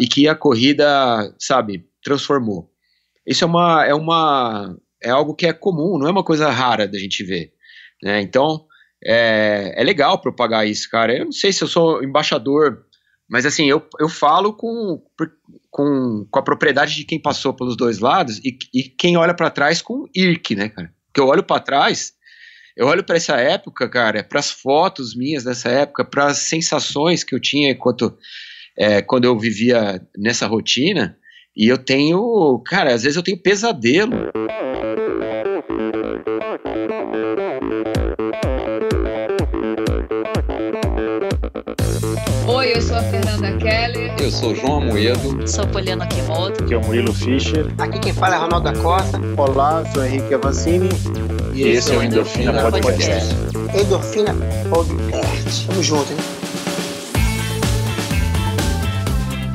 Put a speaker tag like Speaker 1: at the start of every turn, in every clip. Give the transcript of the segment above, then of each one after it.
Speaker 1: e que a corrida, sabe, transformou. Isso é uma é uma é algo que é comum, não é uma coisa rara da gente ver, né? Então, é, é legal propagar isso, cara. Eu não sei se eu sou embaixador, mas assim, eu, eu falo com, com, com a propriedade de quem passou pelos dois lados e, e quem olha para trás com IRC, né, cara? Porque eu olho para trás, eu olho para essa época, cara, para as fotos minhas dessa época, para as sensações que eu tinha enquanto é, quando eu vivia nessa rotina, e eu tenho, cara, às vezes eu tenho pesadelo.
Speaker 2: Oi, eu sou a Fernanda Keller. Eu sou João
Speaker 1: Amoedo.
Speaker 2: Sou Poliana Kimoto.
Speaker 1: Aqui é o Murilo Fischer. Aqui quem fala é Ronaldo da Costa. Olá, sou Henrique Avancini. E, e esse é o Endorfina, Endorfina Podcast. Podcast. Endorfina
Speaker 3: Podcast. Tamo junto, hein?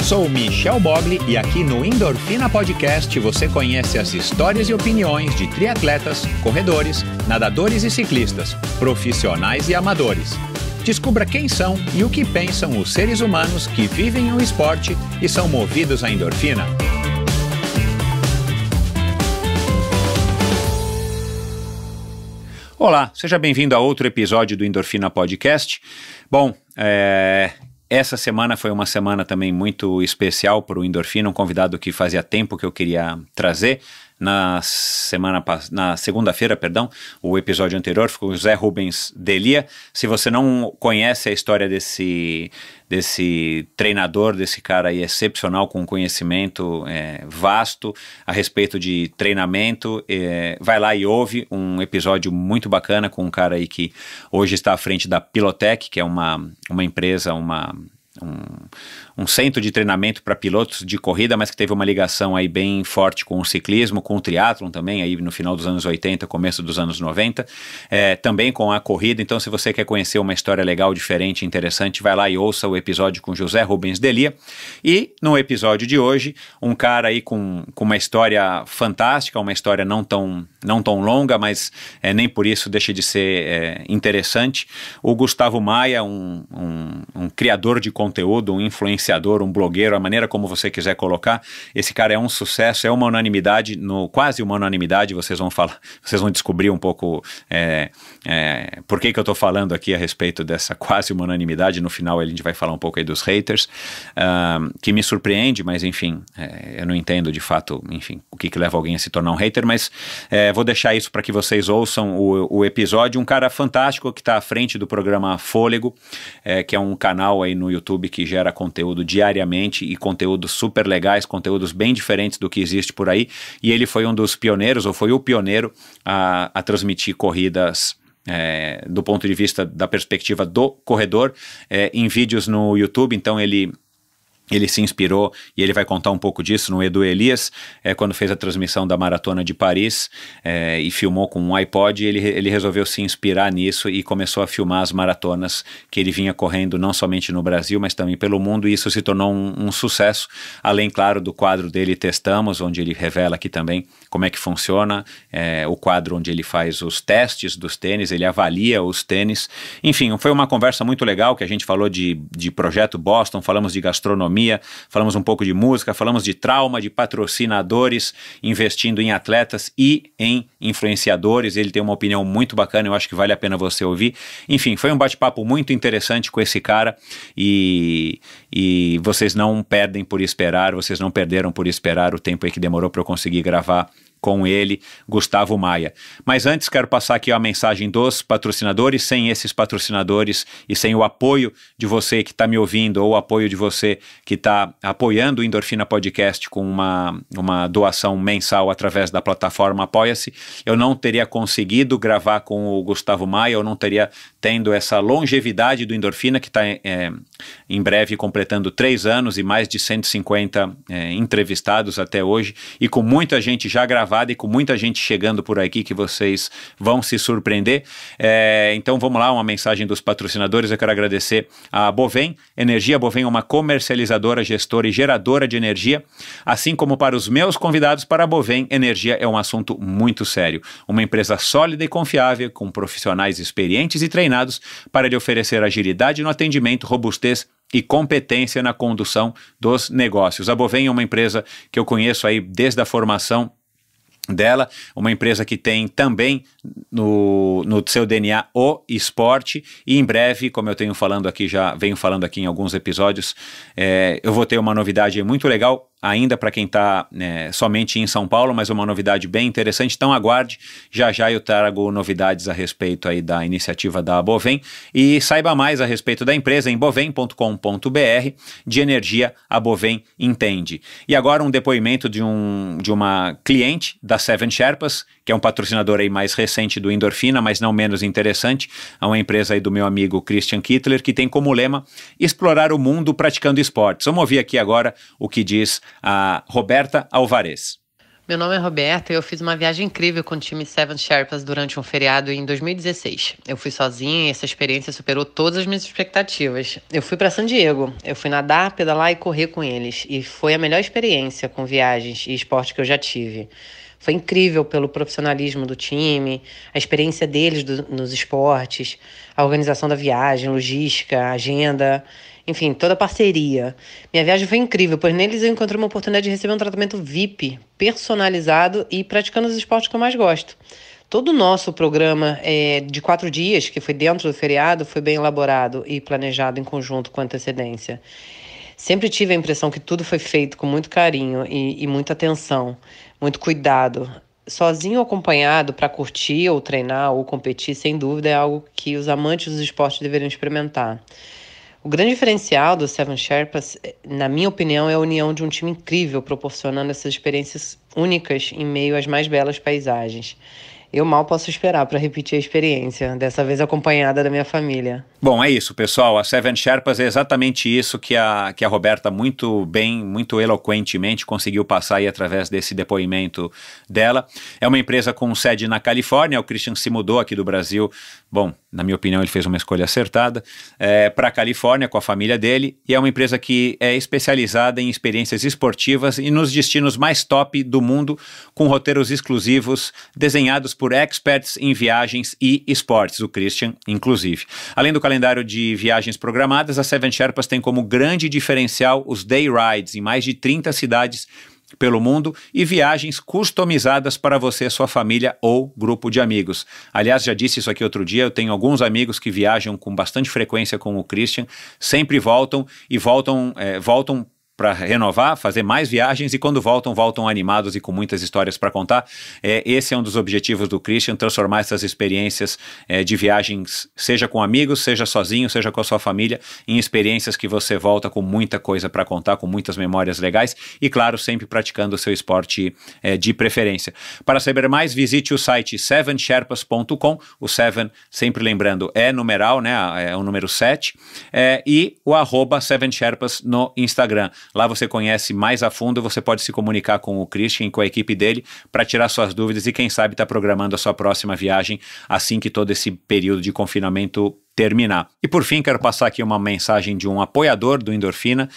Speaker 3: Sou Michel Bogli e aqui no Endorfina Podcast você conhece as histórias e opiniões de triatletas, corredores, nadadores e ciclistas, profissionais e amadores. Descubra quem são e o que pensam os seres humanos que vivem o esporte e são movidos à endorfina. Olá, seja bem-vindo a outro episódio do Endorfina Podcast. Bom, é, essa semana foi uma semana também muito especial para o Endorfino, um convidado que fazia tempo que eu queria trazer na semana na segunda-feira, perdão, o episódio anterior ficou o Zé Rubens Delia. Se você não conhece a história desse desse treinador, desse cara aí excepcional com conhecimento é, vasto a respeito de treinamento, é, vai lá e ouve um episódio muito bacana com um cara aí que hoje está à frente da Pilotec, que é uma uma empresa, uma um, um centro de treinamento para pilotos de corrida, mas que teve uma ligação aí bem forte com o ciclismo, com o triatlon também, aí no final dos anos 80, começo dos anos 90, é, também com a corrida. Então, se você quer conhecer uma história legal, diferente, interessante, vai lá e ouça o episódio com José Rubens Delia. E no episódio de hoje, um cara aí com, com uma história fantástica, uma história não tão, não tão longa, mas é, nem por isso deixa de ser é, interessante. O Gustavo Maia, um, um, um criador de conteúdo, um influenciador influenciador, um blogueiro, a maneira como você quiser colocar. Esse cara é um sucesso, é uma unanimidade, no, quase uma unanimidade, vocês vão falar, vocês vão descobrir um pouco é, é, por que, que eu estou falando aqui a respeito dessa quase uma unanimidade? No final a gente vai falar um pouco aí dos haters, uh, que me surpreende, mas enfim, é, eu não entendo de fato, enfim, o que, que leva alguém a se tornar um hater, mas é, vou deixar isso para que vocês ouçam o, o, episódio. Um cara fantástico que está à frente do programa Fôlego, é, que é um canal aí no YouTube que gera conteúdo diariamente e conteúdos super legais, conteúdos bem diferentes do que existe por aí, e ele foi um dos pioneiros, ou foi o pioneiro, a, a transmitir corridas é, do ponto de vista da perspectiva do corredor é, em vídeos no YouTube. Então ele ele se inspirou e ele vai contar um pouco disso no Edu Elias, é, quando fez a transmissão da Maratona de Paris é, e filmou com um iPod, ele, ele resolveu se inspirar nisso e começou a filmar as maratonas que ele vinha correndo não somente no Brasil, mas também pelo mundo, e isso se tornou um, um sucesso, além, claro, do quadro dele Testamos, onde ele revela aqui também como é que funciona, é, o quadro onde ele faz os testes dos tênis, ele avalia os tênis. Enfim, foi uma conversa muito legal que a gente falou de, de projeto Boston, falamos de gastronomia, falamos um pouco de música, falamos de trauma, de patrocinadores investindo em atletas e em influenciadores. Ele tem uma opinião muito bacana, eu acho que vale a pena você ouvir. Enfim, foi um bate-papo muito interessante com esse cara e, e vocês não perdem por esperar, vocês não perderam por esperar o tempo aí que demorou para eu conseguir gravar com ele, Gustavo Maia. Mas antes, quero passar aqui a mensagem dos patrocinadores. Sem esses patrocinadores e sem o apoio de você que está me ouvindo ou o apoio de você que está apoiando o Endorfina Podcast com uma, uma doação mensal através da plataforma Apoia-se, eu não teria conseguido gravar com o Gustavo Maia, eu não teria tendo essa longevidade do endorfina, que está é, em breve completando três anos e mais de 150 é, entrevistados até hoje, e com muita gente já gravada e com muita gente chegando por aqui que vocês vão se surpreender. É, então vamos lá, uma mensagem dos patrocinadores. Eu quero agradecer a Bovem, Energia Bovem é uma comercializadora, gestora e geradora de energia, assim como para os meus convidados para a Bovem, energia é um assunto muito sério. Uma empresa sólida e confiável, com profissionais experientes e treinados para lhe oferecer agilidade no atendimento, robustez e competência na condução dos negócios. A Bovem é uma empresa que eu conheço aí desde a formação dela, uma empresa que tem também no, no seu DNA o esporte e em breve, como eu tenho falando aqui já venho falando aqui em alguns episódios, é, eu vou ter uma novidade muito legal ainda para quem está né, somente em São Paulo, mas é uma novidade bem interessante. Então aguarde, já já eu trago novidades a respeito aí da iniciativa da Bovem e saiba mais a respeito da empresa em bovem.com.br. De energia a Bovem entende. E agora um depoimento de, um, de uma cliente da Seven Sherpas que é um patrocinador aí mais recente do Endorfina, mas não menos interessante. É uma empresa aí do meu amigo Christian Kittler, que tem como lema explorar o mundo praticando esportes. Vamos ouvir aqui agora o que diz a Roberta Alvarez.
Speaker 2: Meu nome é Roberta e eu fiz uma viagem incrível com o time Seven Sherpas durante um feriado em 2016. Eu fui sozinha e essa experiência superou todas as minhas expectativas. Eu fui para San Diego, eu fui nadar, pedalar e correr com eles, e foi a melhor experiência com viagens e esporte que eu já tive. Foi incrível pelo profissionalismo do time, a experiência deles do, nos esportes, a organização da viagem, logística, agenda, enfim, toda a parceria. Minha viagem foi incrível, pois neles eu encontrei uma oportunidade de receber um tratamento VIP, personalizado e praticando os esportes que eu mais gosto. Todo o nosso programa é, de quatro dias, que foi dentro do feriado, foi bem elaborado e planejado em conjunto com antecedência. Sempre tive a impressão que tudo foi feito com muito carinho e, e muita atenção muito cuidado. Sozinho ou acompanhado para curtir ou treinar ou competir, sem dúvida, é algo que os amantes dos esportes deveriam experimentar. O grande diferencial do Seven Sherpas, eh, na minha opinião, é a união de um time incrível, proporcionando essas experiências únicas em meio às mais belas paisagens. Eu mal posso esperar para repetir a experiência, dessa vez acompanhada da minha família.
Speaker 3: Bom, é isso, pessoal. A Seven Sherpas é exatamente isso que a, que a Roberta muito bem, muito eloquentemente conseguiu passar aí através desse depoimento dela. É uma empresa com sede na Califórnia. O Christian se mudou aqui do Brasil. Bom, na minha opinião, ele fez uma escolha acertada é, para a Califórnia com a família dele. E é uma empresa que é especializada em experiências esportivas e nos destinos mais top do mundo, com roteiros exclusivos desenhados por por experts em viagens e esportes, o Christian, inclusive. Além do calendário de viagens programadas, a Seven Sherpas tem como grande diferencial os day rides em mais de 30 cidades pelo mundo e viagens customizadas para você, sua família ou grupo de amigos. Aliás, já disse isso aqui outro dia, eu tenho alguns amigos que viajam com bastante frequência com o Christian, sempre voltam e voltam, é, voltam para renovar, fazer mais viagens e quando voltam, voltam animados e com muitas histórias para contar. É, esse é um dos objetivos do Christian, transformar essas experiências é, de viagens, seja com amigos, seja sozinho, seja com a sua família, em experiências que você volta com muita coisa para contar, com muitas memórias legais e, claro, sempre praticando o seu esporte é, de preferência. Para saber mais, visite o site sevensherpas.com, o Seven, sempre lembrando, é numeral, né, é o número 7, é, e o arroba no Instagram. Lá você conhece mais a fundo, você pode se comunicar com o Christian e com a equipe dele para tirar suas dúvidas e, quem sabe, está programando a sua próxima viagem assim que todo esse período de confinamento terminar. E por fim, quero passar aqui uma mensagem de um apoiador do Endorfina,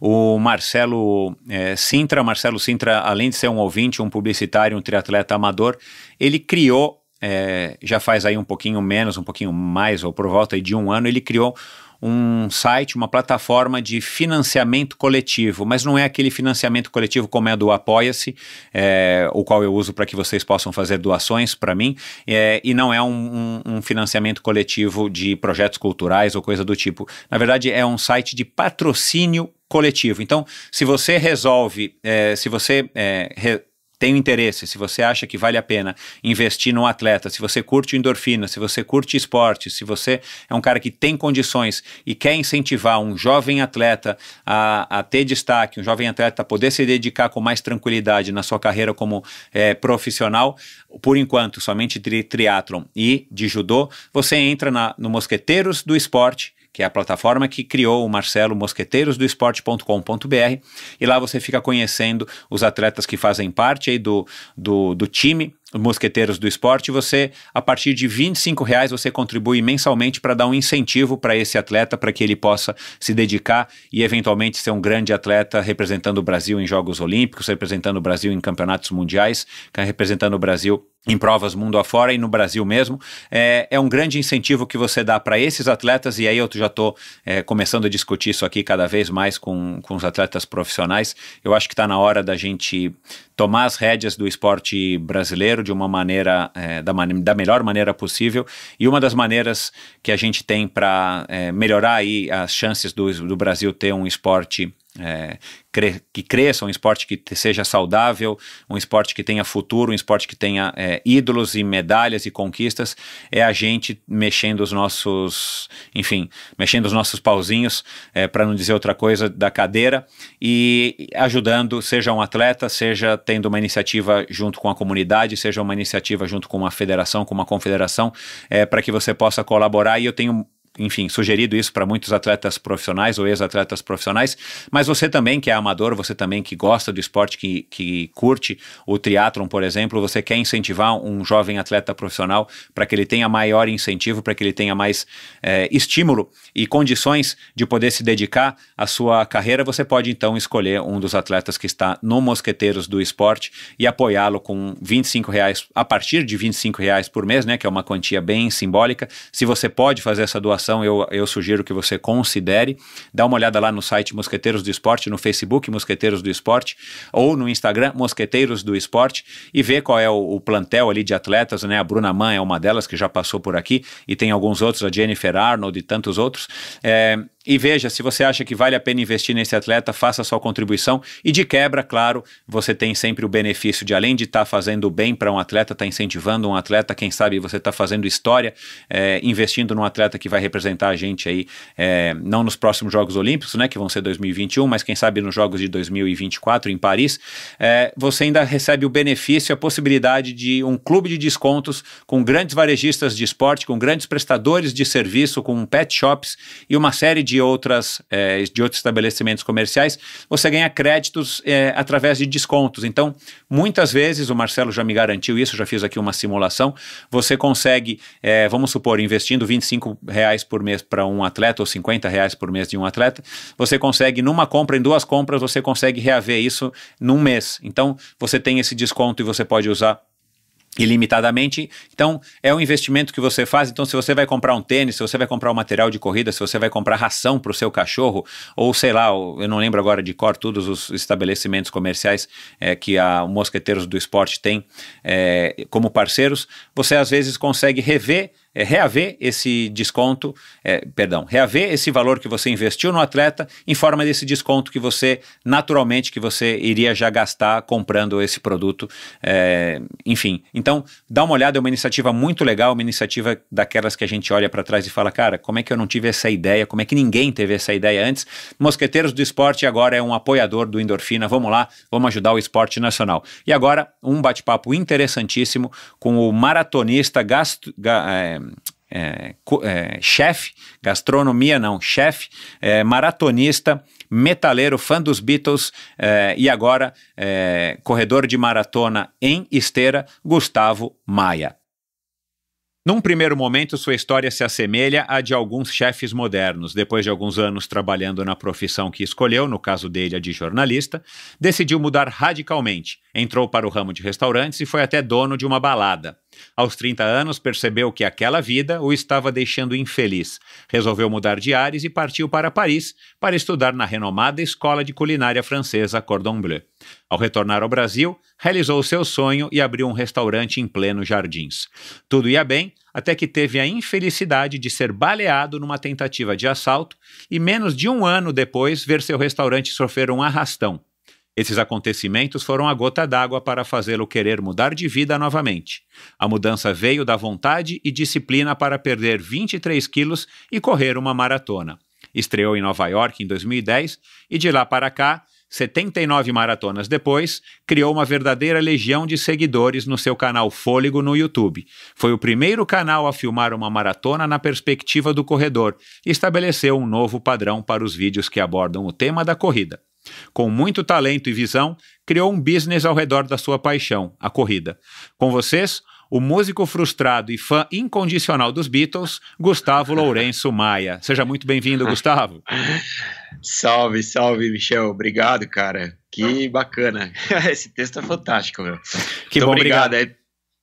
Speaker 3: o Marcelo é, Sintra. Marcelo Sintra, além de ser um ouvinte, um publicitário, um triatleta amador, ele criou, é, já faz aí um pouquinho menos, um pouquinho mais, ou por volta de um ano, ele criou um site, uma plataforma de financiamento coletivo, mas não é aquele financiamento coletivo como é do Apoia-se, é, o qual eu uso para que vocês possam fazer doações para mim, é, e não é um, um, um, financiamento coletivo de projetos culturais ou coisa do tipo. Na verdade, é um site de patrocínio coletivo. Então, se você resolve, é, se você é, re tenho interesse, se você acha que vale a pena investir num atleta, se você curte endorfina, se você curte esporte, se você é um cara que tem condições e quer incentivar um jovem atleta a, a ter destaque, um jovem atleta a poder se dedicar com mais tranquilidade na sua carreira como é, profissional, por enquanto, somente de triatlon e de judô, você entra na, no Mosqueteiros do Esporte que é a plataforma que criou o Marcelo Mosqueteiros do esporte.com.br. E lá você fica conhecendo os atletas que fazem parte aí do, do, do time Mosqueteiros do Esporte, você, a partir de 25 reais, você contribui mensalmente para dar um incentivo para esse atleta, para que ele possa se dedicar e eventualmente ser um grande atleta representando o Brasil em Jogos Olímpicos, representando o Brasil em campeonatos mundiais, representando o Brasil em provas mundo afora e no Brasil mesmo. É, é um grande incentivo que você dá para esses atletas, e aí eu já estou é, começando a discutir isso aqui cada vez mais com, com os atletas profissionais. Eu acho que está na hora da gente tomar as rédeas do esporte brasileiro de uma maneira, é, da, man da melhor maneira possível. E uma das maneiras que a gente tem para é, melhorar aí as chances do, do Brasil ter um esporte é, cre que cresça, um esporte que seja saudável, um esporte que tenha futuro, um esporte que tenha é, ídolos e medalhas e conquistas, é a gente mexendo os nossos, enfim, mexendo os nossos pauzinhos, é, para não dizer outra coisa, da cadeira e ajudando, seja um atleta, seja tendo uma iniciativa junto com a comunidade, seja uma iniciativa junto com uma federação, com uma confederação, é, para que você possa colaborar. E eu tenho enfim, sugerido isso para muitos atletas profissionais ou ex-atletas profissionais, mas você também que é amador, você também que gosta do esporte, que, que curte o triatlon, por exemplo, você quer incentivar um jovem atleta profissional para que ele tenha maior incentivo, para que ele tenha mais é, estímulo e condições de poder se dedicar à sua carreira, você pode então escolher um dos atletas que está no Mosqueteiros do Esporte e apoiá-lo com 25 reais, a partir de 25 reais por mês, né, que é uma quantia bem simbólica. Se você pode fazer essa doação, eu, eu sugiro que você considere. Dá uma olhada lá no site Mosqueteiros do Esporte, no Facebook Mosqueteiros do Esporte, ou no Instagram Mosqueteiros do Esporte, e vê qual é o, o plantel ali de atletas, né? A Bruna Mann é uma delas que já passou por aqui, e tem alguns outros, a Jennifer Arnold e tantos outros. É, e veja, se você acha que vale a pena investir nesse atleta, faça sua contribuição. E de quebra, claro, você tem sempre o benefício de, além de estar tá fazendo bem para um atleta, estar tá incentivando um atleta, quem sabe você está fazendo história, é, investindo num atleta que vai representar a gente aí, é, não nos próximos Jogos Olímpicos, né, que vão ser 2021, mas quem sabe nos Jogos de 2024 em Paris. É, você ainda recebe o benefício, a possibilidade de um clube de descontos com grandes varejistas de esporte, com grandes prestadores de serviço, com pet shops e uma série de de, outras, é, de outros estabelecimentos comerciais, você ganha créditos é, através de descontos. Então, muitas vezes, o Marcelo já me garantiu isso, já fiz aqui uma simulação, você consegue, é, vamos supor, investindo 25 reais por mês para um atleta ou 50 reais por mês de um atleta, você consegue, numa compra, em duas compras, você consegue reaver isso num mês. Então, você tem esse desconto e você pode usar ilimitadamente. Então, é um investimento que você faz. Então, se você vai comprar um tênis, se você vai comprar um material de corrida, se você vai comprar ração para o seu cachorro, ou sei lá, eu não lembro agora de cor todos os estabelecimentos comerciais é, que a Mosqueteiros do Esporte tem é, como parceiros, você às vezes consegue rever é, reaver esse desconto, é, perdão, reaver esse valor que você investiu no atleta em forma desse desconto que você naturalmente que você iria já gastar comprando esse produto, é, enfim. Então, dá uma olhada, é uma iniciativa muito legal, uma iniciativa daquelas que a gente olha para trás e fala, cara, como é que eu não tive essa ideia? Como é que ninguém teve essa ideia antes? Mosqueteiros do Esporte agora é um apoiador do Endorfina. Vamos lá, vamos ajudar o esporte nacional. E agora um bate-papo interessantíssimo com o maratonista gastro, ga, é, é, é, chefe, gastronomia não, chefe, é, maratonista, metaleiro, fã dos Beatles é, e agora é, corredor de maratona em esteira, Gustavo Maia. Num primeiro momento, sua história se assemelha à de alguns chefes modernos. Depois de alguns anos trabalhando na profissão que escolheu, no caso dele, a de jornalista, decidiu mudar radicalmente. Entrou para o ramo de restaurantes e foi até dono de uma balada. Aos 30 anos, percebeu que aquela vida o estava deixando infeliz. Resolveu mudar de ares e partiu para Paris para estudar na renomada escola de culinária francesa Cordon Bleu. Ao retornar ao Brasil, realizou seu sonho e abriu um restaurante em pleno Jardins. Tudo ia bem até que teve a infelicidade de ser baleado numa tentativa de assalto e, menos de um ano depois, ver seu restaurante sofrer um arrastão. Esses acontecimentos foram a gota d'água para fazê-lo querer mudar de vida novamente. A mudança veio da vontade e disciplina para perder 23 quilos e correr uma maratona. Estreou em Nova York em 2010 e de lá para cá 79 maratonas depois, criou uma verdadeira legião de seguidores no seu canal Fôlego no YouTube. Foi o primeiro canal a filmar uma maratona na perspectiva do corredor e estabeleceu um novo padrão para os vídeos que abordam o tema da corrida. Com muito talento e visão, criou um business ao redor da sua paixão, a corrida. Com vocês, o músico frustrado e fã incondicional dos Beatles, Gustavo Lourenço Maia. Seja muito bem-vindo, Gustavo.
Speaker 1: salve, salve, Michel. Obrigado, cara. Que bacana. Esse texto é fantástico, meu. Que muito bom, obrigado. obrigado.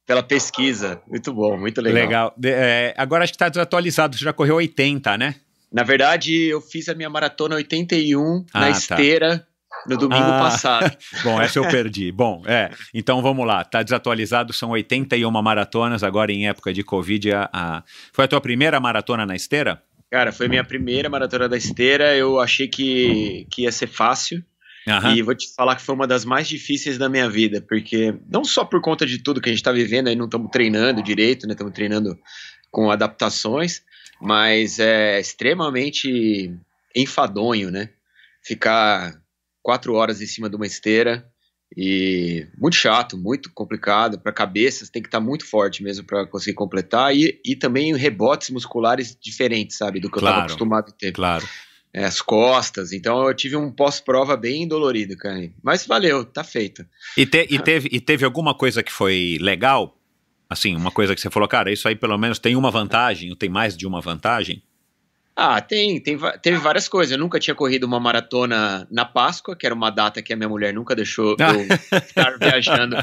Speaker 1: pela pesquisa. Muito bom, muito legal. Legal.
Speaker 3: É, agora acho que está desatualizado. Você já correu 80, né? Na
Speaker 1: verdade, eu fiz a minha maratona 81 ah, na tá. esteira. Tá. No domingo ah, passado. Bom, essa eu
Speaker 3: perdi. bom, é. Então vamos lá. Tá desatualizado, são 81 maratonas agora em época de Covid. A, a... Foi a tua primeira maratona na esteira?
Speaker 1: Cara, foi minha primeira maratona da esteira. Eu achei que, que ia ser fácil. Uhum. E vou te falar que foi uma das mais difíceis da minha vida, porque não só por conta de tudo que a gente está vivendo, aí não estamos treinando direito, né? Estamos treinando com adaptações, mas é extremamente enfadonho, né? Ficar quatro horas em cima de uma esteira e muito chato, muito complicado para cabeças, tem que estar tá muito forte mesmo para conseguir completar e, e também rebotes musculares diferentes, sabe, do que claro, eu estava acostumado a ter. Claro. É, as costas, então eu tive um pós-prova bem dolorido, cara. Mas valeu, tá feito.
Speaker 3: E, te, e, teve, e teve alguma coisa que foi legal? Assim, uma coisa que você falou, cara, isso aí pelo menos tem uma vantagem, ou tem mais de uma vantagem?
Speaker 1: Ah, tem, tem, teve várias coisas. Eu nunca tinha corrido uma maratona na Páscoa, que era uma data que a minha mulher nunca deixou eu estar viajando.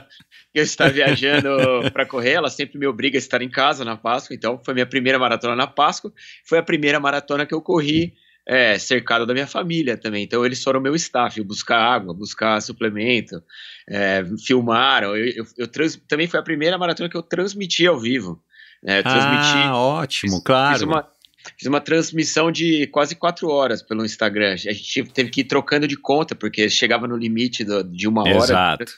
Speaker 1: Eu estar viajando para correr, ela sempre me obriga a estar em casa na Páscoa, então foi minha primeira maratona na Páscoa. Foi a primeira maratona que eu corri é, cercado da minha família também. Então eles foram meu staff, buscar água, buscar suplemento, é, filmaram. Eu, eu, eu trans, também foi a primeira maratona que eu transmiti ao vivo. Né? Eu transmiti, ah,
Speaker 3: ótimo, fiz, claro. Fiz uma,
Speaker 1: fiz uma, transmissão de quase quatro horas pelo Instagram. A gente teve que ir trocando de conta, porque chegava no limite do, de uma hora. Exato.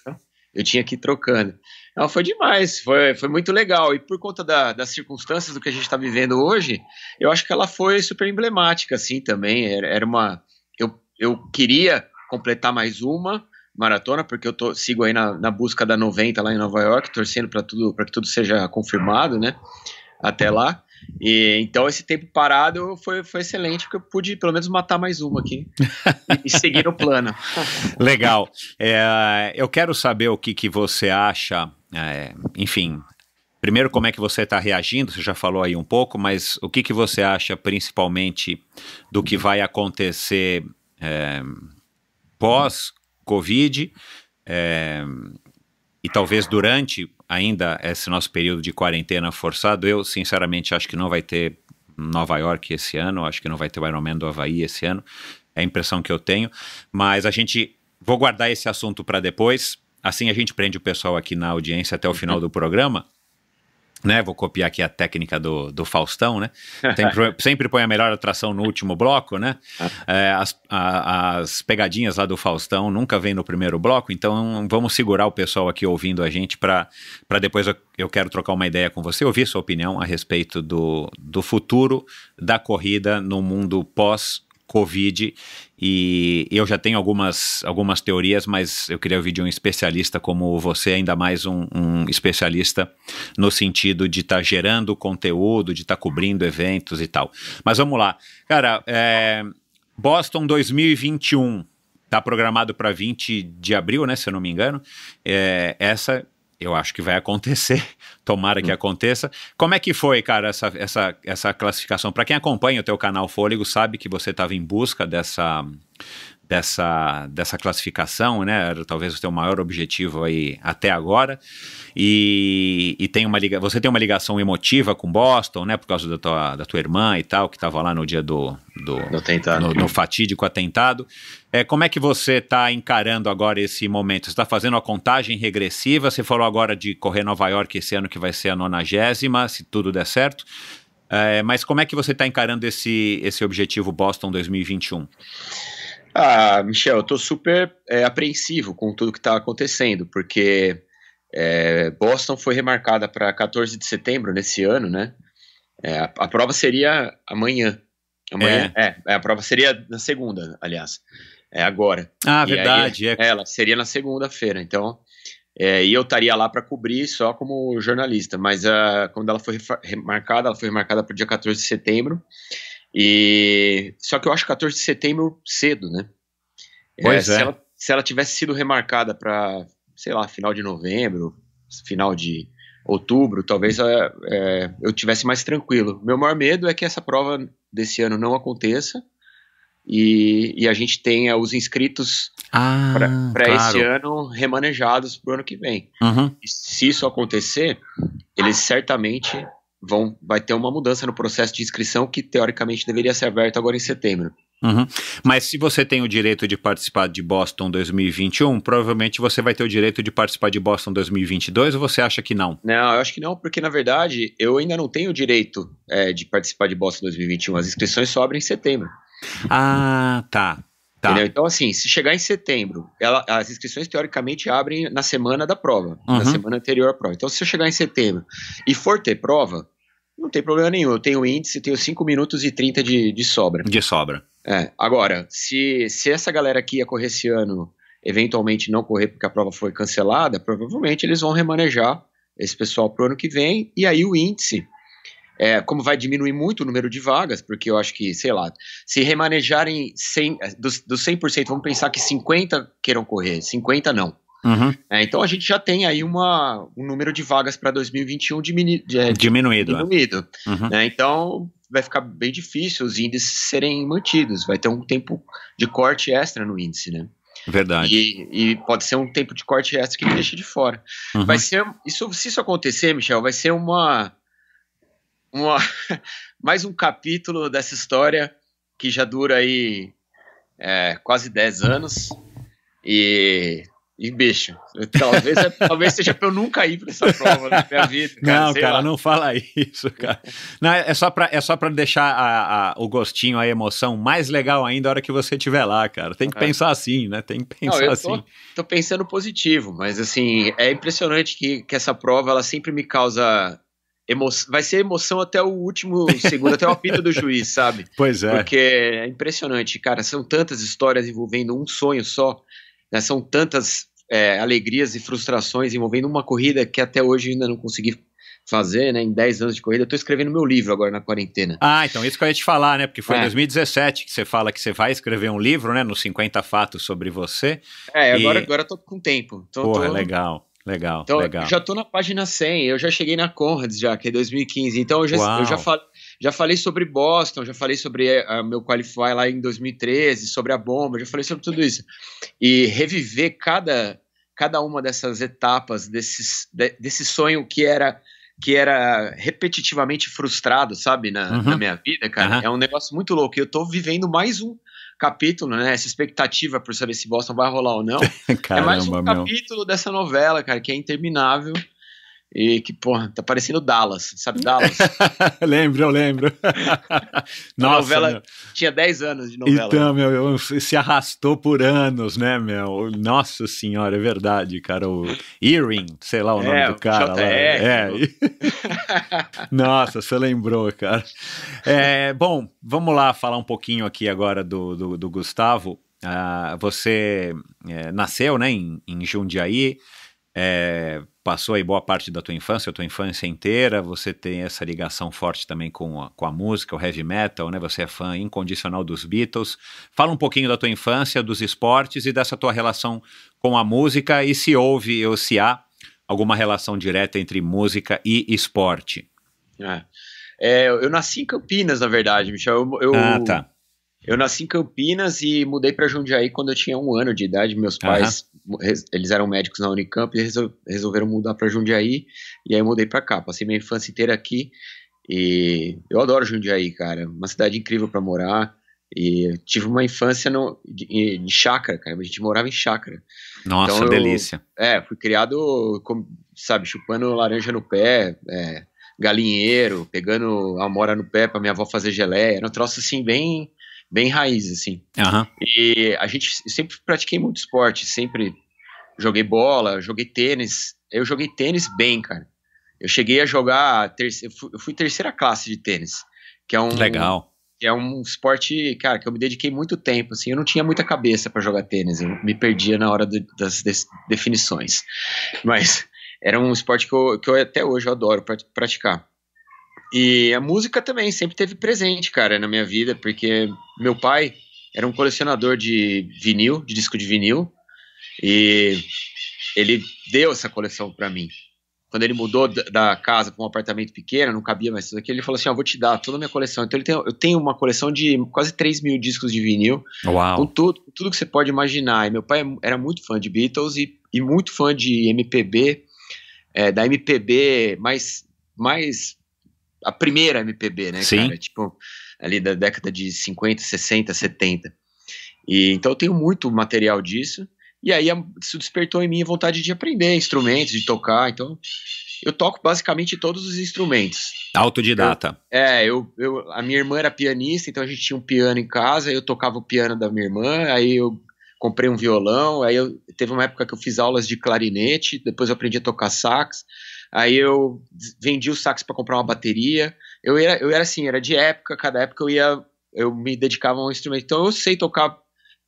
Speaker 1: Eu tinha que ir trocando. Ela foi demais, foi, foi muito legal. E por conta da, das circunstâncias do que a gente está vivendo hoje, eu acho que ela foi super emblemática, assim, também. Era, era uma. Eu, eu queria completar mais uma maratona, porque eu tô, sigo aí na, na busca da 90 lá em Nova York, torcendo para tudo, para que tudo seja confirmado, né? Até lá. E, então esse tempo parado foi, foi excelente, porque eu pude pelo menos matar mais uma aqui e, seguir o plano. Legal.
Speaker 3: É, eu quero saber o que, que você acha é, enfim, primeiro como é que você está reagindo? Você já falou aí um pouco, mas o que, que você acha principalmente do que vai acontecer é, pós-Covid é, e talvez durante ainda esse nosso período de quarentena forçado? Eu, sinceramente, acho que não vai ter Nova York esse ano, acho que não vai ter o Ironman do Havaí esse ano, é a impressão que eu tenho, mas a gente... Vou guardar esse assunto para depois, Assim a gente prende o pessoal aqui na audiência até o final do programa. Né, vou copiar aqui a técnica do, do Faustão, né? Sempre, sempre põe a melhor atração no último bloco, né? Ah. É, as, a, as pegadinhas lá do Faustão nunca vem no primeiro bloco, então vamos segurar o pessoal aqui ouvindo a gente para depois eu, eu, quero trocar uma ideia com você, ouvir sua opinião a respeito do, do futuro da corrida no mundo pós Covid. E eu já tenho algumas, algumas teorias, mas eu queria ouvir de um especialista como você, ainda mais um, um especialista no sentido de estar tá gerando conteúdo, de estar tá cobrindo eventos e tal. Mas vamos lá. Cara, é, Boston 2021 está programado para 20 de abril, né? Se eu não me engano. É, essa eu acho que vai acontecer, tomara que hum. aconteça. Como é que foi, cara, essa, essa, essa classificação? Para quem acompanha o teu canal Fôlego, sabe que você estava em busca dessa dessa, dessa classificação, né? Era talvez o seu maior objetivo aí até agora. E, e tem uma liga, você tem uma ligação emotiva com Boston, né? Por causa da tua, da tua irmã e tal, que estava lá no dia do, do, do no, no, fatídico atentado. É, como é que você está encarando agora esse momento? Você está fazendo a contagem regressiva? Você falou agora de correr Nova York esse ano que vai ser a nonagésima, se tudo der certo. É, mas como é que você está encarando esse, esse objetivo Boston 2021?
Speaker 1: Ah, Michel, eu tô super é, apreensivo com tudo que está acontecendo, porque é, Boston foi remarcada para 14 de setembro nesse ano, né? É, a, a, prova seria amanhã. Amanhã, é. é. é a prova seria na segunda, aliás. É agora. Ah, e verdade. Aí, é. é. Ela seria na segunda-feira, então. É, e eu estaria lá para cobrir só como jornalista, mas uh, quando ela foi remarcada, ela foi remarcada para o dia 14 de setembro. E só que eu acho 14 de setembro cedo, né? É, pois é. é. Se, ela, se, ela, tivesse sido remarcada para, sei lá, final de novembro, final de outubro, talvez é, é, eu tivesse mais tranquilo. Meu maior medo é que essa prova desse ano não aconteça. E, e, a gente tenha os inscritos
Speaker 3: ah,
Speaker 4: para claro. esse
Speaker 1: ano remanejados para o ano que vem. Uhum. se isso acontecer, eles certamente vão, vai ter uma mudança no processo de inscrição que teoricamente deveria ser aberto agora em setembro. Uhum.
Speaker 3: Mas se você tem o direito de participar de Boston 2021, provavelmente você vai ter o direito de participar de Boston 2022 ou você acha que não?
Speaker 1: Não, eu acho que não, porque na verdade eu ainda não tenho o direito é, de participar de Boston 2021. As inscrições só abrem em setembro.
Speaker 3: Ah, tá.
Speaker 1: Tá. Então, assim, se chegar em setembro, ela, as inscrições teoricamente abrem na semana da prova, uhum. na semana anterior à prova. Então, se eu chegar em setembro e for ter prova, não tem problema nenhum. Eu tenho índice, tenho 5 minutos e 30 de, de sobra. De sobra. É. Agora, se, se essa galera aqui ia correr esse ano eventualmente não correr porque a prova foi cancelada, provavelmente eles vão remanejar esse pessoal para o ano que vem. E aí o índice, é, como vai diminuir muito o número de vagas, porque eu acho que, sei lá, se remanejarem 100, dos, dos 100%, vamos pensar que 50 queiram correr, 50 não. Uhum. É, então a gente já tem aí uma, um número de vagas para 2021 diminu diminuído. diminuído né? Uhum. É, então vai ficar bem difícil os índices serem mantidos, vai ter um tempo de corte extra no índice, né? Verdade. E, e, pode ser um tempo de corte extra que deixa de fora. Uhum. Vai ser isso, se isso acontecer, Michel, vai ser uma, uma mais um capítulo dessa história que já dura aí é, quase 10 anos e e bicho, talvez, é, talvez seja pra eu nunca ir pra essa prova na minha vida. não, cara, lá.
Speaker 3: não fala isso, cara. Não, é só pra, é só pra deixar a, a, o gostinho, a emoção mais legal ainda a hora que você estiver lá, cara. Tem que é. pensar assim, né? Tem que pensar não, eu assim. Tô,
Speaker 1: tô pensando positivo, mas assim, é impressionante que, que essa prova ela sempre me causa Emo... vai ser emoção até o último segundo, até o apito do juiz, sabe? Pois é. Porque é impressionante, cara. São tantas histórias envolvendo um sonho só. Né? São tantas é, alegrias e frustrações envolvendo uma corrida que até hoje ainda não consegui fazer, né, em 10 anos de corrida. Eu tô escrevendo meu livro agora na quarentena.
Speaker 3: Ah, então isso que eu ia te falar, né? Porque foi é. em 2017 que você fala que você vai escrever um livro, né, nos 50 fatos sobre você. É, e... agora agora
Speaker 1: tô com tempo. Tô, Porra, tô...
Speaker 3: legal. Legal, então, legal. Eu já
Speaker 1: tô na página 100, eu já cheguei na Conrads já, que é 2015. Então eu já, eu já falei já falei sobre Boston, já falei sobre uh, meu qualify lá em 2013, sobre a bomba, já falei sobre tudo isso. E reviver cada, cada uma dessas etapas desses, de, desse sonho que era que era repetitivamente frustrado, sabe, na, uhum. na minha vida, cara, uhum. é um negócio muito louco. Eu tô vivendo mais um capítulo, né? Essa expectativa por saber se Boston vai rolar ou não.
Speaker 4: Caramba, é mais um capítulo
Speaker 1: meu. dessa novela, cara, que é interminável. E que, porra, tá parecendo Dallas, sabe Dallas?
Speaker 3: lembro, eu lembro.
Speaker 1: Nossa, a novela meu. tinha 10 anos de novela. Então,
Speaker 3: meu, eu, se arrastou por anos, né, meu? Nossa senhora, é verdade, cara. O Earring, sei lá o é, nome do cara. Lá. É. Nossa, você lembrou, cara. É, bom, vamos lá falar um pouquinho aqui agora do, do, do Gustavo. Ah, você é, nasceu, né, em, em Jundiaí. É, passou aí boa parte da tua infância, a tua infância inteira, você tem essa ligação forte também com a, com a música, o heavy metal, né? Você é fã incondicional dos Beatles. Fala um pouquinho da tua infância, dos esportes e dessa tua relação com a música e se houve ou se há alguma relação direta entre música e esporte.
Speaker 1: É. É, eu nasci em Campinas, na verdade, Michel. Eu, eu, ah, tá. Eu nasci em Campinas e mudei para Jundiaí quando eu tinha um ano de idade. Meus pais, uhum. eles eram médicos na Unicamp e resolveram mudar para Jundiaí. E aí eu mudei para cá. Passei minha infância inteira aqui e eu adoro Jundiaí, cara. Uma cidade incrível para morar. E tive uma infância no, de, de chácara, cara. A gente morava em chácara. Nossa, então eu, delícia. É, fui criado, sabe, chupando laranja no pé, é, galinheiro, pegando mora no pé pra minha avó fazer geleia. Era um troço assim, bem bem raiz, assim. Uhum. E a gente sempre pratiquei muito esporte, sempre joguei bola, joguei tênis. Eu joguei tênis bem, cara. Eu cheguei a jogar, terce... eu, fui, terceira classe de tênis, que é um legal. Que é um esporte, cara, que eu me dediquei muito tempo, assim, eu não tinha muita cabeça para jogar tênis, eu me perdia na hora de, das definições. Mas era um esporte que eu, que eu até hoje eu adoro praticar. E a música também sempre teve presente, cara, na minha vida, porque meu pai era um colecionador de vinil, de disco de vinil, e ele deu essa coleção para mim. Quando ele mudou da casa para um apartamento pequeno, não cabia mais tudo aquilo, ele falou assim: oh, vou te dar toda a minha coleção. Então tem, eu tenho uma coleção de quase 3 mil discos de vinil,
Speaker 3: Uau.
Speaker 4: com
Speaker 1: tudo, tudo que você pode imaginar. E meu pai era muito fã de Beatles e, e muito fã de MPB, é, da MPB mais, mais a primeira MPB, né, Sim. cara? Tipo, ali da década de 50, 60, 70. E, então eu tenho muito material disso. E aí isso despertou em mim a vontade de aprender instrumentos, de tocar. Então eu toco basicamente todos os instrumentos.
Speaker 3: Autodidata.
Speaker 1: Eu, é, eu, eu, a minha irmã era pianista, então a gente tinha um piano em casa, eu tocava o piano da minha irmã, aí eu comprei um violão, aí eu, teve uma época que eu fiz aulas de clarinete, depois eu aprendi a tocar sax, Aí eu vendi o sax para comprar uma bateria. Eu era, eu era assim, era de época, cada época eu ia, eu me dedicava a um instrumento. Então eu sei tocar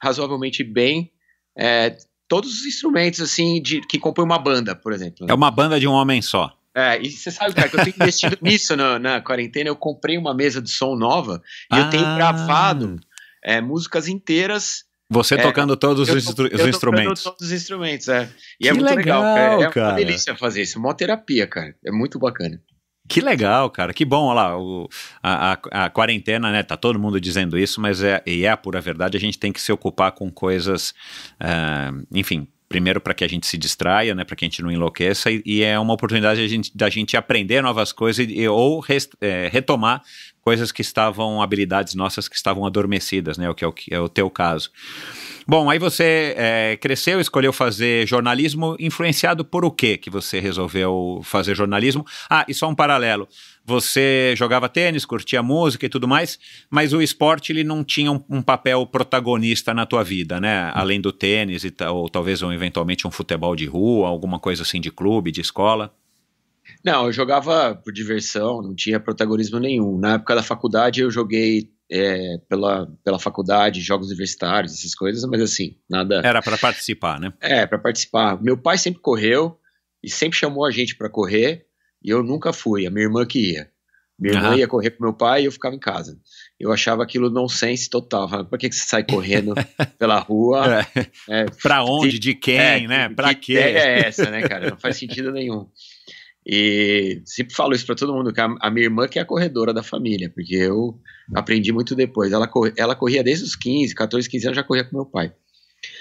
Speaker 1: razoavelmente bem é, todos os instrumentos assim de, que compõem uma banda, por exemplo. Né? É
Speaker 3: uma banda de um homem só.
Speaker 1: É, e você sabe, cara, que eu tenho investido nisso na, na, quarentena. Eu comprei uma mesa de som nova e ah. eu tenho ah. gravado é, músicas inteiras você é, tocando todos os, instru os instrumentos. todos os instrumentos, é. E é que é muito legal, legal é, é cara. uma delícia fazer isso, é uma terapia, cara. É muito bacana.
Speaker 3: Que legal, cara. Que bom, olha lá, o, a, a, a, quarentena, né? Tá todo mundo dizendo isso, mas é, e é a pura verdade, a gente tem que se ocupar com coisas, uh, enfim, primeiro para que a gente se distraia, né, para que a gente não enlouqueça, e, e é uma oportunidade da gente, gente aprender novas coisas e, ou rest, é, retomar coisas que estavam, habilidades nossas que estavam adormecidas, né? O que é o, que é o teu caso. Bom, aí você é, cresceu, escolheu fazer jornalismo, influenciado por o quê que você resolveu fazer jornalismo? Ah, e só um paralelo. Você jogava tênis, curtia música e tudo mais, mas o esporte ele não tinha um, um papel protagonista na tua vida, né? Além do tênis e ou talvez eventualmente um futebol de rua, alguma coisa assim de clube, de escola.
Speaker 1: Não, eu jogava por diversão, não tinha protagonismo nenhum. Na época da faculdade eu joguei é, pela, pela faculdade, jogos universitários, essas coisas, mas assim, nada. Era para participar, né? É, para participar. Meu pai sempre correu e sempre chamou a gente para correr e eu nunca fui, a minha irmã que ia. Minha uhum. irmã ia correr com meu pai e eu ficava em casa. Eu achava aquilo nonsense total. Por que, que você sai correndo pela rua? É. É, pra onde? De é, quem, né? é, né? Pra que quê? é essa, né, cara? Não faz sentido nenhum. E sempre falo isso para todo mundo, que a, minha irmã que é a corredora da família, porque eu aprendi muito depois. Ela, corria, ela corria desde os 15, 14, 15 anos, já corria com meu pai.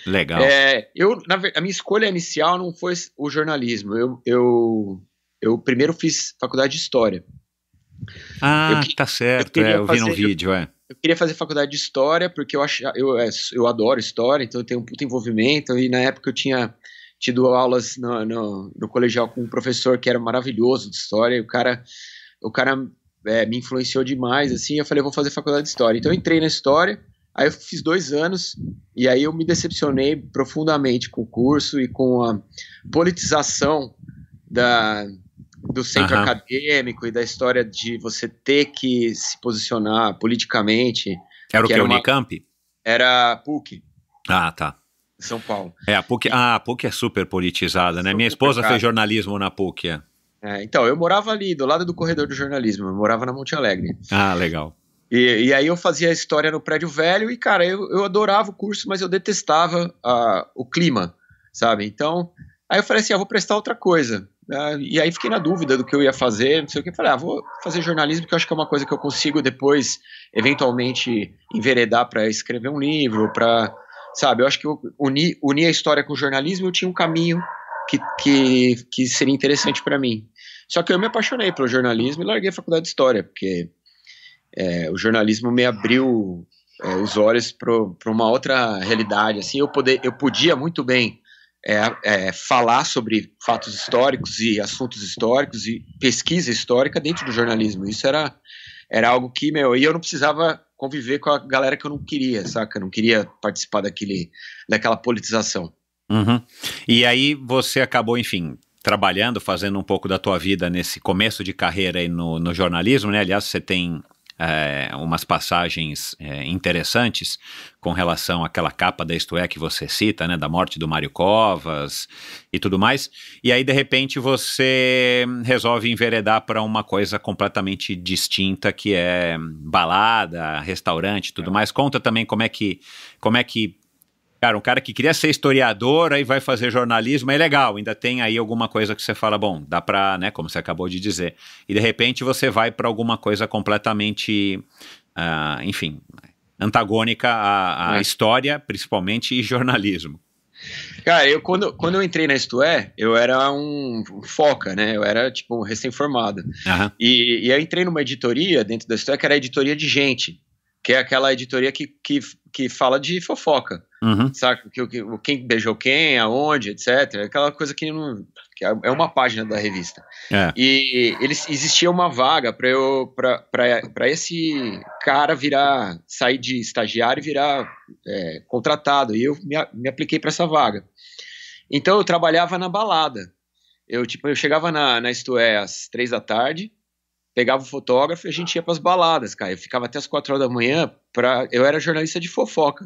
Speaker 1: Legal. É, eu, na, a minha escolha inicial não foi o jornalismo. Eu, eu, eu primeiro fiz faculdade de História.
Speaker 3: Ah, que, tá certo, eu, é, eu vi no vídeo, é.
Speaker 1: Eu queria fazer faculdade de História, porque eu, ach, eu, é, eu adoro História, então eu tenho um puto envolvimento, e na época eu tinha tido aulas no, no, no, colegial com um professor que era maravilhoso de história, e o cara, o cara é, me influenciou demais, assim, eu falei, vou fazer faculdade de história. Então eu entrei na história, aí eu fiz dois anos, e aí eu me decepcionei profundamente com o curso e com a politização da, do centro uhum. acadêmico e da história de você ter que se posicionar politicamente. Era o que? Era uma, Unicamp? Era PUC. Ah, tá. São Paulo.
Speaker 3: É, a PUC, ah, a PUC é super politizada, né? Minha esposa fez jornalismo na PUC. É.
Speaker 1: É, então, eu morava ali, do lado do corredor do jornalismo, eu morava na Monte Alegre.
Speaker 3: Ah, legal.
Speaker 1: E, e aí eu fazia história no prédio velho e, cara, eu, eu adorava o curso, mas eu detestava a o clima, sabe? Então, aí eu falei assim, ah, vou prestar outra coisa. Ah, e aí fiquei na dúvida do que eu ia fazer, não sei o que. Falei, ah, vou fazer jornalismo, porque eu acho que é uma coisa que eu consigo depois, eventualmente, enveredar para escrever um livro, para sabe? Eu acho que unir uni, a história com o jornalismo, eu tinha um caminho que, que, que seria interessante para mim. Só que eu me apaixonei pelo jornalismo e larguei a faculdade de história, porque é, o jornalismo me abriu é, os olhos para uma outra realidade. Assim, eu, poder, eu podia muito bem é, é, falar sobre fatos históricos e assuntos históricos e pesquisa histórica dentro do jornalismo. Isso era, era algo que, meu, e eu não precisava conviver com a galera que eu não queria, saca? Eu não queria participar daquele, daquela politização. Uhum. E
Speaker 3: aí você acabou, enfim, trabalhando, fazendo um pouco da tua vida nesse começo de carreira aí no, no jornalismo, né? Aliás, você tem é, umas passagens é, interessantes com relação àquela capa da Isto É que você cita, né, da morte do Mário Covas e tudo mais. E aí, de repente, você resolve enveredar para uma coisa completamente distinta, que é balada, restaurante e tudo é. mais. Conta também como é que, como é que Cara, um cara que queria ser historiador, aí vai fazer jornalismo, é legal, ainda tem aí alguma coisa que você fala, bom, dá pra, né, como você acabou de dizer. E de repente você vai para alguma coisa completamente, uh, enfim, antagônica à, à é. história, principalmente, e jornalismo.
Speaker 1: Cara, eu quando, quando eu entrei na Isto é, eu era um, foca, né? Eu era, tipo, um recém-formado. Uhum. E, e eu entrei numa editoria dentro da Isto é, que era a editoria de gente, que é aquela editoria que, que, que fala de fofoca. Uhum. Saca? Que, que, quem beijou quem, aonde, etc. Aquela coisa que, não, que é, é uma página da revista. É. E eles, existia uma vaga para eu para esse cara virar, sair de estagiário e virar é, contratado. E eu me, me apliquei para essa vaga. Então eu trabalhava na balada. Eu, tipo, eu chegava na, na Estué às três da tarde, pegava o fotógrafo e a gente ia para as baladas, cara. Eu ficava até as quatro horas da manhã. Pra, eu era jornalista de fofoca.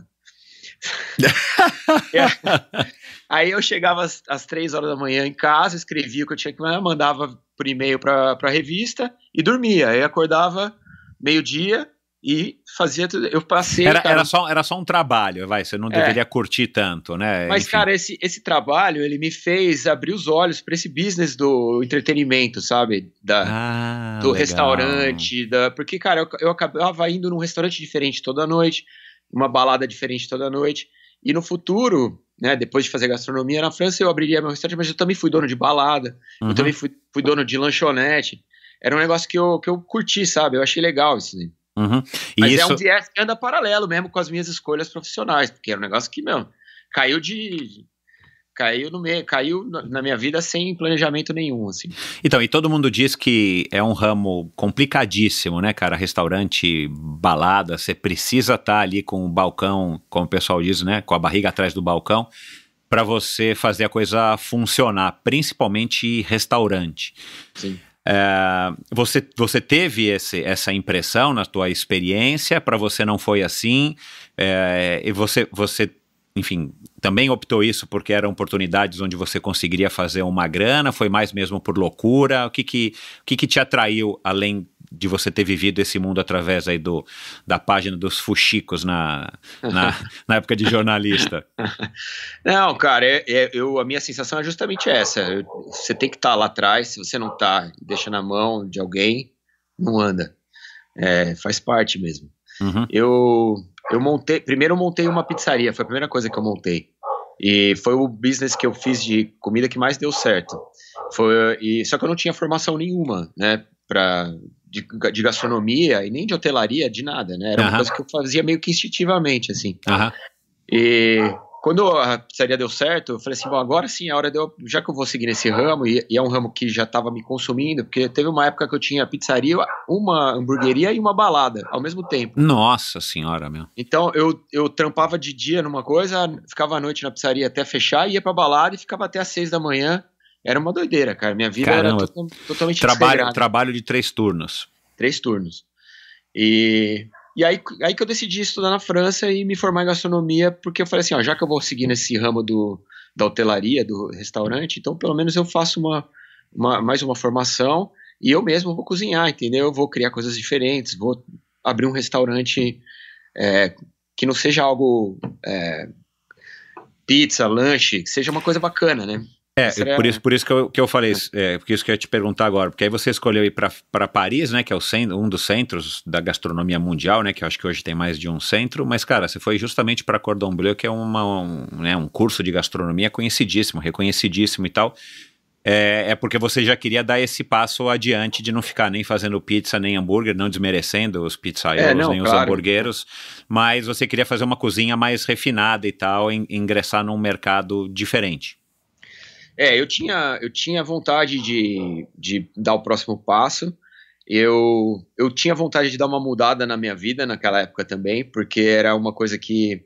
Speaker 1: aí eu chegava às, às três horas da manhã em casa, escrevia o que eu tinha que mandar, mandava por e-mail para a revista e dormia. Aí acordava meio-dia e fazia tudo. Eu passei. Era, cara, era, só, era só um trabalho, vai, você não é. deveria curtir
Speaker 3: tanto, né? Mas, Enfim. cara,
Speaker 1: esse, esse trabalho, ele me fez abrir os olhos para esse business do entretenimento, sabe? Da,
Speaker 3: ah,
Speaker 4: do legal. restaurante,
Speaker 1: da, porque, cara, eu, eu acabava indo num restaurante diferente toda noite uma balada diferente toda noite. E no futuro, né, depois de fazer gastronomia na França, eu abriria meu restaurante, mas eu também fui dono de balada, uhum. eu também fui, fui, dono de lanchonete. Era um negócio que eu, que eu curti, sabe? Eu achei legal isso. Né? mas é isso... é um viés que anda paralelo mesmo com as minhas escolhas profissionais, porque era um negócio que, meu, caiu de, caiu no meio, caiu na minha vida sem planejamento nenhum, assim.
Speaker 3: Então, e todo mundo diz que é um ramo complicadíssimo, né, cara? Restaurante, balada, você precisa estar tá ali com o balcão, como o pessoal diz, né, com a barriga atrás do balcão, para você fazer a coisa funcionar, principalmente restaurante. Sim. É, você, você teve esse, essa impressão na tua experiência? Para você não foi assim? É, e você, você enfim, também optou isso porque eram oportunidades onde você conseguiria fazer uma grana? Foi mais mesmo por loucura? O que que, o que, que te atraiu além de você ter vivido esse mundo através aí do, da página dos fuxicos na, na, na época de jornalista?
Speaker 1: Não, cara, é, é, eu, a minha sensação é justamente essa. Eu, você tem que estar tá lá atrás, se você não está deixa na mão de alguém, não anda. É, faz parte mesmo. Uhum. Eu, eu montei, primeiro eu montei uma pizzaria, foi a primeira coisa que eu montei. E foi o business que eu fiz de comida que mais deu certo. Foi, e, só que eu não tinha formação nenhuma, né, pra, de, de gastronomia e nem de hotelaria, de nada, né? Era uma coisa que eu fazia meio que instintivamente, assim. Uhum. E quando a pizzaria deu certo, eu falei assim, bom, agora sim, a é hora deu, já que eu vou seguir nesse ramo, e, e é um ramo que já estava me consumindo, porque teve uma época que eu tinha pizzaria, uma hamburgueria e uma balada ao mesmo tempo.
Speaker 3: Nossa senhora, meu.
Speaker 1: Então eu, eu trampava de dia numa coisa, ficava à noite na pizzaria até fechar, ia pra balada e ficava até às seis da manhã. Era uma doideira, cara. Minha vida Caramba. era totalmente trabalho,
Speaker 3: trabalho de três
Speaker 1: turnos. Três turnos. E e aí, aí que eu decidi estudar na França e me formar em gastronomia, porque eu falei assim, ó, já que eu vou seguir nesse ramo do, da hotelaria, do restaurante, então pelo menos eu faço uma, uma mais uma formação e eu mesmo vou cozinhar, entendeu? Eu vou criar coisas diferentes, vou abrir um restaurante é, que não seja algo é, pizza, lanche, que seja uma coisa bacana, né?
Speaker 3: É, é, por isso, por isso que, eu, que eu falei, é, por isso que eu ia te perguntar agora, porque aí você escolheu ir para Paris, né, que é o centro, um dos centros da gastronomia mundial, né, que eu acho que hoje tem mais de um centro, mas cara, você foi justamente para Cordon Bleu, que é uma, um, né, um curso de gastronomia conhecidíssimo, reconhecidíssimo e tal, é, é, porque você já queria dar esse passo adiante de não ficar nem fazendo pizza nem hambúrguer, não desmerecendo os pizzaiolos é, não, nem claro. os hambúrgueros, mas você queria fazer uma cozinha mais refinada e tal, e ingressar num mercado diferente.
Speaker 1: É, eu tinha, eu tinha vontade de, de dar o próximo passo. Eu, eu tinha vontade de dar uma mudada na minha vida naquela época também, porque era uma coisa que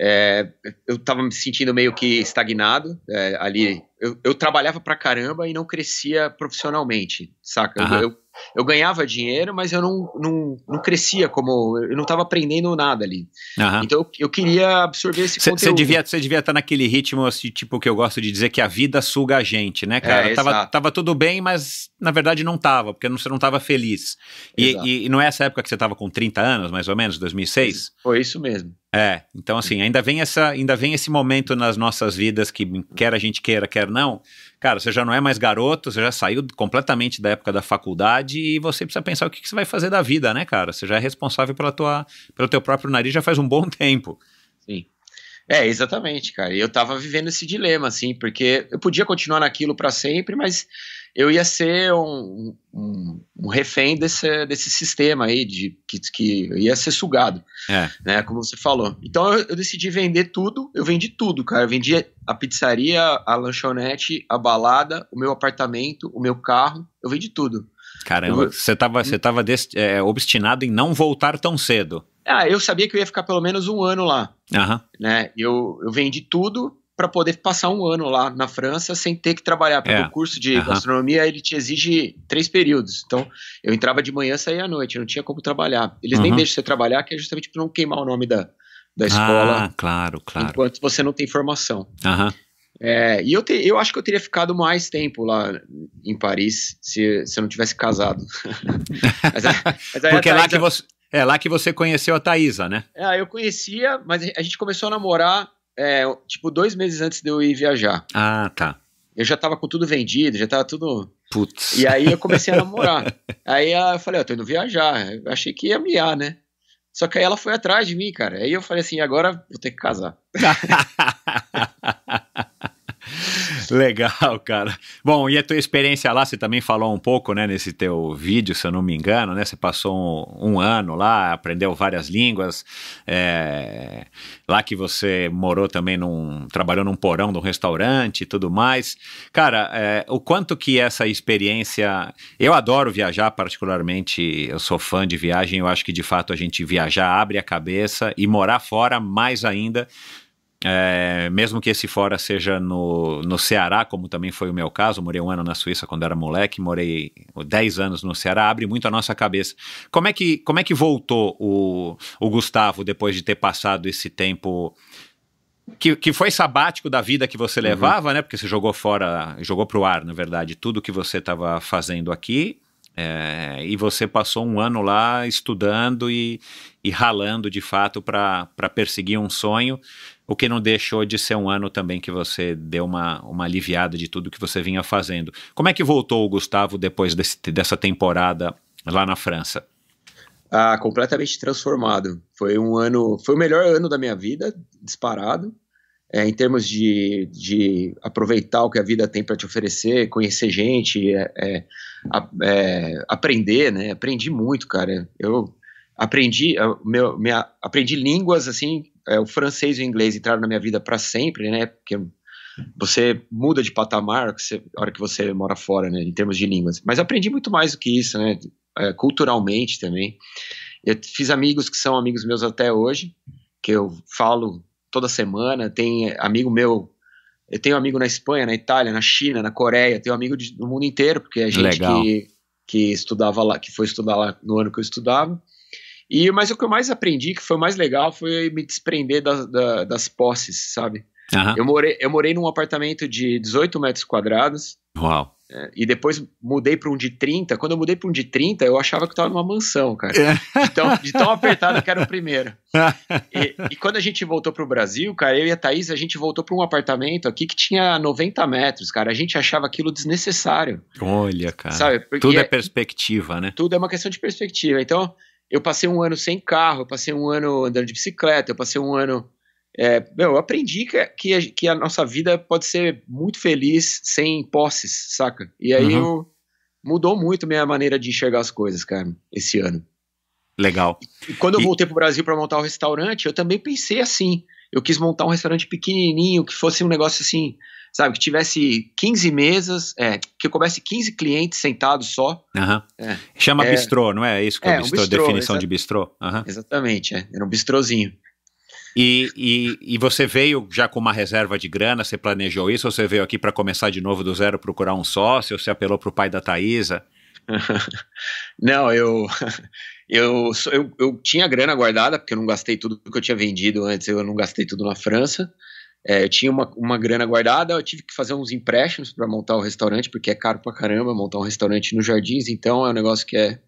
Speaker 1: é, eu estava me sentindo meio que estagnado é, ali eu, eu trabalhava pra caramba e não crescia profissionalmente, saca? Uhum. Eu, eu, eu, ganhava dinheiro, mas eu não, não, não crescia como. Eu não tava aprendendo nada ali. Uhum. Então eu, eu, queria absorver esse cê, conteúdo. Você devia
Speaker 3: estar devia tá naquele ritmo, assim, tipo, que eu gosto de dizer que a vida suga a gente, né, é, cara? É, tava, tava tudo bem, mas na verdade não tava, porque você não tava feliz. E, e, e, não é essa época que você tava com 30 anos, mais ou menos, 2006?
Speaker 1: Foi isso mesmo.
Speaker 3: É, então assim, ainda vem, essa, ainda vem esse momento nas nossas vidas que quer a gente queira, quer não, cara, você já não é mais garoto, você já saiu completamente da época da faculdade e você precisa pensar o que, que você vai fazer da vida, né, cara? Você já é responsável pela tua, pelo teu próprio nariz já faz um bom
Speaker 1: tempo. Sim. É, exatamente, cara. Eu tava vivendo esse dilema, assim, porque eu podia continuar naquilo para sempre, mas eu ia ser um, um, um refém desse, desse sistema aí, de, que, que eu ia ser sugado, é. né, como você falou. Então eu, eu, decidi vender tudo, eu vendi tudo, cara. Eu vendi a pizzaria, a lanchonete, a balada, o meu apartamento, o meu carro, eu vendi tudo. Caramba, você
Speaker 3: estava você tava é, obstinado em não voltar tão cedo.
Speaker 1: Ah, eu sabia que eu ia ficar pelo menos um ano lá. Uhum. Né? Eu, eu vendi tudo, para poder passar um ano lá na França sem ter que trabalhar, porque é. o curso de uhum. gastronomia ele te exige três períodos. Então, eu entrava de manhã, saía à noite, não tinha como trabalhar. Eles uhum. nem deixam você trabalhar, que é justamente para não queimar o nome da, da escola. Ah, claro, claro. Enquanto você não tem formação. Uhum. É, e eu, te, eu acho que eu teria ficado mais tempo lá em Paris se, se eu não tivesse casado. mas, mas porque é lá que você... É lá que você conheceu a Thaisa, né? É, eu conhecia, mas a gente começou a namorar é, tipo, dois meses antes de eu ir viajar.
Speaker 3: Ah, tá.
Speaker 1: Eu já tava com tudo vendido, já tava tudo. Putz. E aí eu comecei a namorar. aí ah, eu falei, eu tô indo viajar. Eu achei que ia miar, né? Só que aí ela foi atrás de mim, cara. Aí eu falei assim, agora vou ter que casar.
Speaker 3: Legal, cara. Bom, e a tua experiência lá, você também falou um pouco, né, nesse teu vídeo, se eu não me engano, né? Você passou um, um ano lá, aprendeu várias línguas, é, lá que você morou também num, trabalhou num porão de um restaurante e tudo mais. Cara, é, o quanto que essa experiência, eu adoro viajar particularmente, eu sou fã de viagem, eu acho que de fato a gente viajar abre a cabeça e morar fora mais ainda, é, mesmo que esse fora seja no, no Ceará, como também foi o meu caso, morei um ano na Suíça quando era moleque, morei 10 anos no Ceará, abre muito a nossa cabeça. Como é que, como é que voltou o, o Gustavo depois de ter passado esse tempo? Que, que foi sabático da vida que você uhum. levava, uhum. né? Porque você jogou fora, jogou pro ar, na verdade, tudo que você estava fazendo aqui. É, e você passou um ano lá estudando e, e ralando de fato para perseguir um sonho o que não deixou de ser um ano também que você deu uma, uma aliviada de tudo que você vinha fazendo. Como é que voltou o Gustavo depois desse, dessa temporada lá na França?
Speaker 1: Ah, completamente transformado. Foi um ano, foi o melhor ano da minha vida, disparado, é, em termos de, de aproveitar o que a vida tem para te oferecer, conhecer gente, é, é, é, aprender, né? Aprendi muito, cara. Eu aprendi, é, meu, minha, aprendi línguas, assim, é, o francês e o inglês entraram na minha vida para sempre, né? Porque você muda de patamar você, a hora que você mora fora, né? Em termos de línguas. Mas aprendi muito mais do que isso, né? É, culturalmente também. Eu fiz amigos que são amigos meus até hoje, que eu falo toda semana. Tem amigo meu, eu tenho amigo na Espanha, na Itália, na China, na Coreia, tenho amigo de, do mundo inteiro, porque é gente Legal. que, que estudava lá, que foi estudar lá no ano que eu estudava. E, mas o que eu mais aprendi, que foi mais legal, foi me desprender das, das, das posses, sabe?
Speaker 3: Uhum.
Speaker 4: Eu,
Speaker 1: morei, eu morei num apartamento de 18 metros quadrados. Uau. É, e depois mudei para um de 30. Quando eu mudei para um de 30, eu achava que eu estava numa mansão, cara. É. Então, de tão apertado que era o primeiro. E, e quando a gente voltou para o Brasil, cara, eu e a Thaís, a gente voltou para um apartamento aqui que tinha 90 metros, cara. A gente achava aquilo desnecessário.
Speaker 3: Olha, cara. Sabe? tudo é, é
Speaker 1: perspectiva, né? Tudo é uma questão de perspectiva. Então, eu passei um ano sem carro, eu passei um ano andando de bicicleta, eu passei um ano. É, meu, eu aprendi que, que, a, que a nossa vida pode ser muito feliz sem posses, saca? E aí uhum. eu, mudou muito minha maneira de enxergar as coisas, cara, esse ano. Legal. E quando eu voltei e... pro Brasil para montar o um restaurante, eu também pensei assim. Eu quis montar um restaurante pequenininho, que fosse um negócio assim, sabe, que tivesse 15 mesas, é, que coubesse 15 clientes sentados só. Uhum. É, Chama é, bistrô,
Speaker 3: não é? é isso que é, é bistrô, um bistrô, definição de bistrô. Uhum.
Speaker 1: Exatamente, é. era um bistrozinho.
Speaker 3: E, e, e, você veio já com uma reserva de grana, você planejou isso, ou você veio aqui para começar de novo do zero procurar um sócio, ou você apelou para o pai da Thaisa?
Speaker 1: não, eu, eu, eu, eu tinha grana guardada, porque eu não gastei tudo que eu tinha vendido antes, eu não gastei tudo na França. É, eu tinha uma, uma grana guardada, eu tive que fazer uns empréstimos para montar o restaurante, porque é caro pra caramba montar um restaurante nos jardins, então é um negócio que é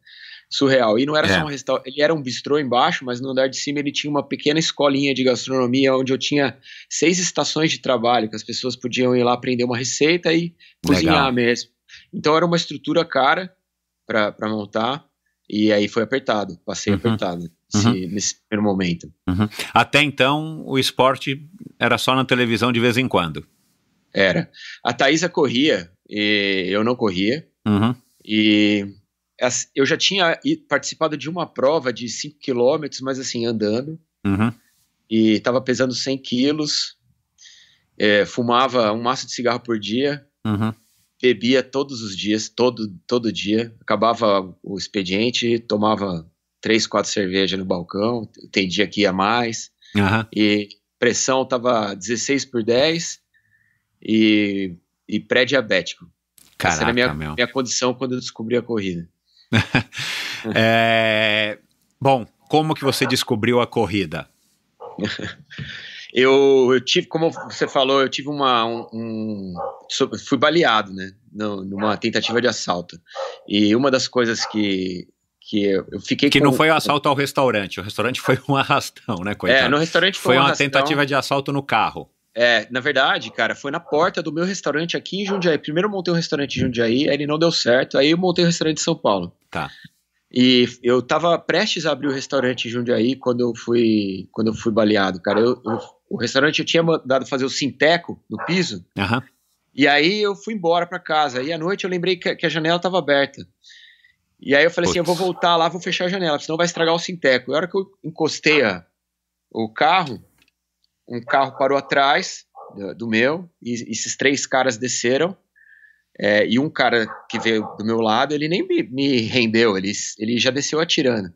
Speaker 1: surreal. E não era é. só um restaurante, ele era um bistrô embaixo, mas no andar de cima ele tinha uma pequena escolinha de gastronomia onde eu tinha seis estações de trabalho, que as pessoas podiam ir lá aprender uma receita e cozinhar Legal. mesmo. Então era uma estrutura cara para montar, e aí foi apertado, passei uhum. apertado uhum. nesse primeiro momento. Uhum. Até
Speaker 3: então, o esporte era só na televisão de vez em quando.
Speaker 1: Era. A Thaisa corria, e eu não corria. Uhum. E eu já tinha participado de uma prova de 5 quilômetros, mas assim, andando. Uhum. E estava pesando 100 quilos. É, fumava um maço de cigarro por dia uhum. bebia todos os dias, todo, todo dia, acabava o expediente, tomava três, quatro cervejas no balcão, tem dia que ia mais. Uhum. E pressão estava 16 por 10 e, e pré-diabético. Essa era a minha, meu. minha condição quando eu descobri a corrida.
Speaker 3: é, bom, como que você descobriu a corrida?
Speaker 1: eu, eu tive, como você falou, eu tive uma. Um, um, fui baleado, né? Numa tentativa de assalto. E uma das coisas que que eu fiquei Que com... não foi um assalto
Speaker 3: ao restaurante, o restaurante foi um arrastão, né, é, coitado? É, no restaurante foi, foi uma arrastão. tentativa de assalto
Speaker 1: no carro. É, na verdade, cara, foi na porta do meu restaurante aqui em Jundiaí. Primeiro eu montei um restaurante em Jundiaí, aí ele não deu certo, aí eu montei um restaurante em São Paulo. Tá. E eu tava prestes a abrir o restaurante em Jundiaí quando eu fui, quando eu fui baleado, cara. Eu, eu, o restaurante eu tinha mandado fazer o sinteco no piso, uhum. e aí eu fui embora para casa. E à noite eu lembrei que, que a janela estava aberta. E aí eu falei Putz. assim, eu vou voltar lá, vou fechar a janela, senão vai estragar o Sinteco. E a hora que eu encostei a, o carro, um carro parou atrás do, do meu, e esses três caras desceram, é, e um cara que veio do meu lado, ele nem me, me rendeu, ele, ele já desceu atirando.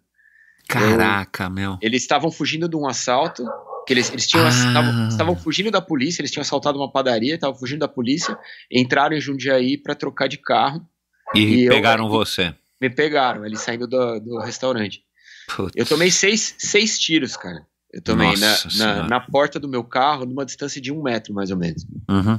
Speaker 3: Caraca, eu, meu.
Speaker 1: Eles estavam fugindo de um assalto, que eles, eles tinham, ah. estavam fugindo da polícia, eles tinham assaltado uma padaria, estavam fugindo da polícia, entraram em Jundiaí para trocar de carro. E, e pegaram eu, você me pegaram, ele saindo do, do restaurante.
Speaker 3: Putz.
Speaker 4: Eu
Speaker 1: tomei seis, seis tiros, cara. Eu tomei na, na, na, porta do meu carro, numa distância de um metro, mais ou menos. Uhum.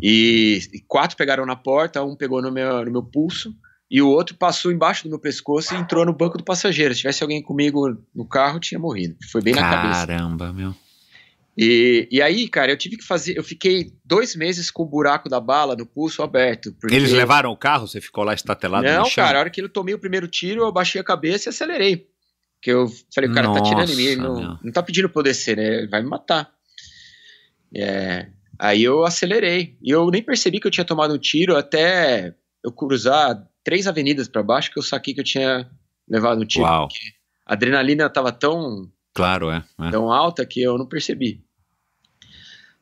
Speaker 1: E, e, quatro pegaram na porta, um pegou no meu, no meu pulso e o outro passou embaixo do meu pescoço e entrou no banco do passageiro. Se tivesse alguém comigo no carro, tinha morrido. Foi bem Caramba, na
Speaker 3: cabeça. Caramba,
Speaker 1: meu. E, e aí, cara, eu tive que fazer. Eu fiquei dois meses com o buraco da bala no pulso aberto. Porque... Eles levaram o carro? Você ficou lá estatelado Não, no chão? Não, cara, a hora que eu tomei o primeiro tiro, eu baixei a cabeça e acelerei. Porque eu falei, o cara Nossa, tá tirando em mim, não, não tá pedindo pra eu descer, né? Ele vai me matar. É, aí eu acelerei. E eu nem percebi que eu tinha tomado um tiro até eu cruzar três avenidas para baixo que eu saquei que eu tinha levado um tiro. Uau. Adrenalina tava tão Claro, é, é. Tão alta que eu não percebi.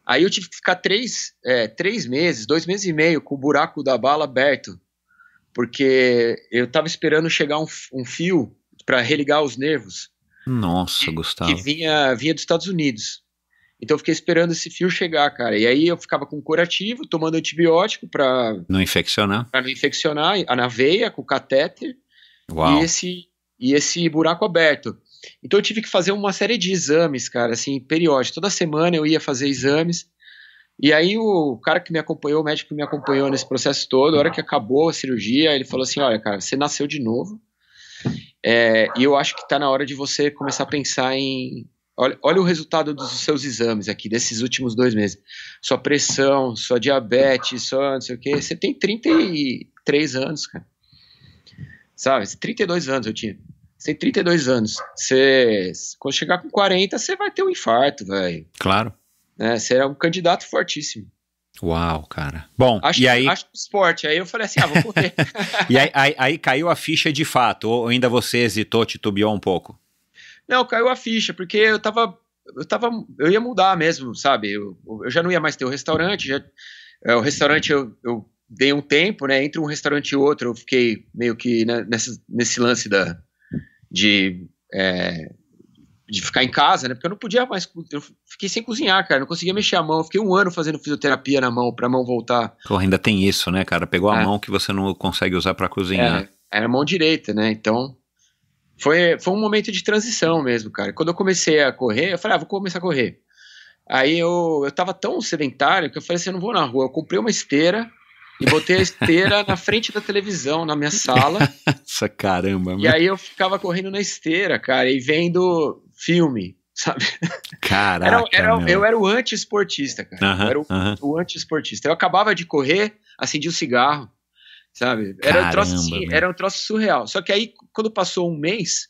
Speaker 1: Aí eu tive que ficar três, é, três meses, dois meses e meio com o buraco da bala aberto, porque eu tava esperando chegar um, um fio para religar os nervos.
Speaker 3: Nossa, Gustavo. Que
Speaker 1: vinha, vinha dos Estados Unidos. Então eu fiquei esperando esse fio chegar, cara. E aí eu ficava com curativo, tomando antibiótico para
Speaker 3: não infeccionar.
Speaker 1: Para não infeccionar, na veia com catéter. Uau. E esse e esse buraco aberto. Então eu tive que fazer uma série de exames, cara, assim, periódico. Toda semana eu ia fazer exames. E aí o cara que me acompanhou, o médico que me acompanhou nesse processo todo, a hora que acabou a cirurgia, ele falou assim: olha, cara, você nasceu de novo. É, e eu acho que está na hora de você começar a pensar em. Olha, olha o resultado dos seus exames aqui, desses últimos dois meses. Sua pressão, sua diabetes, sua não sei o quê. Você tem 33 anos, cara. Sabe? 32 anos eu tinha. Você tem 32 anos. Você, quando chegar com 40, você vai ter um infarto, velho. Claro. Né? Você é um candidato fortíssimo.
Speaker 3: Uau, cara. Bom,
Speaker 1: acho, e aí... Acho é esporte. Aí eu falei assim, ah, vou correr. e aí, aí, aí, caiu a ficha de fato?
Speaker 3: Ou ainda você hesitou, titubeou um pouco?
Speaker 1: Não, caiu a ficha, porque eu tava... Eu, tava, eu ia mudar mesmo, sabe? Eu, eu já não ia mais ter o restaurante. Já, é, o restaurante eu, eu dei um tempo, né? Entre um restaurante e outro, eu fiquei meio que né, nesse lance da, de, é, de ficar em casa, né? Porque eu não podia mais. Eu fiquei sem cozinhar, cara. Não conseguia mexer a mão. Eu fiquei um ano fazendo fisioterapia na mão, para a mão voltar.
Speaker 3: Porra, ainda tem isso, né, cara? Pegou a é. mão que você não consegue usar para cozinhar. É,
Speaker 1: era mão direita, né? Então. Foi, foi um momento de transição mesmo, cara. Quando eu comecei a correr, eu falei, ah, vou começar a correr. Aí eu, eu tava tão sedentário que eu falei assim: eu não vou na rua. Eu comprei uma esteira e botei a esteira na frente da televisão, na minha sala. Nossa, caramba, mano. E aí eu ficava correndo na esteira, cara, e vendo filme, sabe? Caraca, era, era eu era o anti-esportista, cara.
Speaker 3: Uh -huh, eu era o, uh -huh.
Speaker 1: o anti-esportista. Eu acabava de correr, acendi o um cigarro, sabe? Era, caramba, um troço, assim, era um troço surreal. Só que aí, quando passou um mês,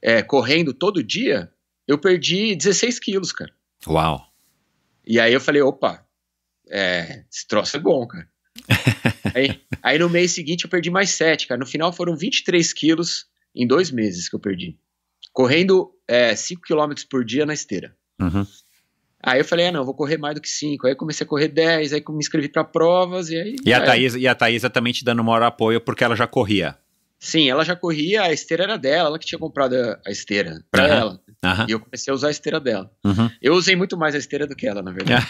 Speaker 1: é, correndo todo dia, eu perdi 16 quilos, cara. Uau! E aí eu falei, opa, é, esse troço é bom, cara. aí, aí, no mês seguinte eu perdi mais 7, cara. No final foram 23 quilos em dois meses que eu perdi. Correndo é, 5 quilômetros por dia na esteira. Uhum. Aí eu falei, ah, não, vou correr mais do que 5. Aí comecei a correr 10, aí me inscrevi para provas e aí... E a, Thaís,
Speaker 3: e a Thaís é também te dando o maior apoio porque ela já corria.
Speaker 1: Sim, ela já corria, a esteira era dela, ela que tinha comprado a esteira para uhum, ela. Uhum. E eu comecei a usar a esteira dela. Uhum. Eu usei muito mais a esteira do que ela, na verdade.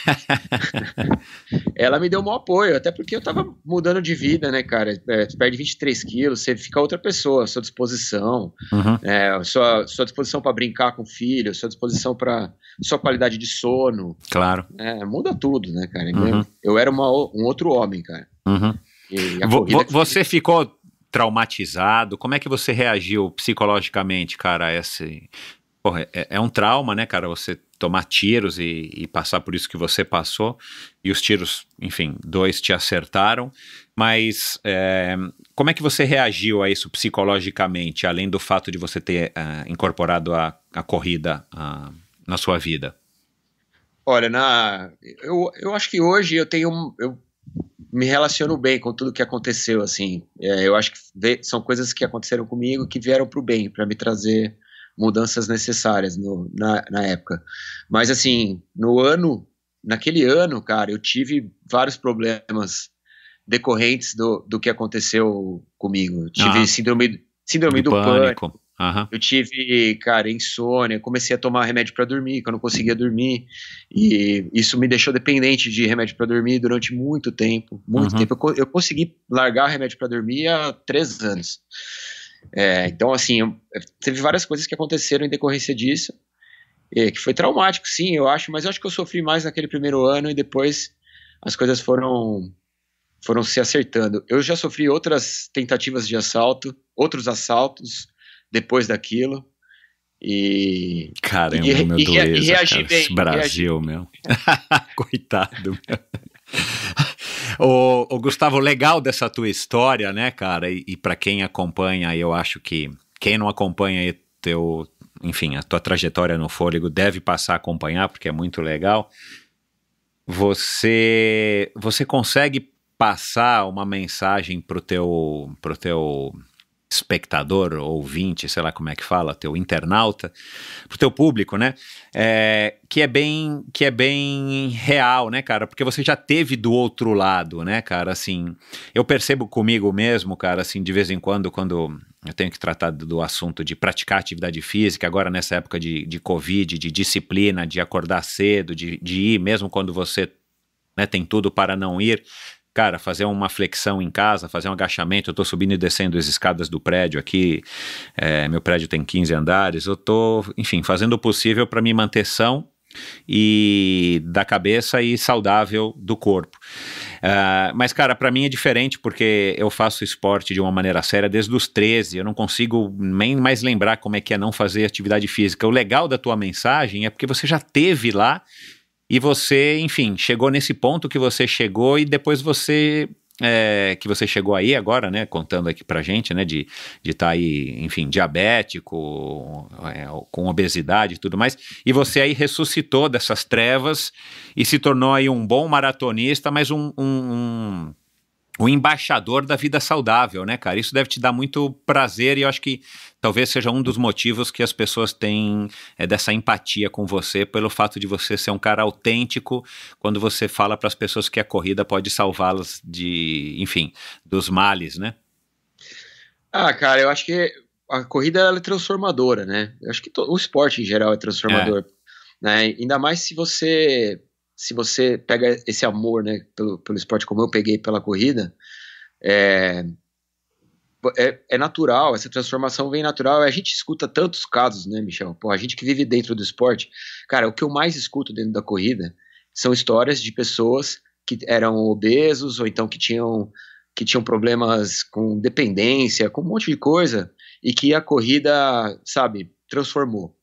Speaker 1: ela me deu maior apoio, até porque eu tava mudando de vida, né, cara? É, tu perde 23 quilos, você fica outra pessoa, sua disposição, é, sua, sua disposição para brincar com o filho, sua disposição para sua qualidade de sono. Claro. É, muda tudo, né, cara? Uhum. Eu era uma, um outro homem, cara. Uhum. E, é você foi... ficou traumatizado? Como é
Speaker 3: que você reagiu psicologicamente, cara, a esse. Porra, é, é, um trauma, né, cara? Você tomar tiros e, e passar por isso que você passou. E os tiros, enfim, dois te acertaram. Mas é, como é que você reagiu a isso psicologicamente, além do fato de você ter uh, incorporado a, a corrida uh, na sua vida?
Speaker 1: Olha, na, eu, eu acho que hoje eu tenho. Eu me relaciono bem com tudo que aconteceu, assim. É, eu acho que são coisas que aconteceram comigo que vieram para o bem, para me trazer mudanças necessárias no, na, na época. Mas, assim, no ano, naquele ano, cara, eu tive vários problemas decorrentes do, do que aconteceu comigo. Eu tive ah, síndrome, síndrome do, do pânico. pânico Uhum. Eu tive, cara, insônia, comecei a tomar remédio para dormir, que eu não conseguia dormir, e isso me deixou dependente de remédio para dormir durante muito tempo, muito uhum. tempo. Eu, eu, consegui largar remédio para dormir há três anos. É, então, assim, eu, é, teve várias coisas que aconteceram em decorrência disso, que foi traumático, sim, eu acho, mas eu acho que eu sofri mais naquele primeiro ano e depois as coisas foram foram se acertando. Eu já sofri outras tentativas de assalto, outros assaltos, depois daquilo. E.
Speaker 3: Caramba, e, meu e, dureza, e cara, bem. Esse Brasil, meu. Coitado, meu. Ô, Gustavo, legal dessa tua história, né, cara? E, e para quem acompanha, eu acho que quem não acompanha teu, enfim, a tua trajetória no Fôlego deve passar a acompanhar, porque é muito legal. Você, você consegue passar uma mensagem pro teu, pro teu espectador, ouvinte, sei lá como é que fala, teu internauta, pro teu público, né? É, que é bem que é bem real, né, cara? Porque você já teve do outro lado, né, cara? Assim, eu percebo comigo mesmo, cara, assim, de vez em quando, quando eu tenho que tratar do assunto de praticar atividade física, agora nessa época de, de Covid, de disciplina, de acordar cedo, de, de ir, mesmo quando você né, tem tudo para não ir, cara, fazer uma flexão em casa, fazer um agachamento, eu tô subindo e descendo as escadas do prédio aqui, é, meu prédio tem 15 andares, eu tô, enfim, fazendo o possível para me manter são e da cabeça e saudável do corpo. Uh, mas, cara, para mim é diferente porque eu faço esporte de uma maneira séria desde os 13. Eu não consigo nem mais lembrar como é que é não fazer atividade física. O legal da tua mensagem é porque você já teve lá e você, enfim, chegou nesse ponto que você chegou e depois você é, que você chegou aí agora, né, contando aqui pra gente, né, de estar de tá aí, enfim, diabético, é, com obesidade e tudo mais, e você aí ressuscitou dessas trevas e se tornou aí um bom maratonista, mas um, um, um o embaixador da vida saudável, né, cara? Isso deve te dar muito prazer e eu acho que talvez seja um dos motivos que as pessoas têm é, dessa empatia com você, pelo fato de você ser um cara autêntico quando você fala para as pessoas que a corrida pode salvá-las de, enfim, dos males, né?
Speaker 1: Ah, cara, eu acho que a corrida é transformadora, né? Eu acho que o esporte em geral é transformador, é. né? Ainda mais se você se você pega esse amor né, pelo, pelo esporte como eu peguei pela corrida, é, é, é, natural, essa transformação vem natural. A gente escuta tantos casos, né, Michel? Pô, a gente que vive dentro do esporte. Cara, o que eu mais escuto dentro da corrida são histórias de pessoas que eram obesos ou então que tinham, que tinham problemas com dependência, com um monte de coisa, e que a corrida, sabe, transformou.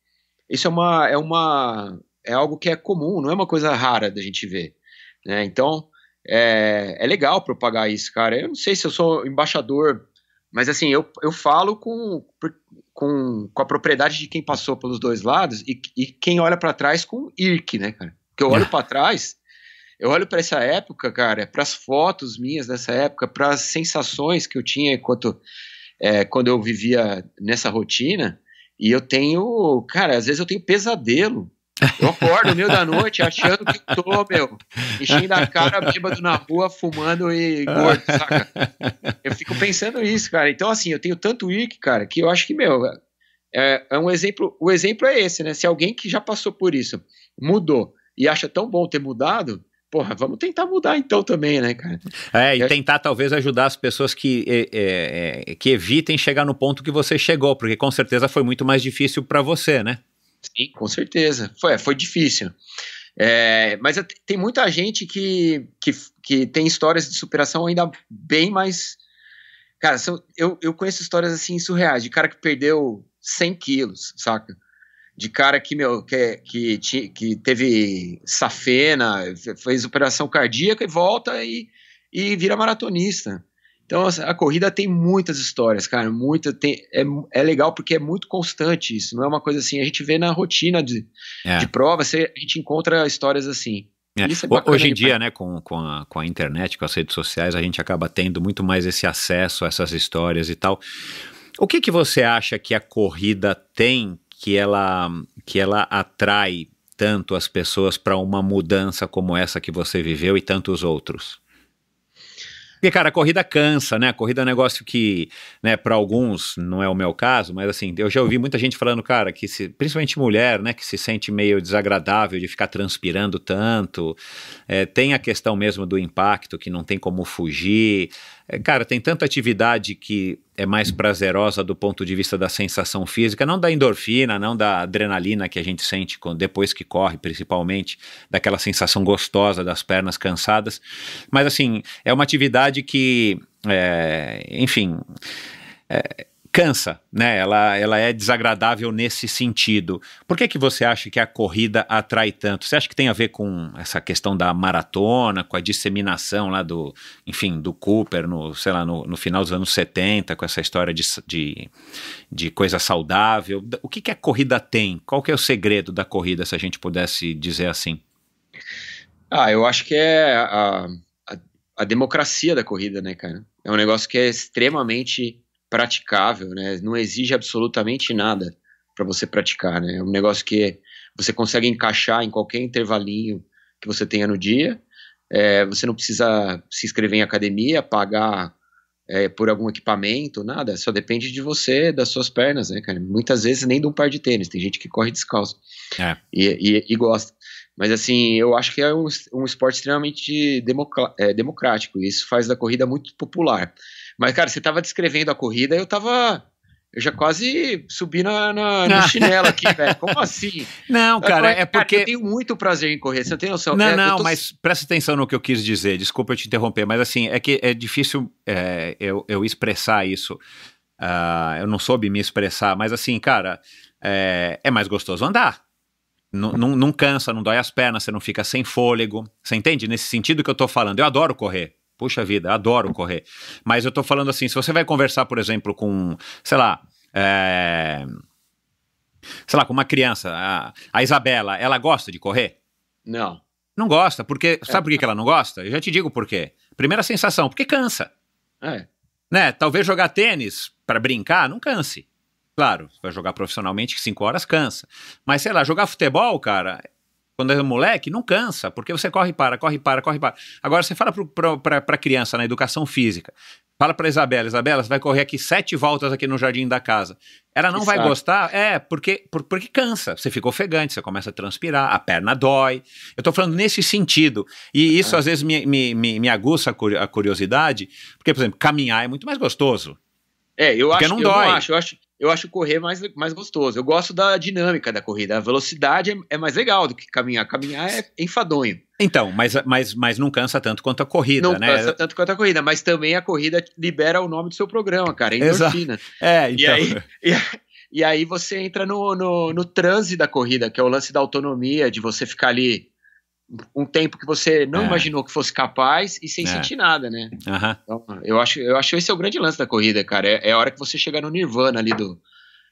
Speaker 1: Isso é uma, é uma é algo que é comum, não é uma coisa rara da gente ver. Né? Então, é, é legal propagar isso, cara. Eu não sei se eu sou embaixador, mas assim, eu, eu falo com, com, com a propriedade de quem passou pelos dois lados e, e quem olha para trás com IRC, né, cara? Porque eu olho para trás, eu olho para essa época, cara, para as fotos minhas dessa época, para as sensações que eu tinha enquanto é, quando eu vivia nessa rotina, e eu tenho, cara, às vezes eu tenho pesadelo eu acordo no meio da noite achando que tô, meu,
Speaker 2: enchendo a cara
Speaker 1: bêbado na rua, fumando e gordo, saca? Eu fico pensando isso, cara. Então, assim, eu tenho tanto wiki, cara, que eu acho que, meu, é, é, um exemplo. O exemplo é esse, né? Se alguém que já passou por isso mudou e acha tão bom ter mudado. Porra, vamos tentar mudar então também, né, cara?
Speaker 3: É, e tentar talvez ajudar as pessoas que, é, é, é, que evitem chegar no ponto que você chegou, porque com certeza foi muito mais difícil para você, né? Sim, com certeza. Foi, foi
Speaker 1: difícil. É, mas tem muita gente que, que, que tem histórias de superação ainda bem mais. Cara, são, eu, eu conheço histórias assim surreais, de cara que perdeu 100 quilos, saca? De cara que, meu, que, que, que teve safena, fez operação cardíaca e volta e, e vira maratonista. Então assim, a corrida tem muitas histórias, cara, muita tem, é, é legal porque é muito constante isso, não é uma coisa assim, a gente vê na rotina de, é. de prova, você, a gente encontra histórias assim. É. é hoje em dia,
Speaker 3: pra... né, com, com, a, com a internet, com as redes sociais, a gente acaba tendo muito mais esse acesso a essas histórias e tal. O que, que você acha que a corrida tem que ela, que ela atrai tanto as pessoas para uma mudança como essa que você viveu e tantos outros? Porque, cara, a corrida cansa, né? A corrida é um negócio que, né, para alguns, não é o meu caso, mas assim, eu já ouvi muita gente falando, cara, que se, principalmente mulher, né, que se sente meio desagradável de ficar transpirando tanto. É, tem a questão mesmo do impacto, que não tem como fugir. É, cara, tem tanta atividade que é mais prazerosa do ponto de vista da sensação física, não da endorfina, não da adrenalina que a gente sente depois que corre, principalmente, daquela sensação gostosa das pernas cansadas. Mas, assim, é uma atividade que, é, enfim. É, cansa, né? Ela, ela é desagradável nesse sentido. Por que, que você acha que a corrida atrai tanto? Você acha que tem a ver com essa questão da maratona, com a disseminação lá do, enfim, do Cooper no, sei lá, no, no final dos anos 70, com essa história de, de, de coisa saudável? O que, que a corrida tem? Qual que é o segredo da corrida, se a gente pudesse dizer assim?
Speaker 1: Ah, eu acho que é a, a, a democracia da corrida, né, cara? É um negócio que é extremamente praticável, né? Não exige absolutamente nada para você praticar, né? É um negócio que você consegue encaixar em qualquer intervalinho que você tenha no dia. É, você não precisa se inscrever em academia, pagar é, por algum equipamento, nada. Só depende de você, das suas pernas, né, cara? Muitas vezes nem de um par de tênis. Tem gente que corre descalço é. e, e, e, gosta. Mas assim, eu acho que é um, um esporte extremamente é, democrático. E isso faz da corrida muito popular. Mas, cara, você estava descrevendo a corrida, eu estava eu já quase subi na, na no chinelo aqui, velho. Como assim? Não, cara, é, é porque. Cara, eu tenho muito prazer em correr, você não tem noção. Não, é, não, tô... mas
Speaker 3: presta atenção no que eu quis dizer, desculpa eu te interromper, mas assim, é que é difícil é, eu, eu expressar isso. Uh, eu não soube me expressar, mas assim, cara, é, é mais gostoso andar. Não, não cansa, não dói as pernas, você não fica sem fôlego. Você entende? Nesse sentido que eu tô falando, eu adoro correr. Puxa vida, adoro correr. Mas eu tô falando assim, se você vai conversar, por exemplo, com, sei lá, é, sei lá, com uma criança, a, a Isabela, ela gosta de correr? Não. Não gosta, porque. É. Sabe por que, que ela não gosta? Eu já te digo por quê. Primeira sensação, porque cansa. É. Né? Talvez jogar tênis para brincar não canse. Claro, vai jogar profissionalmente, cinco horas cansa. Mas sei lá, jogar futebol, cara, quando é moleque, não cansa, porque você corre e para, corre e para, corre e para. Agora você fala para a criança na educação física, Fala para Isabela, Isabela, você vai correr aqui sete voltas aqui no jardim da casa. Ela não vai gostar, é, porque, porque cansa. Você fica ofegante, você começa a transpirar, a perna dói. Eu estou falando nesse sentido. E é. isso é. às vezes me, me, me, me, aguça a curiosidade, porque, por exemplo, caminhar é muito mais gostoso.
Speaker 1: É, eu porque acho não dói. Eu não acho, eu acho, eu acho correr mais, mais gostoso. Eu gosto da dinâmica da corrida. A velocidade é, é mais legal do que caminhar. Caminhar é enfadonho.
Speaker 3: Então, mas, mas, mas não cansa tanto quanto a corrida, não né? Não cansa
Speaker 1: tanto quanto a corrida, mas também a corrida libera o nome do seu programa, cara, é endorfina. É, então... E aí, então. e aí, e aí você entra no, no, no transe da corrida, que é o lance da autonomia, de você ficar ali um tempo que você não é. imaginou que fosse capaz e sem é. sentir nada, né? Uhum. Então, eu acho, eu acho esse é o grande lance da corrida, cara. É, é a hora que você chega no nirvana ali do,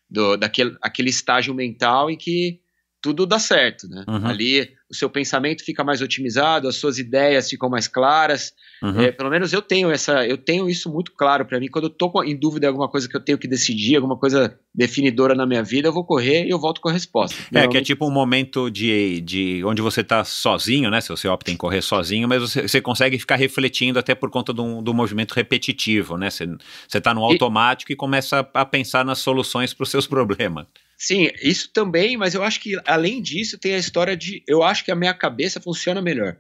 Speaker 1: do daquele aquele estágio mental em que tudo dá certo, né? Uhum. Ali o seu pensamento fica mais otimizado, as suas ideias ficam mais claras. Uhum. É, pelo menos eu tenho essa, eu tenho isso muito claro para mim. Quando eu tô em dúvida alguma coisa que eu tenho que decidir, alguma coisa definidora na minha vida, eu vou correr e eu volto com a resposta. É que é
Speaker 3: tipo um momento de, de onde você tá sozinho, né? Se você opta em correr sozinho, mas você, você consegue ficar refletindo até por conta do, do movimento repetitivo, né? Você, você tá no automático e, e começa a pensar nas
Speaker 1: soluções para os seus problemas. Sim, isso também, mas eu acho que além disso tem a história de. Eu acho que a minha cabeça funciona melhor.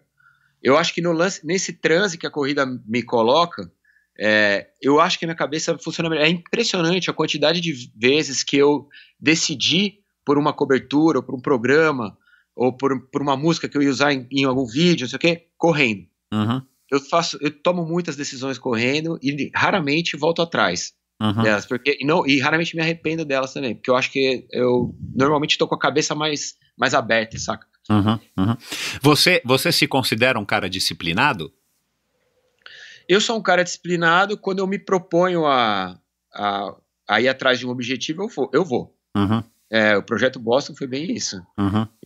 Speaker 1: Eu acho que no lance, nesse transe que a corrida me coloca, é, eu acho que a minha cabeça funciona melhor. É impressionante a quantidade de vezes que eu decidi por uma cobertura, ou por um programa, ou por, por uma música que eu ia usar em, em algum vídeo, não sei o quê, correndo. Uhum. Eu faço, eu tomo muitas decisões correndo e raramente volto atrás uhum. delas, porque e não, e raramente me arrependo delas também, porque eu acho que eu normalmente estou com a cabeça mais, mais aberta, saca?
Speaker 3: Uhum, uhum. Você, você se considera um cara disciplinado?
Speaker 1: Eu sou um cara disciplinado quando eu me proponho a, a, a ir atrás de um objetivo, eu vou. Eu vou. Uhum. É, o projeto Boston foi bem isso.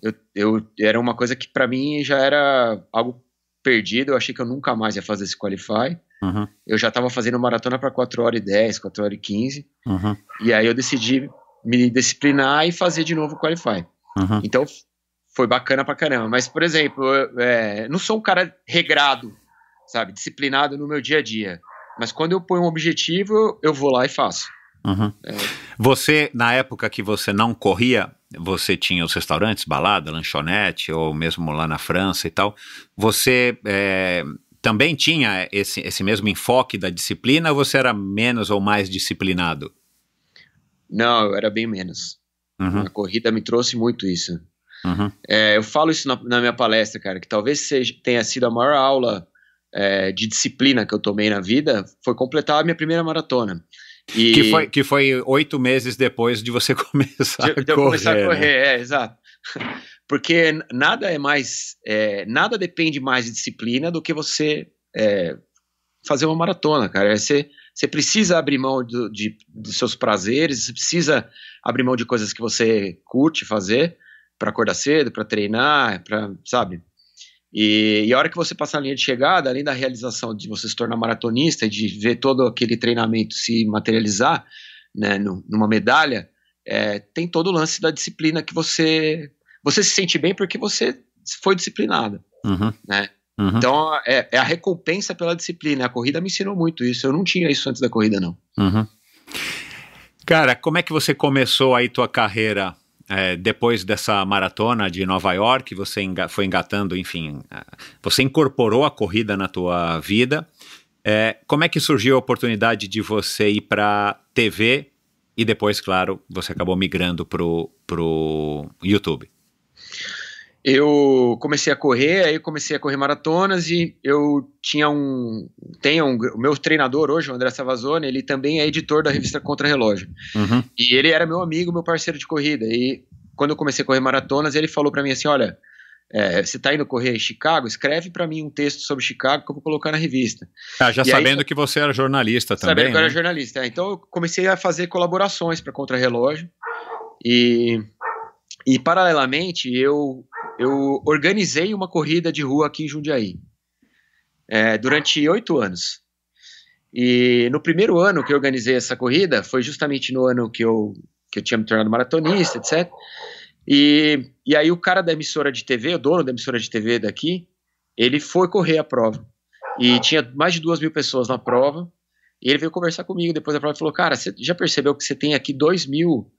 Speaker 1: Eu, eu, era uma coisa que para mim já era algo perdido, eu achei que eu nunca mais ia fazer esse qualify. Uhum. Eu já estava fazendo maratona para 4 horas e 10, 4 horas e 15. Uhum. E aí eu decidi me disciplinar e fazer de novo o Qualify. Uhum. Então foi bacana pra caramba. Mas, por exemplo, eu, é, não sou um cara regrado, sabe? Disciplinado no meu dia a dia. Mas quando eu ponho um objetivo, eu vou lá e faço. Uhum. É.
Speaker 3: Você, na época que você não corria, você tinha os restaurantes, balada, lanchonete, ou mesmo lá na França e tal. Você é, também tinha esse, esse
Speaker 1: mesmo enfoque
Speaker 3: da disciplina ou você era menos ou mais disciplinado?
Speaker 1: Não, eu era bem menos. Uhum. A corrida me trouxe muito isso. Uhum. É, eu falo isso na, na, minha palestra, cara, que talvez seja, tenha sido a maior aula é, de disciplina que eu tomei na vida, foi completar a minha primeira maratona. E... Que, foi, que foi oito meses depois de você começar de, a de correr. De eu começar a correr, né? é, exato porque nada é mais, é, nada depende mais de disciplina do que você é, fazer uma maratona, cara. É, você, você precisa abrir mão do, de, dos seus prazeres, você precisa abrir mão de coisas que você curte fazer para acordar cedo, para treinar, para, sabe? E, e, a hora que você passa a linha de chegada, além da realização de você se tornar maratonista, de ver todo aquele treinamento se materializar né, no, numa medalha, é, tem todo o lance da disciplina que você você se sente bem porque você foi disciplinada, uhum. né? Uhum. Então é, é, a recompensa pela disciplina. A corrida me ensinou muito isso. Eu não tinha isso antes da corrida, não. Uhum. Cara, como
Speaker 3: é que você começou aí tua carreira é, depois dessa maratona de Nova York? Você enga foi engatando, enfim, você incorporou a corrida na tua vida. É, como é que surgiu a oportunidade de você ir para TV e depois, claro, você acabou migrando pro pro YouTube?
Speaker 1: eu comecei a correr, aí comecei a correr maratonas e eu tinha um, tenho um, o meu treinador hoje, o André Savazone, ele também é editor da revista Contra Relógio. Uhum. E ele era meu amigo, meu parceiro de corrida. E quando eu comecei a correr maratonas, ele falou para mim assim, olha, é, você tá indo correr em Chicago, escreve para mim um texto sobre Chicago que eu vou colocar na revista. Ah, já e sabendo aí, que
Speaker 3: você era jornalista também. Sabendo né? que eu era né?
Speaker 1: jornalista. É, então eu comecei a fazer colaborações para Contra Relógio e e paralelamente eu eu organizei uma corrida de rua aqui em Jundiaí é, durante oito anos. E no primeiro ano que eu organizei essa corrida, foi justamente no ano que eu, que eu tinha me tornado maratonista, etc. E, e aí o cara da emissora de TV, o dono da emissora de TV daqui, ele foi correr a prova. E tinha mais de duas mil pessoas na prova. E ele veio conversar comigo depois da prova e falou: Cara, você já percebeu que você tem aqui dois mil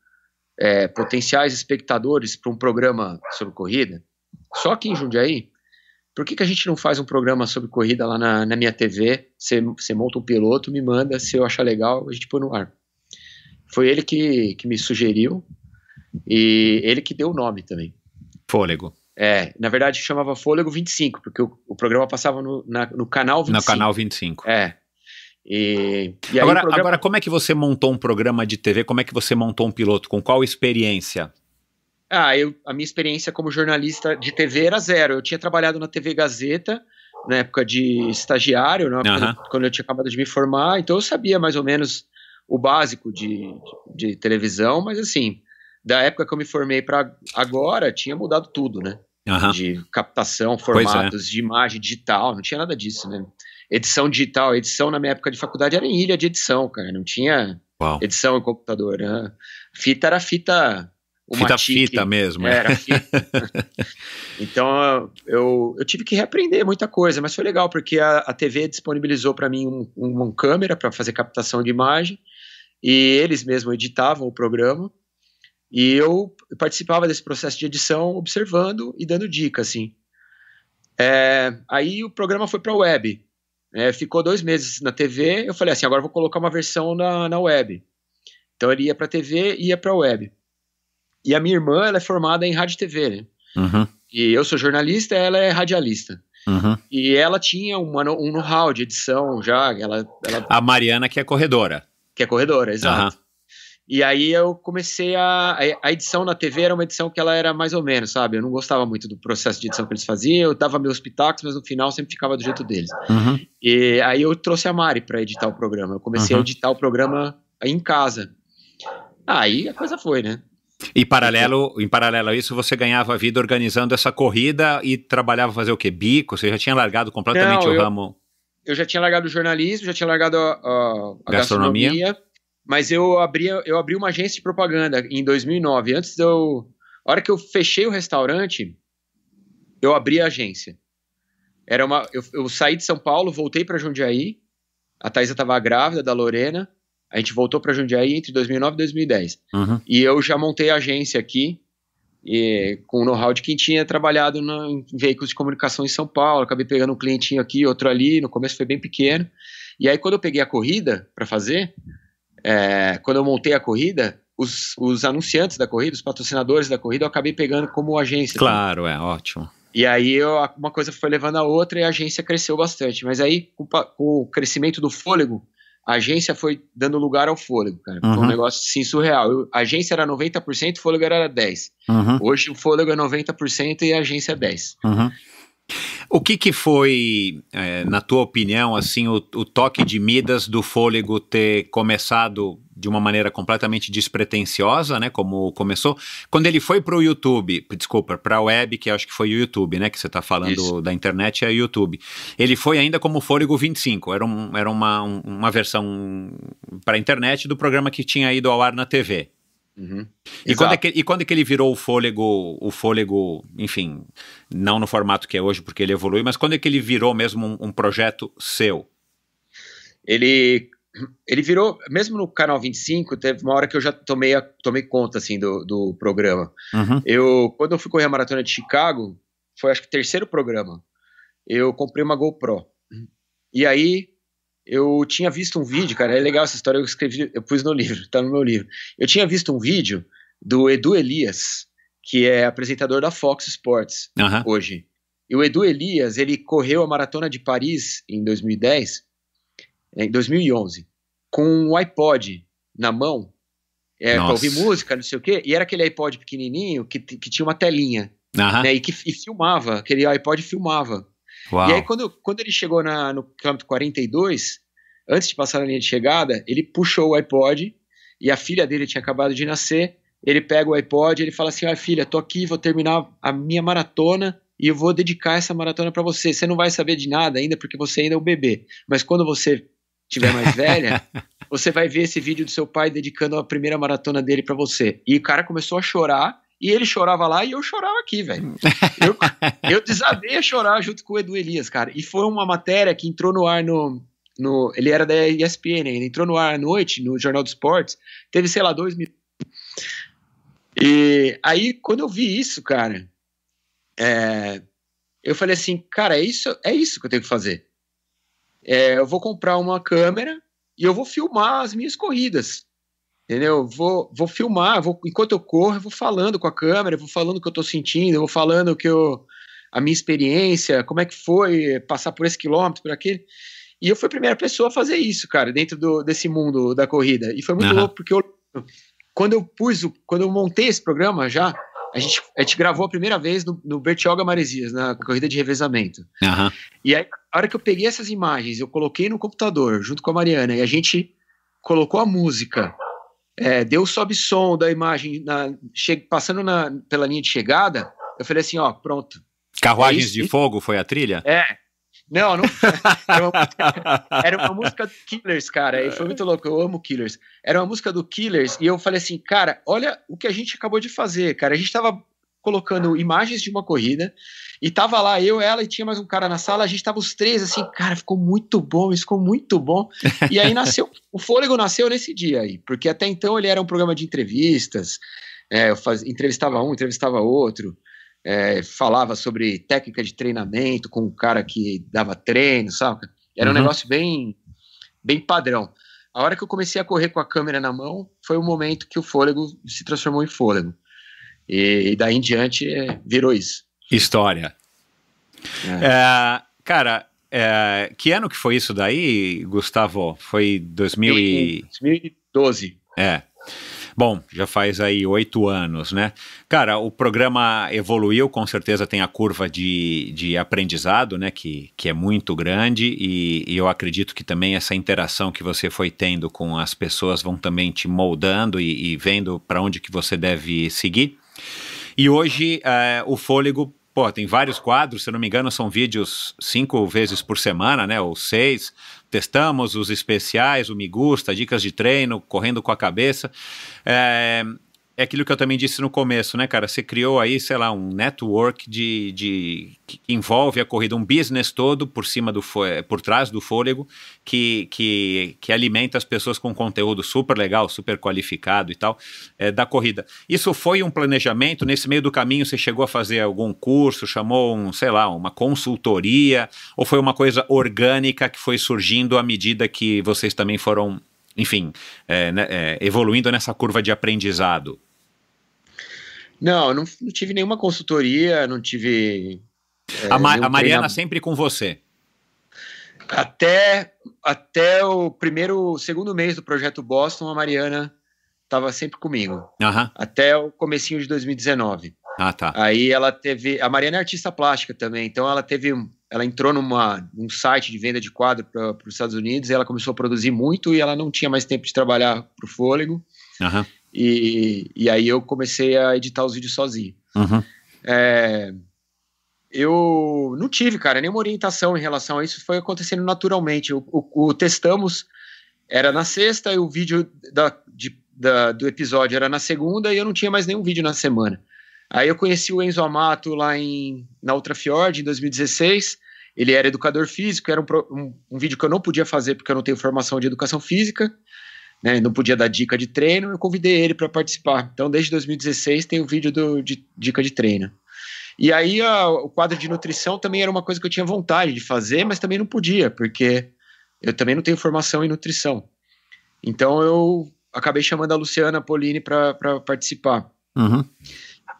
Speaker 1: é, potenciais espectadores para um programa sobre corrida, só aqui em Jundiaí, por que, que a gente não faz um programa sobre corrida lá na, na minha TV? Você monta um piloto, me manda, se eu achar legal, a gente põe no ar. Foi ele que, que me sugeriu e ele que deu o nome também. Fôlego. É, na verdade chamava Fôlego 25, porque o, o programa passava no, na, no Canal 25. No Canal 25. É, e, e agora, programa... agora,
Speaker 3: como é que você montou um programa de TV? Como é que você montou um piloto? Com qual experiência?
Speaker 1: Ah, eu, a minha experiência como jornalista de TV era zero. Eu tinha trabalhado na TV Gazeta na época de estagiário, né, uhum. quando eu tinha acabado de me formar, então eu sabia mais ou menos o básico de, de, de televisão, mas assim, da época que eu me formei para agora, tinha mudado tudo, né? Uhum. De captação, é. formatos é. de imagem digital, não tinha nada disso, né? edição digital, edição na minha época de faculdade era em ilha de edição, cara, não tinha Uau. edição em computador. Né? Fita era fita. fita tique,
Speaker 3: fita mesmo. É, era fita.
Speaker 1: então eu, eu tive que reaprender muita coisa, mas foi legal porque a, a TV disponibilizou para mim um, um, uma câmera para fazer captação de imagem e eles mesmos editavam o programa. E eu participava desse processo de edição observando e dando dica, assim. É, aí o programa foi para a web. É, ficou dois meses na TV, eu falei assim, agora vou colocar uma versão na, na web. Então ele ia para TV e ia para web. E a minha irmã, ela é formada em rádio e TV, né? Uhum. E eu sou jornalista, ela é radialista. Uhum. E ela tinha uma, um know-how de edição já. Ela, ela, A Mariana, que é corredora. Que é corredora, exato. Uhum. E aí eu comecei a. A edição na TV era uma edição que ela era mais ou menos, sabe? Eu não gostava muito do processo de edição que eles faziam, eu dava meus pitacos, mas no final sempre ficava do jeito deles. Uhum. E aí eu trouxe a Mari para editar o programa. Eu comecei uhum. a editar o programa em casa.
Speaker 3: Aí a coisa foi, né? E paralelo, em paralelo a isso, você ganhava a vida organizando essa corrida e trabalhava fazer o quê? Bico? Você já tinha largado completamente não, o eu, ramo?
Speaker 1: Eu já tinha largado o jornalismo, já tinha largado a, a, a gastronomia. gastronomia mas eu abri, eu abri uma agência de propaganda em 2009. Antes eu, a hora que eu fechei o restaurante, eu abri a agência. Era uma, eu, eu saí de São Paulo, voltei para Jundiaí. A Thaisa estava grávida da Lorena. A gente voltou para Jundiaí entre 2009 e 2010. Uhum. E eu já montei a agência aqui e, com o know-how de quem tinha trabalhado em veículos de comunicação em São Paulo. Acabei pegando um clientinho aqui, outro ali. No começo foi bem pequeno. E aí, quando eu peguei a corrida para fazer, é, quando eu montei a corrida, os, os, anunciantes da corrida, os patrocinadores da corrida, eu acabei pegando como agência.
Speaker 3: Claro, também. é ótimo.
Speaker 1: E aí eu, uma coisa foi levando a outra e a agência cresceu bastante. Mas aí, com, com o crescimento do fôlego, a agência foi dando lugar ao fôlego, cara. Uhum. Foi um uhum. negócio assim surreal. Eu, a agência era 90%, o fôlego era 10%. Uhum. Hoje o fôlego é 90% e a agência é 10%.
Speaker 3: Uhum. O que, que foi, é, na tua opinião, assim, o, o, toque de Midas do fôlego ter começado de uma maneira completamente despretensiosa, né? Como começou. Quando ele foi para o YouTube, desculpa, para a web, que acho que foi o YouTube, né? Que você está falando Isso. da internet, é o YouTube. Ele foi ainda como Fôlego 25. Era, um, era uma, um, uma versão para a internet do programa que tinha ido ao ar na TV. Uhum. E, quando é que, e quando é que ele virou o fôlego, o fôlego, enfim, não no formato que é hoje, porque ele evolui, mas quando é que ele virou mesmo um, um projeto seu?
Speaker 1: Ele, ele virou, mesmo no Canal 25, teve uma hora que eu já tomei, a, tomei conta, assim, do, do programa. Uhum. Eu, quando eu fui correr a Maratona de Chicago, foi acho que o terceiro programa, eu comprei uma GoPro. Uhum. E aí, eu tinha visto um vídeo, cara, é legal essa história, eu escrevi, eu pus no livro, tá no meu livro. Eu tinha visto um vídeo do Edu Elias, que é apresentador da Fox Sports uhum. hoje. E o Edu Elias, ele correu a maratona de Paris em 2010, em 2011, com um iPod na mão, é, pra ouvir música, não sei o quê, e era aquele iPod pequenininho que, que tinha uma telinha, uhum. né, e que e filmava, aquele iPod filmava. Uau. E aí, quando, quando ele chegou na, no quilômetro 42, antes de passar na linha de chegada, ele puxou o iPod e a filha dele tinha acabado de nascer. Ele pega o iPod, ele fala assim: "Ah, filha, tô aqui, vou terminar a minha maratona e eu vou dedicar essa maratona para você. Você não vai saber de nada ainda porque você ainda é um bebê, mas quando você tiver mais velha, você vai ver esse vídeo do seu pai dedicando a primeira maratona dele para você". E o cara começou a chorar e ele chorava lá e eu chorava aqui, velho. Eu, eu desabei a chorar junto com o Edu Elias, cara. E foi uma matéria que entrou no ar no. no ele era da ESPN, ele entrou no ar à noite, no Jornal dos Esportes. Teve, sei lá, dois mil. E aí, quando eu vi isso, cara, é, eu falei assim, cara, é isso, é isso que eu tenho que fazer. É, eu vou comprar uma câmera e eu vou filmar as minhas corridas entendeu? Vou, vou filmar, vou, enquanto eu corro, eu vou falando com a câmera, vou falando o que eu estou sentindo, eu vou falando o que eu, a minha experiência, como é que foi passar por esse quilômetro, por aquele. E eu fui a primeira pessoa a fazer isso, cara, dentro do, desse mundo da corrida. E foi muito uhum. louco, porque eu, quando eu pus, quando eu montei esse programa já, a gente, a gente gravou a primeira vez no, no Bertioga Maresias, na corrida de revezamento. Uhum. E aí, a hora que eu peguei essas imagens, eu coloquei no computador, junto com a Mariana, e a gente colocou a música é, deu sobe-som da imagem na, che, passando na, pela linha de chegada, eu falei assim, ó, pronto.
Speaker 3: Carruagens é de Fogo foi a trilha?
Speaker 1: É. Não, não. Era uma, era uma música do Killers, cara. E foi muito louco. Eu amo Killers. Era uma música do Killers e eu falei assim, cara, olha o que a gente acabou de fazer, cara. A gente tava colocando imagens de uma corrida, e tava lá eu, ela e tinha mais um cara na sala, a gente tava os três assim, cara, ficou muito bom, isso ficou muito bom. E aí nasceu, o Fôlego nasceu nesse dia aí, porque até então ele era um programa de entrevistas, é, eu faz, entrevistava um, entrevistava outro, é, falava sobre técnica de treinamento com um cara que dava treino, sabe? Era uhum. um negócio bem, bem padrão. A hora que eu comecei a correr com a câmera na mão, foi o momento que o fôlego se transformou em fôlego. E, e daí em diante é, virou isso. História.
Speaker 3: É. É, cara, é, que ano que foi isso daí, Gustavo? Foi 2000 e...
Speaker 1: 2012.
Speaker 3: É. Bom, já faz aí oito anos, né? Cara, o programa evoluiu, com certeza tem a curva de, de aprendizado, né? Que, que é muito grande e, e eu acredito que também essa interação que você foi tendo com as pessoas vão também te moldando e, e vendo para onde que você deve seguir. E hoje é, o Fôlego Pô, tem vários quadros, se não me engano, são vídeos cinco vezes por semana, né? Ou seis. Testamos os especiais, o Me Gusta, dicas de treino, correndo com a cabeça. É, é aquilo que eu também disse no começo, né, cara? Você criou aí, sei lá, um network de, de que envolve a corrida, um business todo por cima do eh, por trás do fôlego, que, que, que alimenta as pessoas com conteúdo super legal, super qualificado e tal, é, da corrida. Isso foi um planejamento? Nesse meio do caminho você chegou a fazer algum curso, chamou um, sei lá, uma consultoria, ou foi uma coisa orgânica que foi surgindo à medida que vocês também foram enfim, é, né, é, evoluindo nessa curva de aprendizado?
Speaker 1: Não, não, não tive nenhuma consultoria, não tive. É, a, Ma a, Mariana treino... sempre com você. Até, até o primeiro, segundo mês do projeto Boston, a Mariana estava sempre comigo. Uhum. Até o comecinho de 2019. Ah, tá. Aí ela teve. A Mariana é artista plástica também, então ela teve. Ela entrou numa, num site de venda de quadro para os Estados Unidos e ela começou a produzir muito e ela não tinha mais tempo de trabalhar para o fôlego. Uhum. E, e aí eu comecei a editar os vídeos sozinho. Uhum. É, eu não tive, cara, nenhuma orientação em relação a isso, foi acontecendo naturalmente. O, o, o Testamos era na sexta e o vídeo da, de, da, do episódio era na segunda e eu não tinha mais nenhum vídeo na semana. Aí eu conheci o Enzo Amato lá em, na outra Fjord, em 2016. Ele era educador físico, era um, um, um, vídeo que eu não podia fazer porque eu não tenho formação de educação física, né, não podia dar dica de treino, eu convidei ele para participar. Então, desde 2016 tem o vídeo do, de dica de treino. E aí a, o quadro de nutrição também era uma coisa que eu tinha vontade de fazer, mas também não podia, porque eu também não tenho formação em nutrição. Então eu acabei chamando a Luciana Poline para participar. Uhum.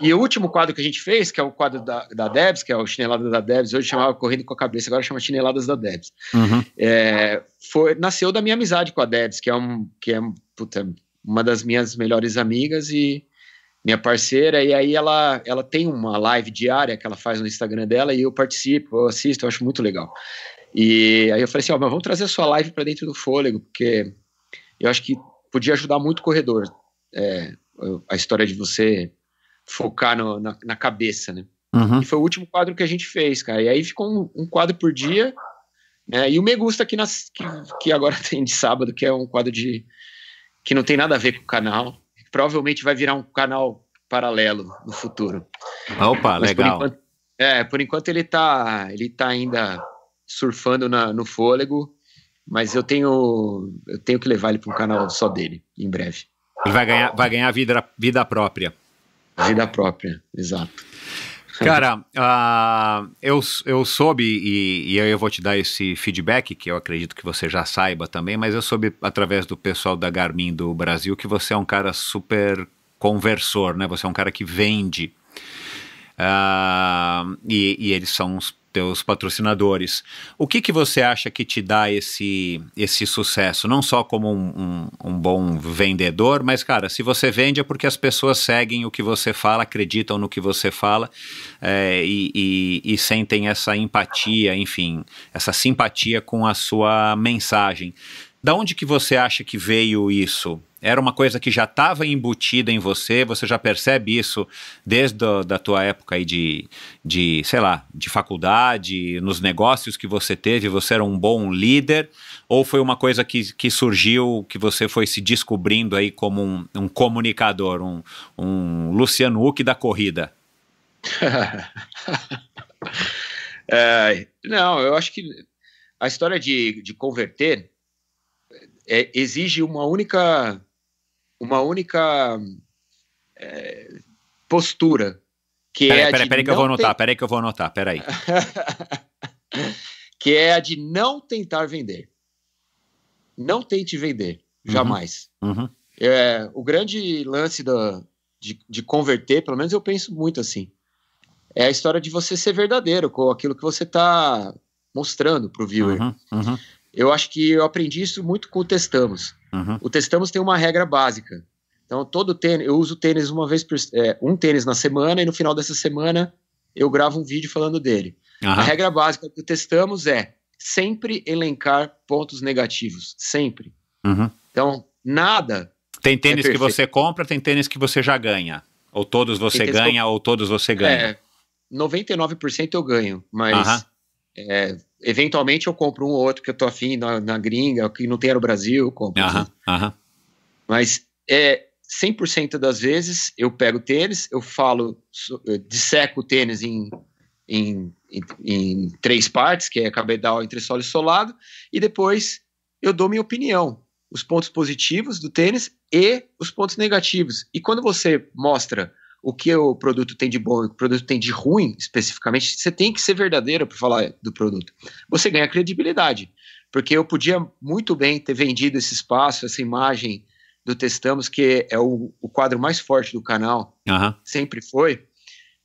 Speaker 1: E o último quadro que a gente fez, que é o quadro da, da Debs, que é o Chineladas da Debs, hoje chamava Correndo com a Cabeça, agora chama Chineladas da Debs. Uhum. É, foi, nasceu da minha amizade com a Debs, que é, um, que é puta, uma das minhas melhores amigas e minha parceira, e aí ela, ela tem uma live diária que ela faz no Instagram dela e eu participo, eu assisto, eu acho muito legal. E aí eu falei assim, ó, vamos trazer a sua live para dentro do fôlego, porque eu acho que podia ajudar muito o corredor, é, a história de você focar no, na, na, cabeça, né? Uhum. E foi o último quadro que a gente fez, cara. E aí ficou um, um quadro por dia, né? E o Me Gusta que, nas, que, que agora tem de sábado, que é um quadro de que não tem nada a ver com o canal. Provavelmente vai virar um canal paralelo no futuro.
Speaker 3: Opa, Mas legal. Por
Speaker 1: enquanto, é, por enquanto ele tá, ele tá ainda surfando na, no fôlego, mas eu tenho, eu tenho que levar ele para um canal só dele, em breve. Ele vai ganhar, vai ganhar vida,
Speaker 3: vida própria.
Speaker 1: Vida própria, exato. Cara,
Speaker 3: uh, eu, eu soube, e, e eu vou te dar esse feedback, que eu acredito que você já saiba também, mas eu soube através do pessoal da Garmin do Brasil que você é um cara super conversor, né? Você é um cara que vende. Uh, e, e, eles são uns teus patrocinadores. O que, que você acha que te dá esse, esse sucesso? Não só como um, um, um bom vendedor, mas, cara, se você vende é porque as pessoas seguem o que você fala, acreditam no que você fala é, e, e, e sentem essa empatia, enfim, essa simpatia com a sua mensagem. Da onde que você acha que veio isso? era uma coisa que já estava embutida em você, você já percebe isso desde a da tua época aí de, de, sei lá, de faculdade, nos negócios que você teve, você era um bom líder, ou foi uma coisa que, que surgiu, que você foi se descobrindo aí como um, um comunicador, um, um Luciano Huck da corrida?
Speaker 1: é, não, eu acho que a história de, de converter é, exige uma única uma única é, postura. Que é que eu vou anotar,
Speaker 3: ter... que eu vou anotar,
Speaker 1: que é a de não tentar vender. Não tente vender, uhum. jamais. Uhum. É, o grande lance da, de, de converter, pelo menos eu penso muito assim, é a história de você ser verdadeiro com aquilo que você está mostrando para o viewer. Uhum, uhum. Eu acho que eu aprendi isso muito com o Testamos. Uhum. O testamos tem uma regra básica. Então, todo tênis, eu uso tênis uma vez por é, um tênis na semana e no final dessa semana eu gravo um vídeo falando dele. Uhum. A regra básica do testamos é sempre elencar pontos negativos, sempre. Uhum. Então, nada. Tem tênis é que você compra, tem tênis que você já ganha.
Speaker 3: Ou todos você ganha, ou todos você é, ganha. É,
Speaker 1: 99% eu ganho, mas é, Eventualmente eu compro um ou outro que eu tô afim na, na gringa, que não tem no Brasil, eu compro.
Speaker 3: Uh -huh, uh -huh.
Speaker 1: Mas é, 100% das vezes eu pego tênis, eu falo, eu disseco o tênis em, em, em, em, três partes, que é cabedal, entresolo e solado, e depois eu dou minha opinião, os pontos positivos do tênis e os pontos negativos. E quando você mostra o que o produto tem de bom e o que o produto tem de ruim, especificamente, você tem que ser verdadeiro para falar do produto. Você ganha credibilidade, porque eu podia muito bem ter vendido esse espaço, essa imagem do Testamos, que é o, o quadro mais forte do canal, uhum. sempre foi,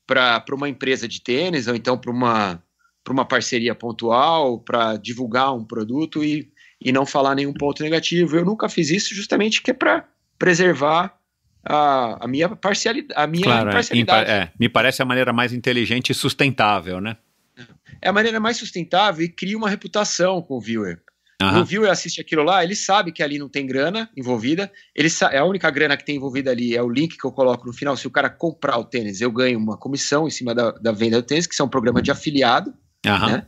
Speaker 1: para uma empresa de tênis ou então para uma, uma parceria pontual, para divulgar um produto e, e não falar nenhum ponto negativo. Eu nunca fiz isso justamente que é para preservar a, a minha parcialidade. A minha claro, é, imparcialidade. É.
Speaker 3: Me parece a maneira mais inteligente e sustentável, né? É,
Speaker 1: é a maneira mais sustentável e cria uma reputação com o viewer. Uhum. O viewer assiste aquilo lá, ele sabe que ali não tem grana envolvida. Ele é a única grana que tem envolvida ali é o link que eu coloco no final. Se o cara comprar o tênis, eu ganho uma comissão em cima da, da venda do tênis, que é um programa de afiliado. Uhum. Né?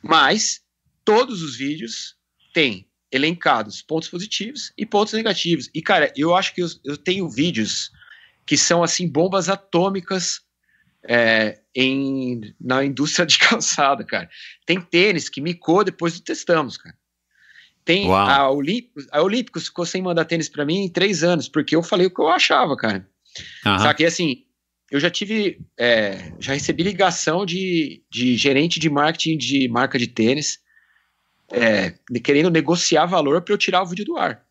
Speaker 1: Mas todos os vídeos têm elencados pontos positivos e pontos negativos. E, cara, eu acho que eu, eu tenho vídeos que são, assim, bombas atômicas é, em, na indústria de calçada, cara. Tem tênis que micou depois do testamos, cara. Tem a Olímpicos, a Olímpicos ficou sem mandar tênis para mim em três anos, porque eu falei o que eu achava, cara. Uhum. Só que, assim, eu já tive, é, já recebi ligação de, de gerente de marketing de marca de tênis, é, querendo negociar valor para eu tirar o vídeo do ar.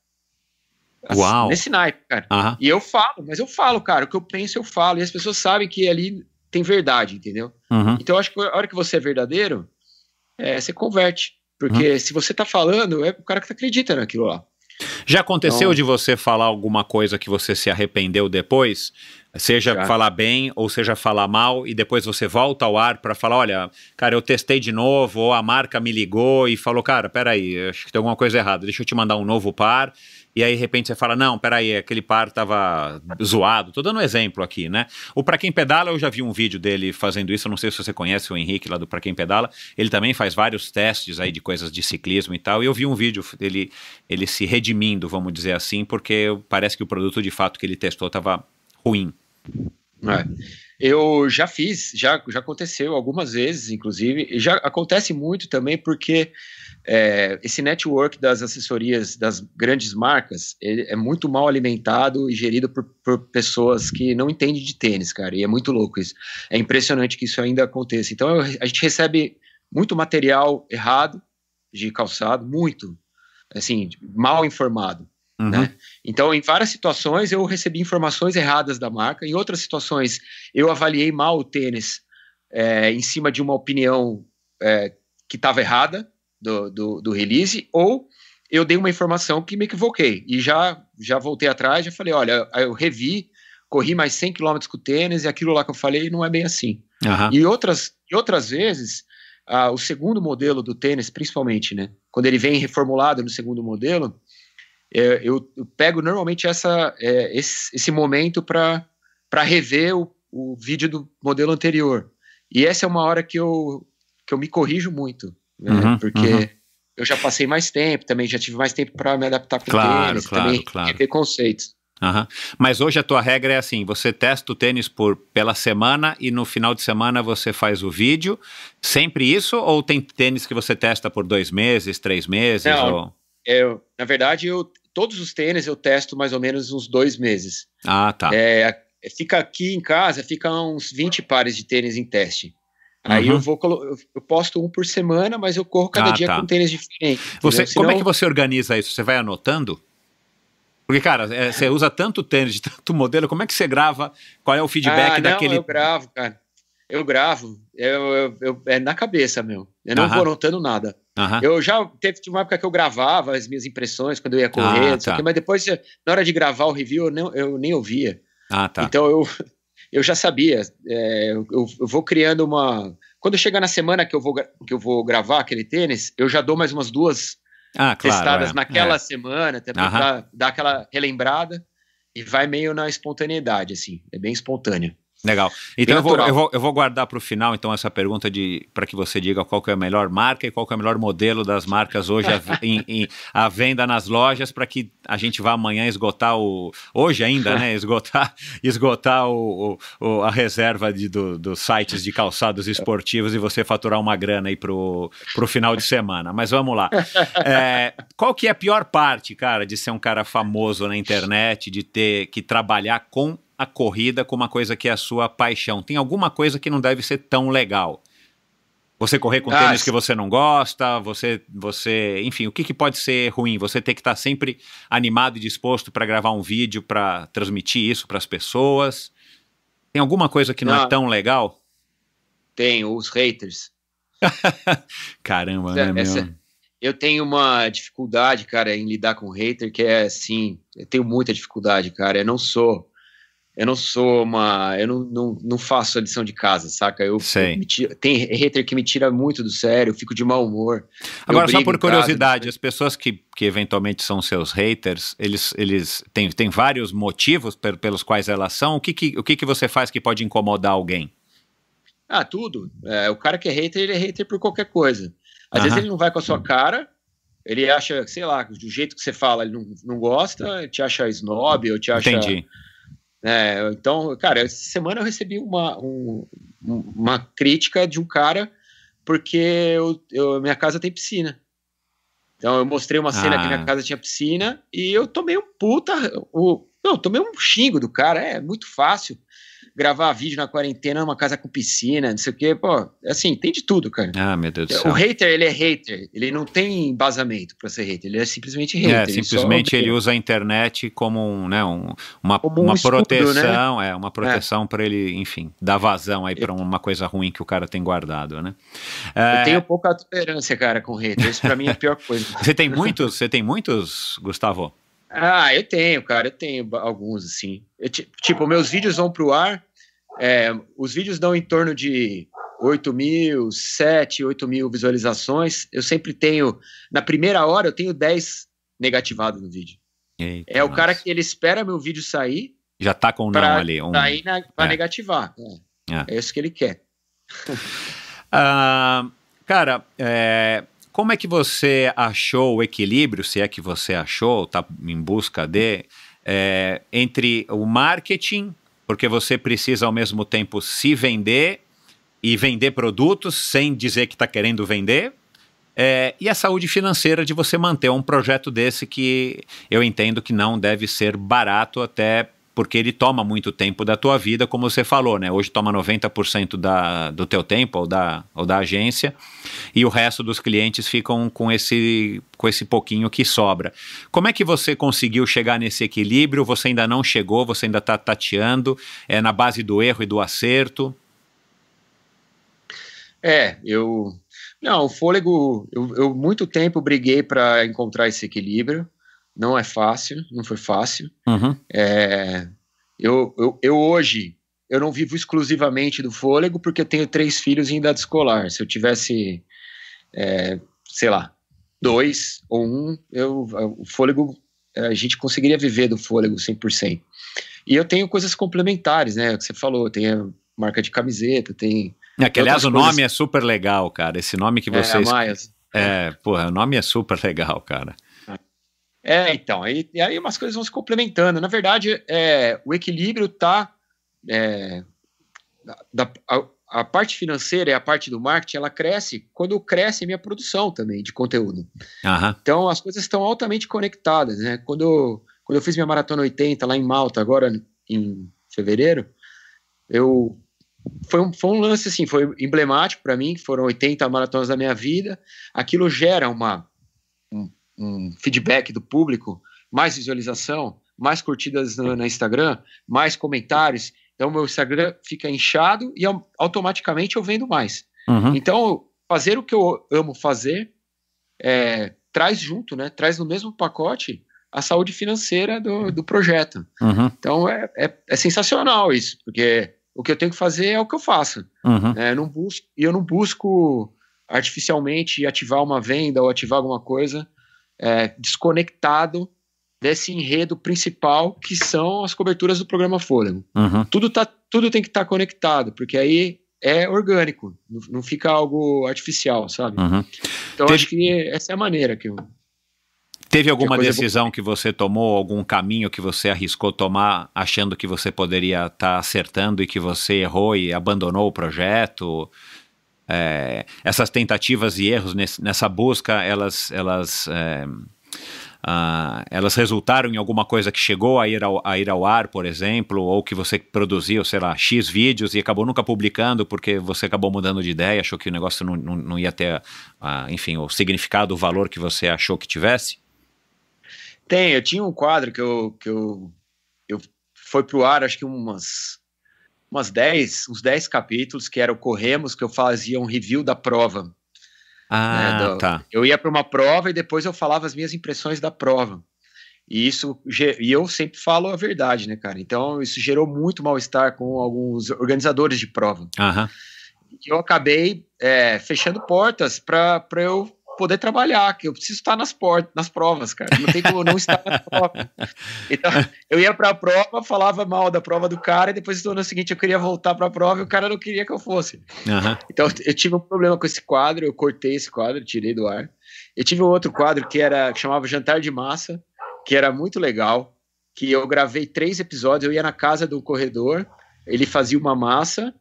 Speaker 3: Assim, Uau. Nesse
Speaker 1: naipe, cara. Uhum. E eu falo, mas eu falo, cara, o que eu penso eu falo, e as pessoas sabem que ali tem verdade, entendeu? Uhum. Então eu acho que a hora que você é verdadeiro, é, você converte. Porque uhum. se você tá falando, é o cara que acredita naquilo lá.
Speaker 3: Já aconteceu então, de você falar alguma coisa que você se arrependeu depois? Seja Já. falar bem ou seja falar mal e depois você volta ao ar para falar, olha, cara, eu testei de novo, ou a marca me ligou e falou, cara, peraí, acho que tem alguma coisa errada, deixa eu te mandar um novo par. E aí, de repente, você fala, não, peraí, aquele par estava zoado. Tô dando um exemplo aqui, né? O Pra Quem Pedala, eu já vi um vídeo dele fazendo isso, eu não sei se você conhece o Henrique lá do Pra Quem Pedala, ele também faz vários testes aí de coisas de ciclismo e tal, e eu vi um vídeo dele ele se redimindo, vamos dizer assim, porque parece que o produto de fato que ele testou estava
Speaker 1: ruim. É. Eu já fiz, já, já aconteceu algumas vezes, inclusive, e já acontece muito também porque é, esse network das assessorias das grandes marcas é muito mal alimentado e gerido por, por, pessoas que não entendem de tênis, cara, e é muito louco isso. É impressionante que isso ainda aconteça. Então eu, a gente recebe muito material errado de calçado, muito, assim, mal informado. Né? Uhum. Né? Então, em várias situações, eu recebi informações erradas da marca, em outras situações, eu avaliei mal o tênis é, em cima de uma opinião é, que estava errada do, do, do, release, ou eu dei uma informação que me equivoquei e já, já voltei atrás, já falei: olha, eu revi, corri mais 100 km com o tênis e aquilo lá que eu falei não é bem assim. Uhum. E outras, e outras vezes, ah, o segundo modelo do tênis, principalmente, né? Quando ele vem reformulado no segundo modelo, é, eu, eu, pego normalmente essa, é, esse, esse, momento para rever o, o vídeo do modelo anterior. E essa é uma hora que eu, que eu me corrijo muito,
Speaker 3: né? uhum, porque
Speaker 1: uhum. eu já passei mais tempo também, já tive mais tempo para me adaptar com claro, tênis, claro, também claro. rever conceitos.
Speaker 3: Uhum. Mas hoje a tua regra é assim: você testa o tênis por, pela semana e no final de semana você faz o vídeo. Sempre isso? Ou tem tênis que você testa por dois meses, três meses? Não, ou...
Speaker 1: É, na verdade, eu, todos os tênis eu testo mais ou menos uns dois meses. Ah, tá. É, fica aqui em casa, fica uns 20 pares de tênis em teste. Aí uhum. eu vou eu posto um por semana, mas eu corro cada ah, dia tá. com tênis diferente. Você, Senão, como é que
Speaker 3: você organiza isso? Você vai anotando? Porque, cara, é, você usa tanto tênis de tanto modelo, como é que você grava? Qual é o feedback ah, não, daquele. Eu
Speaker 1: gravo, cara. Eu gravo. Eu, eu, eu é na cabeça, meu. Eu não uhum. vou anotando nada. Uhum. Eu já teve uma época que eu gravava as minhas impressões quando eu ia correr, ah, tá. mas depois, na hora de gravar o review, eu, não, eu nem ouvia. Ah, tá. Então eu, eu já sabia. É, eu, eu, vou criando uma. Quando chega na semana que eu vou, que eu vou gravar aquele tênis, eu já dou mais umas duas ah, claro, testadas é. naquela é. semana, até uhum. para dar aquela relembrada. E vai meio na espontaneidade, assim. É bem espontâneo.
Speaker 3: Legal. Então eu vou, eu vou, eu, vou, guardar para o final então essa pergunta de para que você diga qual é a melhor marca e qual é o melhor modelo das marcas hoje a, em, em, à venda nas lojas para que a gente vá amanhã esgotar o hoje ainda né esgotar esgotar o, o a reserva de, do, dos sites de calçados esportivos e você faturar uma grana aí pro pro final de semana. Mas vamos lá. É, qual que é a pior parte, cara, de ser um cara famoso na internet, de ter que trabalhar com a corrida como uma coisa que é a sua paixão. Tem alguma coisa que não deve ser tão legal. Você correr com ah, tênis que você não gosta, você, você, enfim, o que, que pode ser ruim? Você ter que estar tá sempre animado e disposto para gravar um vídeo, para transmitir isso para as pessoas. Tem alguma coisa
Speaker 1: que não, não é ah. tão legal? Tem os haters.
Speaker 3: Caramba, essa, né, essa,
Speaker 1: eu tenho uma dificuldade, cara, em lidar com hater que é assim, eu tenho muita dificuldade, cara. Eu não sou eu não sou uma. Eu não, não, não faço a lição de casa, saca? Eu, tem hater que me tira muito do sério, eu fico de mau humor. Agora, só por curiosidade,
Speaker 3: casa, né? as pessoas que, que eventualmente são seus haters, eles, eles têm, têm vários motivos pelos quais elas são. O que, que, o que, que você faz que pode incomodar alguém?
Speaker 1: Ah, tudo. É, o cara que é hater, ele é hater por qualquer coisa. Às vezes ele não vai com a sua cara, ele acha, sei lá, do jeito que você fala, ele não, não gosta, te acha snob ou te acha. Entendi é, então, cara, essa semana eu recebi uma, um, uma crítica de um cara porque eu, eu, minha casa tem piscina. Então eu mostrei uma cena ah. que minha ah. casa tinha piscina e eu tomei um puta. O, não, tomei um xingo do cara, é muito fácil gravar vídeo na quarentena numa casa com piscina, não sei o quê. Pô, assim, tem de tudo, cara.
Speaker 3: Ah, meu Deus do céu. O hater,
Speaker 1: ele é hater. Ele não tem embasamento pra ser hater. Ele é simplesmente é, hater. É, simplesmente ele, só... ele usa
Speaker 3: a internet como, um, né, um, uma, como um uma escudo, né? proteção, né? é, uma proteção é. pra ele, enfim, dar vazão aí pra uma coisa ruim que o cara tem guardado, né? É... Eu tenho
Speaker 1: pouca tolerância, cara, com hater. Isso pra mim é a pior coisa. você tem muitos?
Speaker 3: Você tem muitos, Gustavo?
Speaker 1: Ah, eu tenho, cara, eu tenho alguns, assim. Eu, tipo, meus vídeos vão pro ar é, os vídeos dão em torno de 8 mil, 7, 8 mil visualizações. Eu sempre tenho, na primeira hora, eu tenho 10 negativados no vídeo.
Speaker 3: Eita, é o nossa. cara
Speaker 1: que ele espera meu vídeo sair.
Speaker 3: Já tá com um nome não ali. Um... na, pra é.
Speaker 1: negativar. É. é. isso que ele quer.
Speaker 3: uh, cara, é, como é que você achou o equilíbrio, se é que você achou, tá em busca de, é, entre o marketing porque você precisa ao mesmo tempo se vender e vender produtos sem dizer que está querendo vender. É, e a saúde financeira de você manter um projeto desse que eu entendo que não deve ser barato até porque ele toma muito tempo da tua vida, como você falou, né? Hoje toma 90% da, do teu tempo ou da, ou da agência, e o resto dos clientes ficam com esse, com esse pouquinho que sobra. Como é que você conseguiu chegar nesse equilíbrio? Você ainda não chegou, você ainda está tateando, é na base do erro e do acerto?
Speaker 1: É, eu. Não, o fôlego. Eu, eu muito tempo briguei para encontrar esse equilíbrio. Não é fácil, não foi fácil. Uhum. É, eu, eu, eu hoje eu não vivo exclusivamente do fôlego porque eu tenho três filhos em idade escolar. Se eu tivesse, é, sei lá, dois ou um, eu, o fôlego, é, a gente conseguiria viver do fôlego 100%. E eu tenho coisas complementares, né? Que você falou, tem a marca de camiseta, tem. É que, aliás, o coisas... nome
Speaker 3: é super legal, cara. Esse nome que vocês. É, É, porra, o nome é super legal, cara.
Speaker 1: É, então, aí, e aí umas coisas vão se complementando. Na verdade, é, o equilíbrio tá. É, da, a, a, parte financeira e a parte do marketing, ela cresce quando cresce a minha produção também de conteúdo. Uhum. Então, as coisas estão altamente conectadas, né? Quando, quando eu fiz minha maratona 80 lá em Malta, agora em fevereiro, eu. Foi um, foi um lance assim, foi emblemático para mim, que foram 80 maratonas da minha vida. Aquilo gera uma um feedback do público, mais visualização, mais curtidas no, no, Instagram, mais comentários. Então, meu Instagram fica inchado e automaticamente eu vendo mais. Uhum. Então, fazer o que eu amo fazer é, traz junto, né? Traz no mesmo pacote a saúde financeira do, do projeto. Uhum. Então, é, é, é, sensacional isso, porque o que eu tenho que fazer é o que eu faço. Uhum. É, não busco, e eu não busco artificialmente ativar uma venda ou ativar alguma coisa é, desconectado desse enredo principal que são as coberturas do programa Fôlego. Uhum. Tudo, tá, tudo tem que estar tá conectado, porque aí é orgânico, não fica algo artificial, sabe? Uhum. Então Teve... acho que essa é a maneira que eu.
Speaker 3: Teve alguma que é decisão que você tomou, algum caminho que você arriscou tomar, achando que você poderia estar tá acertando e que você errou e abandonou o projeto? é, essas tentativas e erros nesse, nessa busca, elas, elas é, ah, elas resultaram em alguma coisa que chegou a ir, ao, a ir ao ar, por exemplo, ou que você produziu, sei lá, X vídeos e acabou nunca publicando porque você acabou mudando de ideia, achou que o negócio não, não, não ia ter, ah, enfim, o significado, o valor que você achou que tivesse?
Speaker 1: Tem, eu tinha um quadro que eu. Que eu, eu foi pro ar, acho que umas umas 10, uns 10 capítulos, que era o Corremos, que eu fazia um review da prova.
Speaker 3: Ah, né, do, tá.
Speaker 1: Eu ia para uma prova e depois eu falava as minhas impressões da prova. E isso e eu sempre falo a verdade, né, cara? Então isso gerou muito mal-estar com alguns organizadores de prova. Aham. Uhum. Eu acabei é, fechando portas para eu poder trabalhar, que eu preciso estar nas, portas, nas provas, cara. Não tem como não estar na prova. Então, eu ia para a prova, falava mal da prova do cara, e depois no ano seguinte eu queria voltar para a prova e o cara não queria que eu fosse. Uhum. Então, eu tive um problema com esse quadro, eu cortei esse quadro, tirei do ar. Eu tive um outro quadro que era que chamava Jantar de Massa, que era muito legal, que eu gravei três episódios, eu ia na casa do corredor, ele fazia uma massa,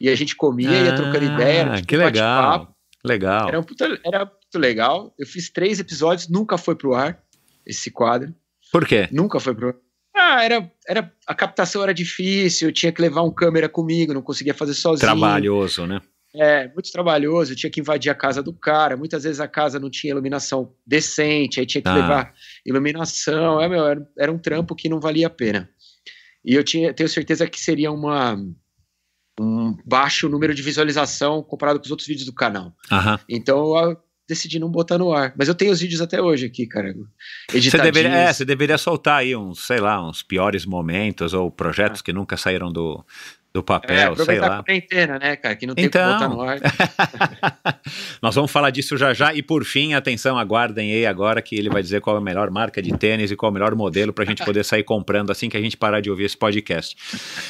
Speaker 1: e a gente comia, ah, ia trocando ah, ideia. Era tipo que
Speaker 3: legal. Legal.
Speaker 1: Era, um puta, era muito legal. Eu fiz três episódios, nunca foi pro ar esse quadro. Por quê? Nunca foi pro ar. Ah, era, era, a captação era difícil, eu tinha que levar um câmera comigo, não conseguia fazer sozinho. Trabalhoso, né? É, muito trabalhoso, eu tinha que invadir a casa do cara, muitas vezes a casa não tinha iluminação decente, aí tinha que ah. levar iluminação, é, meu, era, era, um trampo que não valia a pena. E eu tinha, tenho certeza que seria uma um baixo número de visualização comparado com os outros vídeos do canal. Aham. Então eu decidi não botar no ar. Mas eu tenho os vídeos até hoje aqui, cara. Você deveria, é, você
Speaker 3: deveria soltar aí uns, sei lá, uns piores momentos ou projetos ah. que nunca saíram do, do papel, é, sei lá. A
Speaker 1: quarentena, né, cara? Que não tem então... que botar no ar.
Speaker 3: Nós vamos falar disso já já. E por fim, atenção, aguardem aí agora que ele vai dizer qual é a melhor marca de tênis e qual é o melhor modelo para a gente poder sair comprando assim que a gente parar de ouvir esse podcast.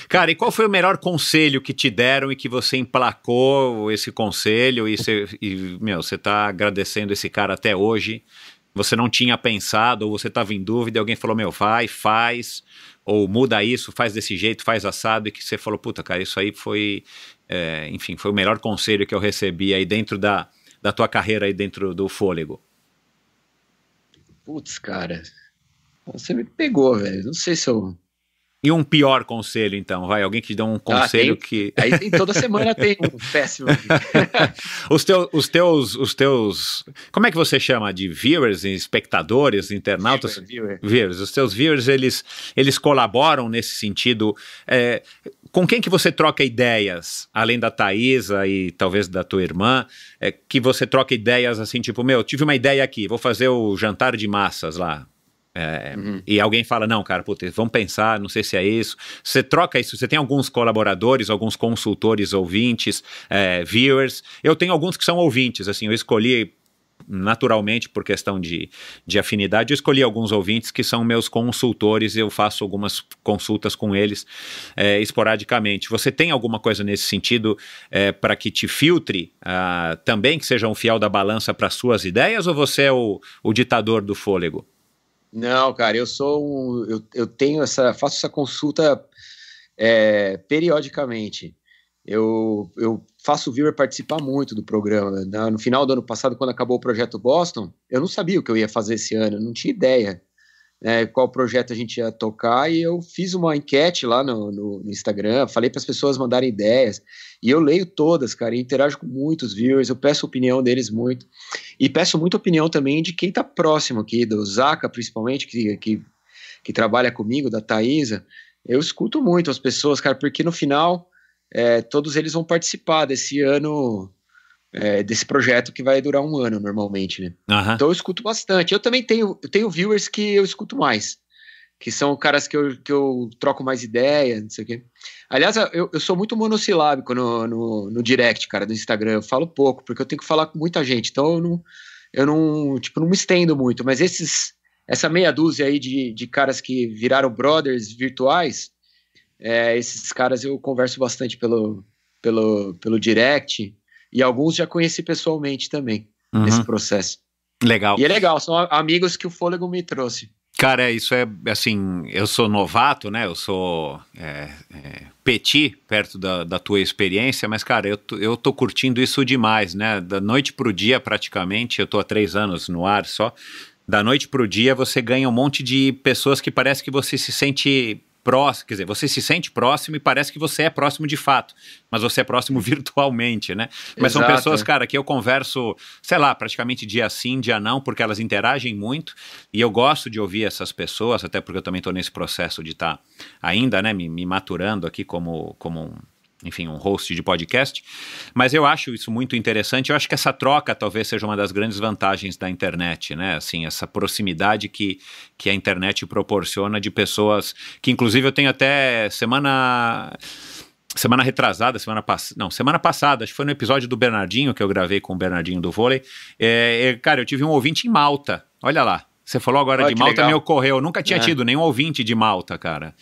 Speaker 3: Cara, e qual foi o melhor conselho que te deram e que você emplacou esse conselho e, e meu, você está agradecendo esse cara até hoje? Você não tinha pensado ou você estava em dúvida e alguém falou, meu, vai, faz ou muda isso, faz desse jeito, faz assado, e que você falou, puta, cara, isso aí foi, é, enfim, foi o melhor conselho que eu recebi aí dentro da, da tua carreira aí dentro do fôlego?
Speaker 1: Putz, cara, você me pegou, velho. Não sei se eu
Speaker 3: e um pior conselho, então, vai? Alguém que te dá um ah, conselho ah, tem, que. Aí tem, toda
Speaker 1: semana tem um péssimo.
Speaker 3: os, teus, os, teus, os teus. Como é que você chama? De viewers, espectadores, internautas? Viewer, viewer. Viewers. Os teus viewers, eles, eles colaboram nesse sentido. É, com quem que você troca ideias, além da Thaisa e talvez da tua irmã, é, que você troca ideias assim, tipo, meu, tive uma ideia aqui, vou fazer o jantar de massas lá. É, uhum. E alguém fala, não, cara, putz, vamos pensar, não sei se é isso. Você troca isso, você tem alguns colaboradores, alguns consultores ouvintes, é, viewers. Eu tenho alguns que são ouvintes, assim, eu escolhi naturalmente por questão de, de afinidade, eu escolhi alguns ouvintes que são meus consultores, eu faço algumas consultas com eles é, esporadicamente. Você tem alguma coisa nesse sentido é, para que te filtre ah, também, que seja um fiel da balança para suas ideias, ou você é o, o ditador do fôlego?
Speaker 1: Não, cara, eu sou eu, eu tenho essa faço essa consulta é, periodicamente. Eu, eu faço o viewer participar muito do programa. Né? no final do ano passado, quando acabou o projeto Boston, eu não sabia o que eu ia fazer esse ano, não tinha ideia né, qual projeto a gente ia tocar, e eu fiz uma enquete lá no, no, no Instagram, falei para as pessoas mandarem ideias, e eu leio todas, cara, e interajo com muitos viewers, eu peço opinião deles muito, e peço muita opinião também de quem está próximo aqui, do Zaca principalmente, que, que, que, trabalha comigo, da Thaisa, eu escuto muito as pessoas, cara, porque no final é, todos eles vão participar desse ano é, desse projeto que vai durar um ano normalmente, né? Uhum. Então eu escuto bastante. Eu também tenho, eu tenho viewers que eu escuto mais, que são caras que eu, que eu troco mais ideia, não sei o quê. Aliás, eu, eu sou muito monossilábico no, no, no, direct, cara, do Instagram. Eu falo pouco, porque eu tenho que falar com muita gente. Então eu não, eu não, tipo, não me estendo muito. Mas esses, essa meia dúzia aí de, de caras que viraram brothers virtuais, é, esses caras eu converso bastante pelo, pelo, pelo direct. E alguns já conheci pessoalmente também uhum. nesse processo. Legal. E é legal, são amigos que o fôlego me trouxe.
Speaker 3: Cara, é, isso é assim, eu sou novato, né? Eu sou é, é, petit perto da, da, tua experiência, mas, cara, eu tô, eu tô curtindo isso demais, né? Da noite pro dia, praticamente, eu tô há três anos no ar só. Da noite pro dia, você ganha um monte de pessoas que parece que você se sente próximo, quer dizer, você se sente próximo e parece que você é próximo de fato, mas você é próximo virtualmente, né? Mas Exato. são pessoas, cara, que eu converso, sei lá, praticamente dia sim, dia não, porque elas interagem muito e eu gosto de ouvir essas pessoas, até porque eu também estou nesse processo de estar tá ainda, né, me, me maturando aqui como, como um enfim, um host de podcast. Mas eu acho isso muito interessante. Eu acho que essa troca talvez seja uma das grandes vantagens da internet, né? Assim, essa proximidade que, que a internet proporciona de pessoas que, inclusive, eu tenho até semana semana retrasada, semana passada, não, semana passada, acho que foi no episódio do Bernardinho que eu gravei com o Bernardinho do vôlei. É, é, cara, eu tive um ouvinte em Malta. Olha lá, você falou agora de Malta, me ocorreu. Eu nunca tinha é. tido nenhum ouvinte de Malta, cara.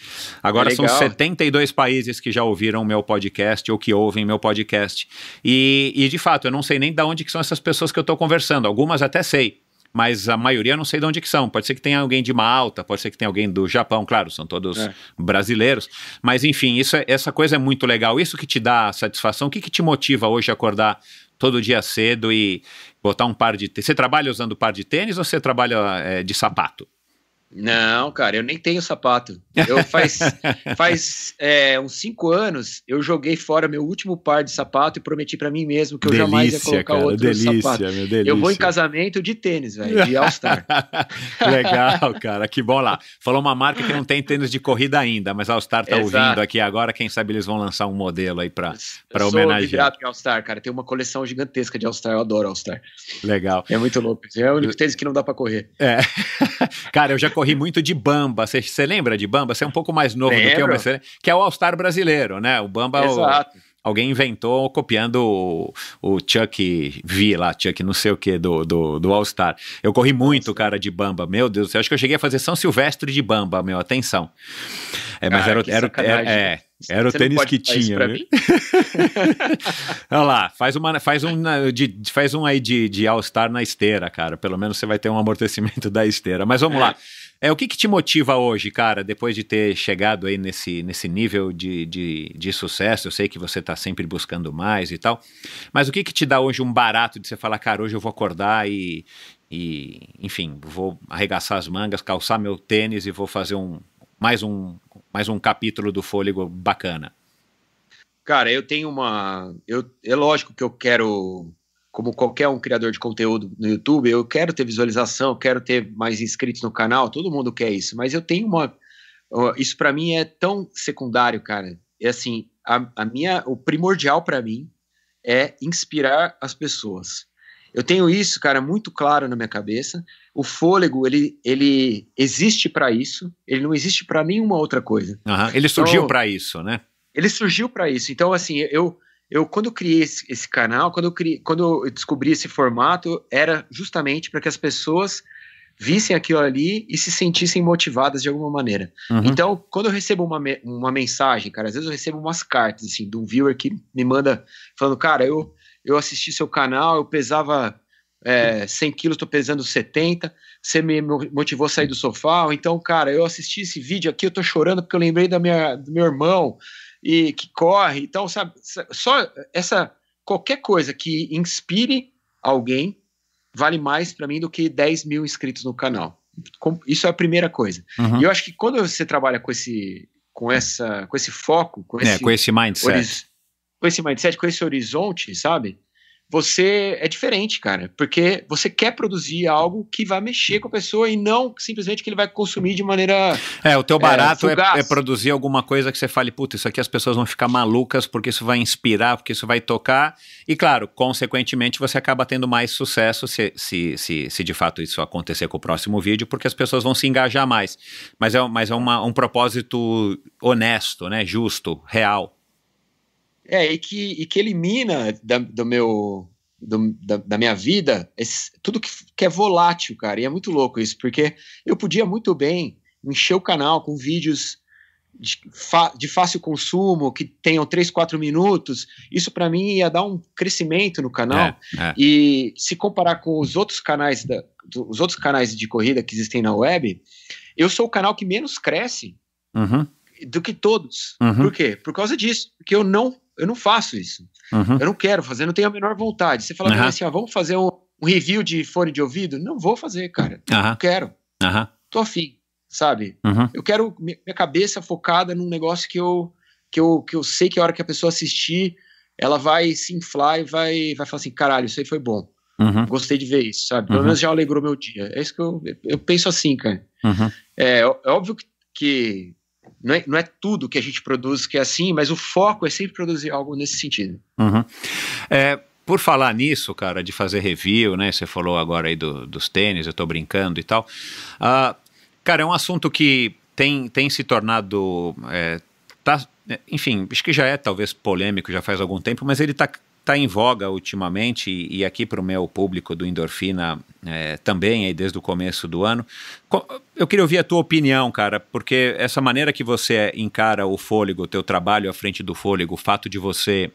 Speaker 3: Agora são 72 países que já ouviram meu podcast ou que ouvem meu podcast. E, e de fato, eu não sei nem de onde que são essas pessoas que eu estou conversando. Algumas até sei, mas a maioria não sei de onde que são. Pode ser que tenha alguém de Malta, pode ser que tenha alguém do Japão, claro, são todos é. brasileiros. Mas enfim, isso é, essa coisa é muito legal. Isso que te dá satisfação, o que, que te motiva hoje a acordar todo dia cedo e, botar um par de. Você trabalha usando par de tênis ou você trabalha é, de sapato?
Speaker 1: Não, cara, eu nem tenho sapato. Eu faz faz é, uns cinco anos eu joguei fora meu último par de sapato e prometi para mim mesmo que eu delícia, jamais ia colocar cara, outro delícia, sapato. Meu, delícia. Eu vou em casamento de tênis, velho, de All Star. Legal,
Speaker 3: cara, que bom lá. Falou uma marca que não tem tênis de corrida ainda, mas All Star tá Exato. ouvindo aqui agora. Quem sabe eles vão lançar um modelo aí para para homenagear.
Speaker 1: Eu All Star, cara. Tem uma coleção gigantesca de All Star. Eu adoro All Star. Legal. É muito louco. É o único tênis que não dá para correr.
Speaker 3: É, cara, eu já corri uhum. muito de Bamba. Você lembra de Bamba? Você é um pouco mais novo Lembro. do que eu, mas cê, que é o All-Star brasileiro, né? O Bamba. Exato. O, alguém inventou copiando o, o, Chuck V lá, Chuck não sei o que, do, do, do All-Star. Eu corri muito, cara, de Bamba. Meu Deus do céu, acho que eu cheguei a fazer São Silvestre de Bamba, meu, atenção. É, mas cara, ah, era, era, é, era o tênis que tinha. Né? Olha lá, faz, uma, faz, um, né, de, faz um aí de, de All-Star na esteira, cara. Pelo menos você vai ter um amortecimento da esteira. Mas vamos é. lá. É, o que, que te motiva hoje, cara, depois de ter chegado aí nesse, nesse nível de, de, de sucesso? Eu sei que você está sempre buscando mais e tal, mas o que, que te dá hoje um barato de você falar, cara, hoje eu vou acordar e, e enfim, vou arregaçar as mangas, calçar meu tênis e vou fazer um, mais, um, mais um capítulo do fôlego bacana?
Speaker 1: Cara, eu tenho uma. Eu, é lógico que eu quero como qualquer um criador de conteúdo no YouTube, eu quero ter visualização, quero ter mais inscritos no canal, todo mundo quer isso, mas eu tenho uma. Isso para mim é tão secundário, cara. É assim, a, a minha, o primordial para mim é inspirar as pessoas. Eu tenho isso, cara, muito claro na minha cabeça. O fôlego, ele, ele existe para isso, ele não existe para nenhuma outra coisa.
Speaker 3: Uhum, ele surgiu então, para
Speaker 1: isso, né? Ele surgiu para isso. Então, assim, eu, eu quando eu criei esse, esse canal, quando eu, criei, quando eu descobri esse formato, era justamente para que as pessoas vissem aquilo ali e se sentissem motivadas de alguma maneira. Uhum. Então, quando eu recebo uma, uma mensagem, cara, às vezes eu recebo umas cartas, assim, de um viewer que me manda falando, cara, eu, eu assisti seu canal, eu pesava é, 100 quilos, tô pesando 70, você me motivou a sair do sofá, ou então, cara, eu assisti esse vídeo aqui, eu tô chorando porque eu lembrei da minha, do meu irmão, e que corre. Então, sabe, só essa qualquer coisa que inspire alguém vale mais para mim do que 10 mil inscritos no canal. Isso é a primeira coisa. Uhum. E eu acho que quando você trabalha com esse, com essa, com esse foco, com, é, com esse mindset, com esse mindset, com esse horizonte, sabe? você é diferente, cara, porque você quer produzir algo que vai mexer com a pessoa e não simplesmente que ele vai consumir de maneira.
Speaker 3: É, o teu é, barato é, é, é produzir alguma coisa que você fale, puta, isso aqui as pessoas vão ficar malucas porque isso vai inspirar, porque isso vai tocar. E claro, consequentemente, você acaba tendo mais sucesso se, se, se, se de fato isso acontecer com o próximo vídeo, porque as pessoas vão se engajar mais. Mas é, mas é uma, um propósito honesto, né? Justo,
Speaker 1: real. É, e que, e que elimina da, do meu, do, da, da, minha vida esse, tudo que, que é volátil, cara. E é muito louco isso, porque eu podia muito bem encher o canal com vídeos de, de fácil consumo, que tenham 3, 4 minutos. Isso para mim ia dar um crescimento no canal. É, é. E se comparar com os outros canais da, os outros canais de corrida que existem na web, eu sou o canal que menos cresce. Uhum do que todos. Uhum. Por quê? Por causa disso. Porque eu não, eu não faço isso. Uhum. Eu não quero fazer, não tenho a menor vontade. Você fala uhum. assim, ah, vamos fazer um, um, review de fone de ouvido? Não vou fazer, cara. Não quero. Tô afim, sabe?
Speaker 3: Uhum.
Speaker 4: Eu
Speaker 1: quero minha cabeça focada num negócio que eu, que, eu, que eu sei que a hora que a pessoa assistir, ela vai se inflar e vai, vai falar assim, caralho, isso aí foi bom. Uhum. Gostei de ver isso, sabe? Pelo uhum. menos já alegrou meu dia. É isso que eu, eu penso assim, cara. Uhum. É, é, óbvio que, que não é, não é tudo que a gente produz que é assim, mas o foco é sempre produzir algo nesse sentido. Uhum. É, por falar nisso,
Speaker 3: cara, de fazer review, né? Você falou agora aí do, dos tênis, eu tô brincando e tal. Uh, cara, é um assunto que tem, tem se tornado. É, tá, enfim, acho que já é talvez polêmico já faz algum tempo, mas ele tá está em voga ultimamente, e, aqui para o meu público do Endorfina é, também, aí desde o começo do ano. Eu queria ouvir a tua opinião, cara, porque essa maneira que você encara o fôlego, o teu trabalho à frente do fôlego, o fato de você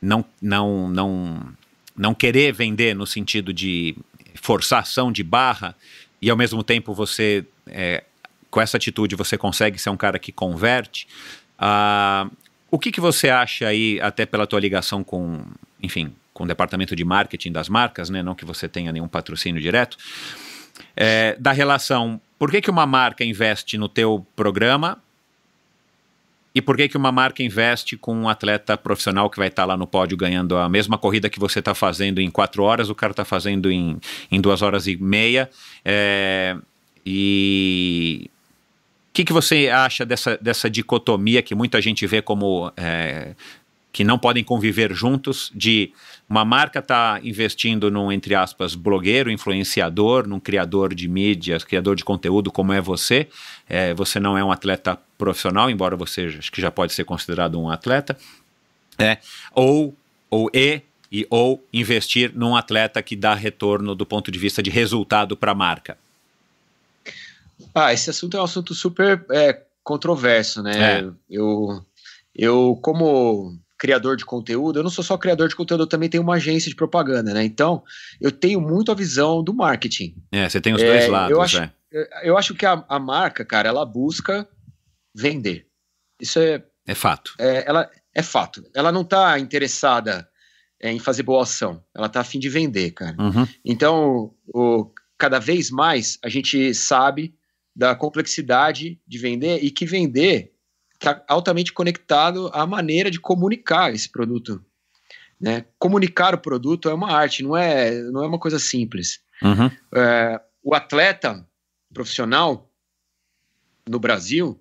Speaker 3: não, não, não, não querer vender no sentido de forçação de barra, e ao mesmo tempo você, é, com essa atitude, você consegue ser um cara que converte. Uh, o que, que você acha aí, até pela tua ligação com, enfim, com o departamento de marketing das marcas, né? Não que você tenha nenhum patrocínio direto, é, da relação. Por que, que uma marca investe no teu programa e por que, que uma marca investe com um atleta profissional que vai estar tá lá no pódio ganhando a mesma corrida que você está fazendo em quatro horas, o cara está fazendo em, em duas horas e meia? É, e, que, que você acha dessa, dessa dicotomia que muita gente vê como é, que não podem conviver juntos, de uma marca tá investindo num, entre aspas, blogueiro, influenciador, num criador de mídias, criador de conteúdo como é você. É, você não é um atleta profissional, embora você acho que já pode ser considerado um atleta. É, ou, ou e, e ou investir num atleta que dá retorno do ponto de vista de resultado para a marca.
Speaker 1: Ah, esse assunto é um assunto super é, controverso, né? É. Eu, eu, como criador de conteúdo, eu não sou só criador de conteúdo, eu também tenho uma agência de propaganda, né? Então, eu tenho muito a visão do marketing. É, você tem os dois é, lados, eu acho, é. eu acho que a, a, marca, cara, ela busca vender. Isso é... É fato. É, ela, é fato. Ela não está interessada em fazer boa ação. Ela está afim de vender, cara. Uhum. Então, o, cada vez mais, a gente sabe da complexidade de vender e que vender está altamente conectado à maneira de comunicar esse produto. Né? Comunicar o produto é uma arte, não é, não é uma coisa simples. Uhum. É, o atleta profissional no Brasil,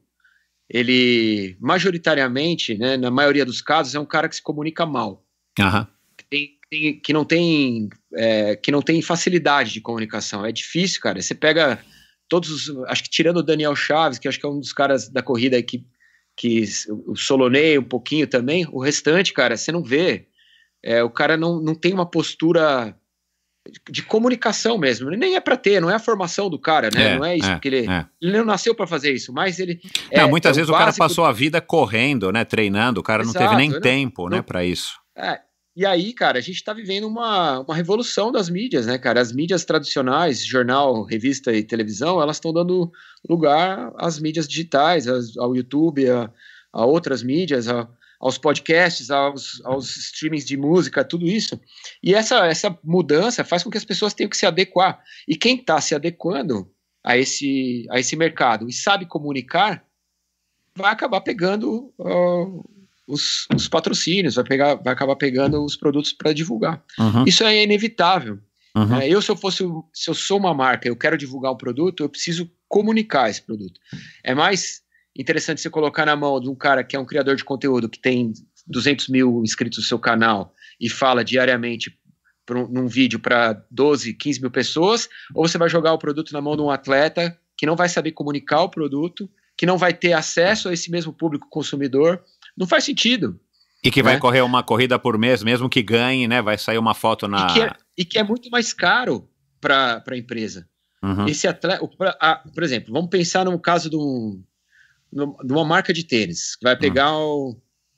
Speaker 1: ele majoritariamente, né, na maioria dos casos, é um cara que se comunica mal, uhum. que, tem, tem, que, não tem é, que não tem facilidade de comunicação. É difícil, cara. Você pega todos os, acho que tirando o Daniel Chaves, que acho que é um dos caras da corrida que, que o solonei um pouquinho também, o restante, cara, você não vê. É, o cara não, não tem uma postura de comunicação mesmo. Nem é para ter, não é a formação do cara, né? É, não é isso é, que ele, é. ele não nasceu para fazer isso, mas ele não, é muitas vezes o, o cara passou a
Speaker 3: vida correndo, né, treinando, o cara Exato, não teve nem né? Né, não, tempo, não, né, para isso.
Speaker 1: É, e aí, cara, a gente está vivendo uma, uma revolução das mídias, né, cara? As mídias tradicionais, jornal, revista e televisão, elas estão dando lugar às mídias digitais, ao YouTube, a, a outras mídias, a, aos podcasts, aos, aos streamings de música, tudo isso. E essa, essa mudança faz com que as pessoas tenham que se adequar. E quem está se adequando a esse, a esse mercado e sabe comunicar, vai acabar pegando uh, os, os patrocínios, vai, pegar, vai acabar pegando os produtos para divulgar. Uhum. Isso é inevitável. Uhum. É, eu, se eu fosse, se eu sou uma marca, eu quero divulgar um produto, eu preciso comunicar esse produto. É mais interessante você colocar na mão de um cara que é um criador de conteúdo, que tem 200 mil inscritos no seu canal e fala diariamente um, num vídeo para 12, 15 mil pessoas, ou você vai jogar o produto na mão de um atleta que não vai saber comunicar o produto, que não vai ter acesso a esse mesmo público consumidor não faz sentido.
Speaker 3: E que vai né? correr uma corrida por mês, mesmo que ganhe, né? Vai sair uma foto na. E que é,
Speaker 1: e que é muito mais caro para a empresa.
Speaker 3: Uhum.
Speaker 4: Esse
Speaker 1: atleta, por exemplo, vamos pensar no caso de, um, de uma marca de tênis que vai pegar uhum.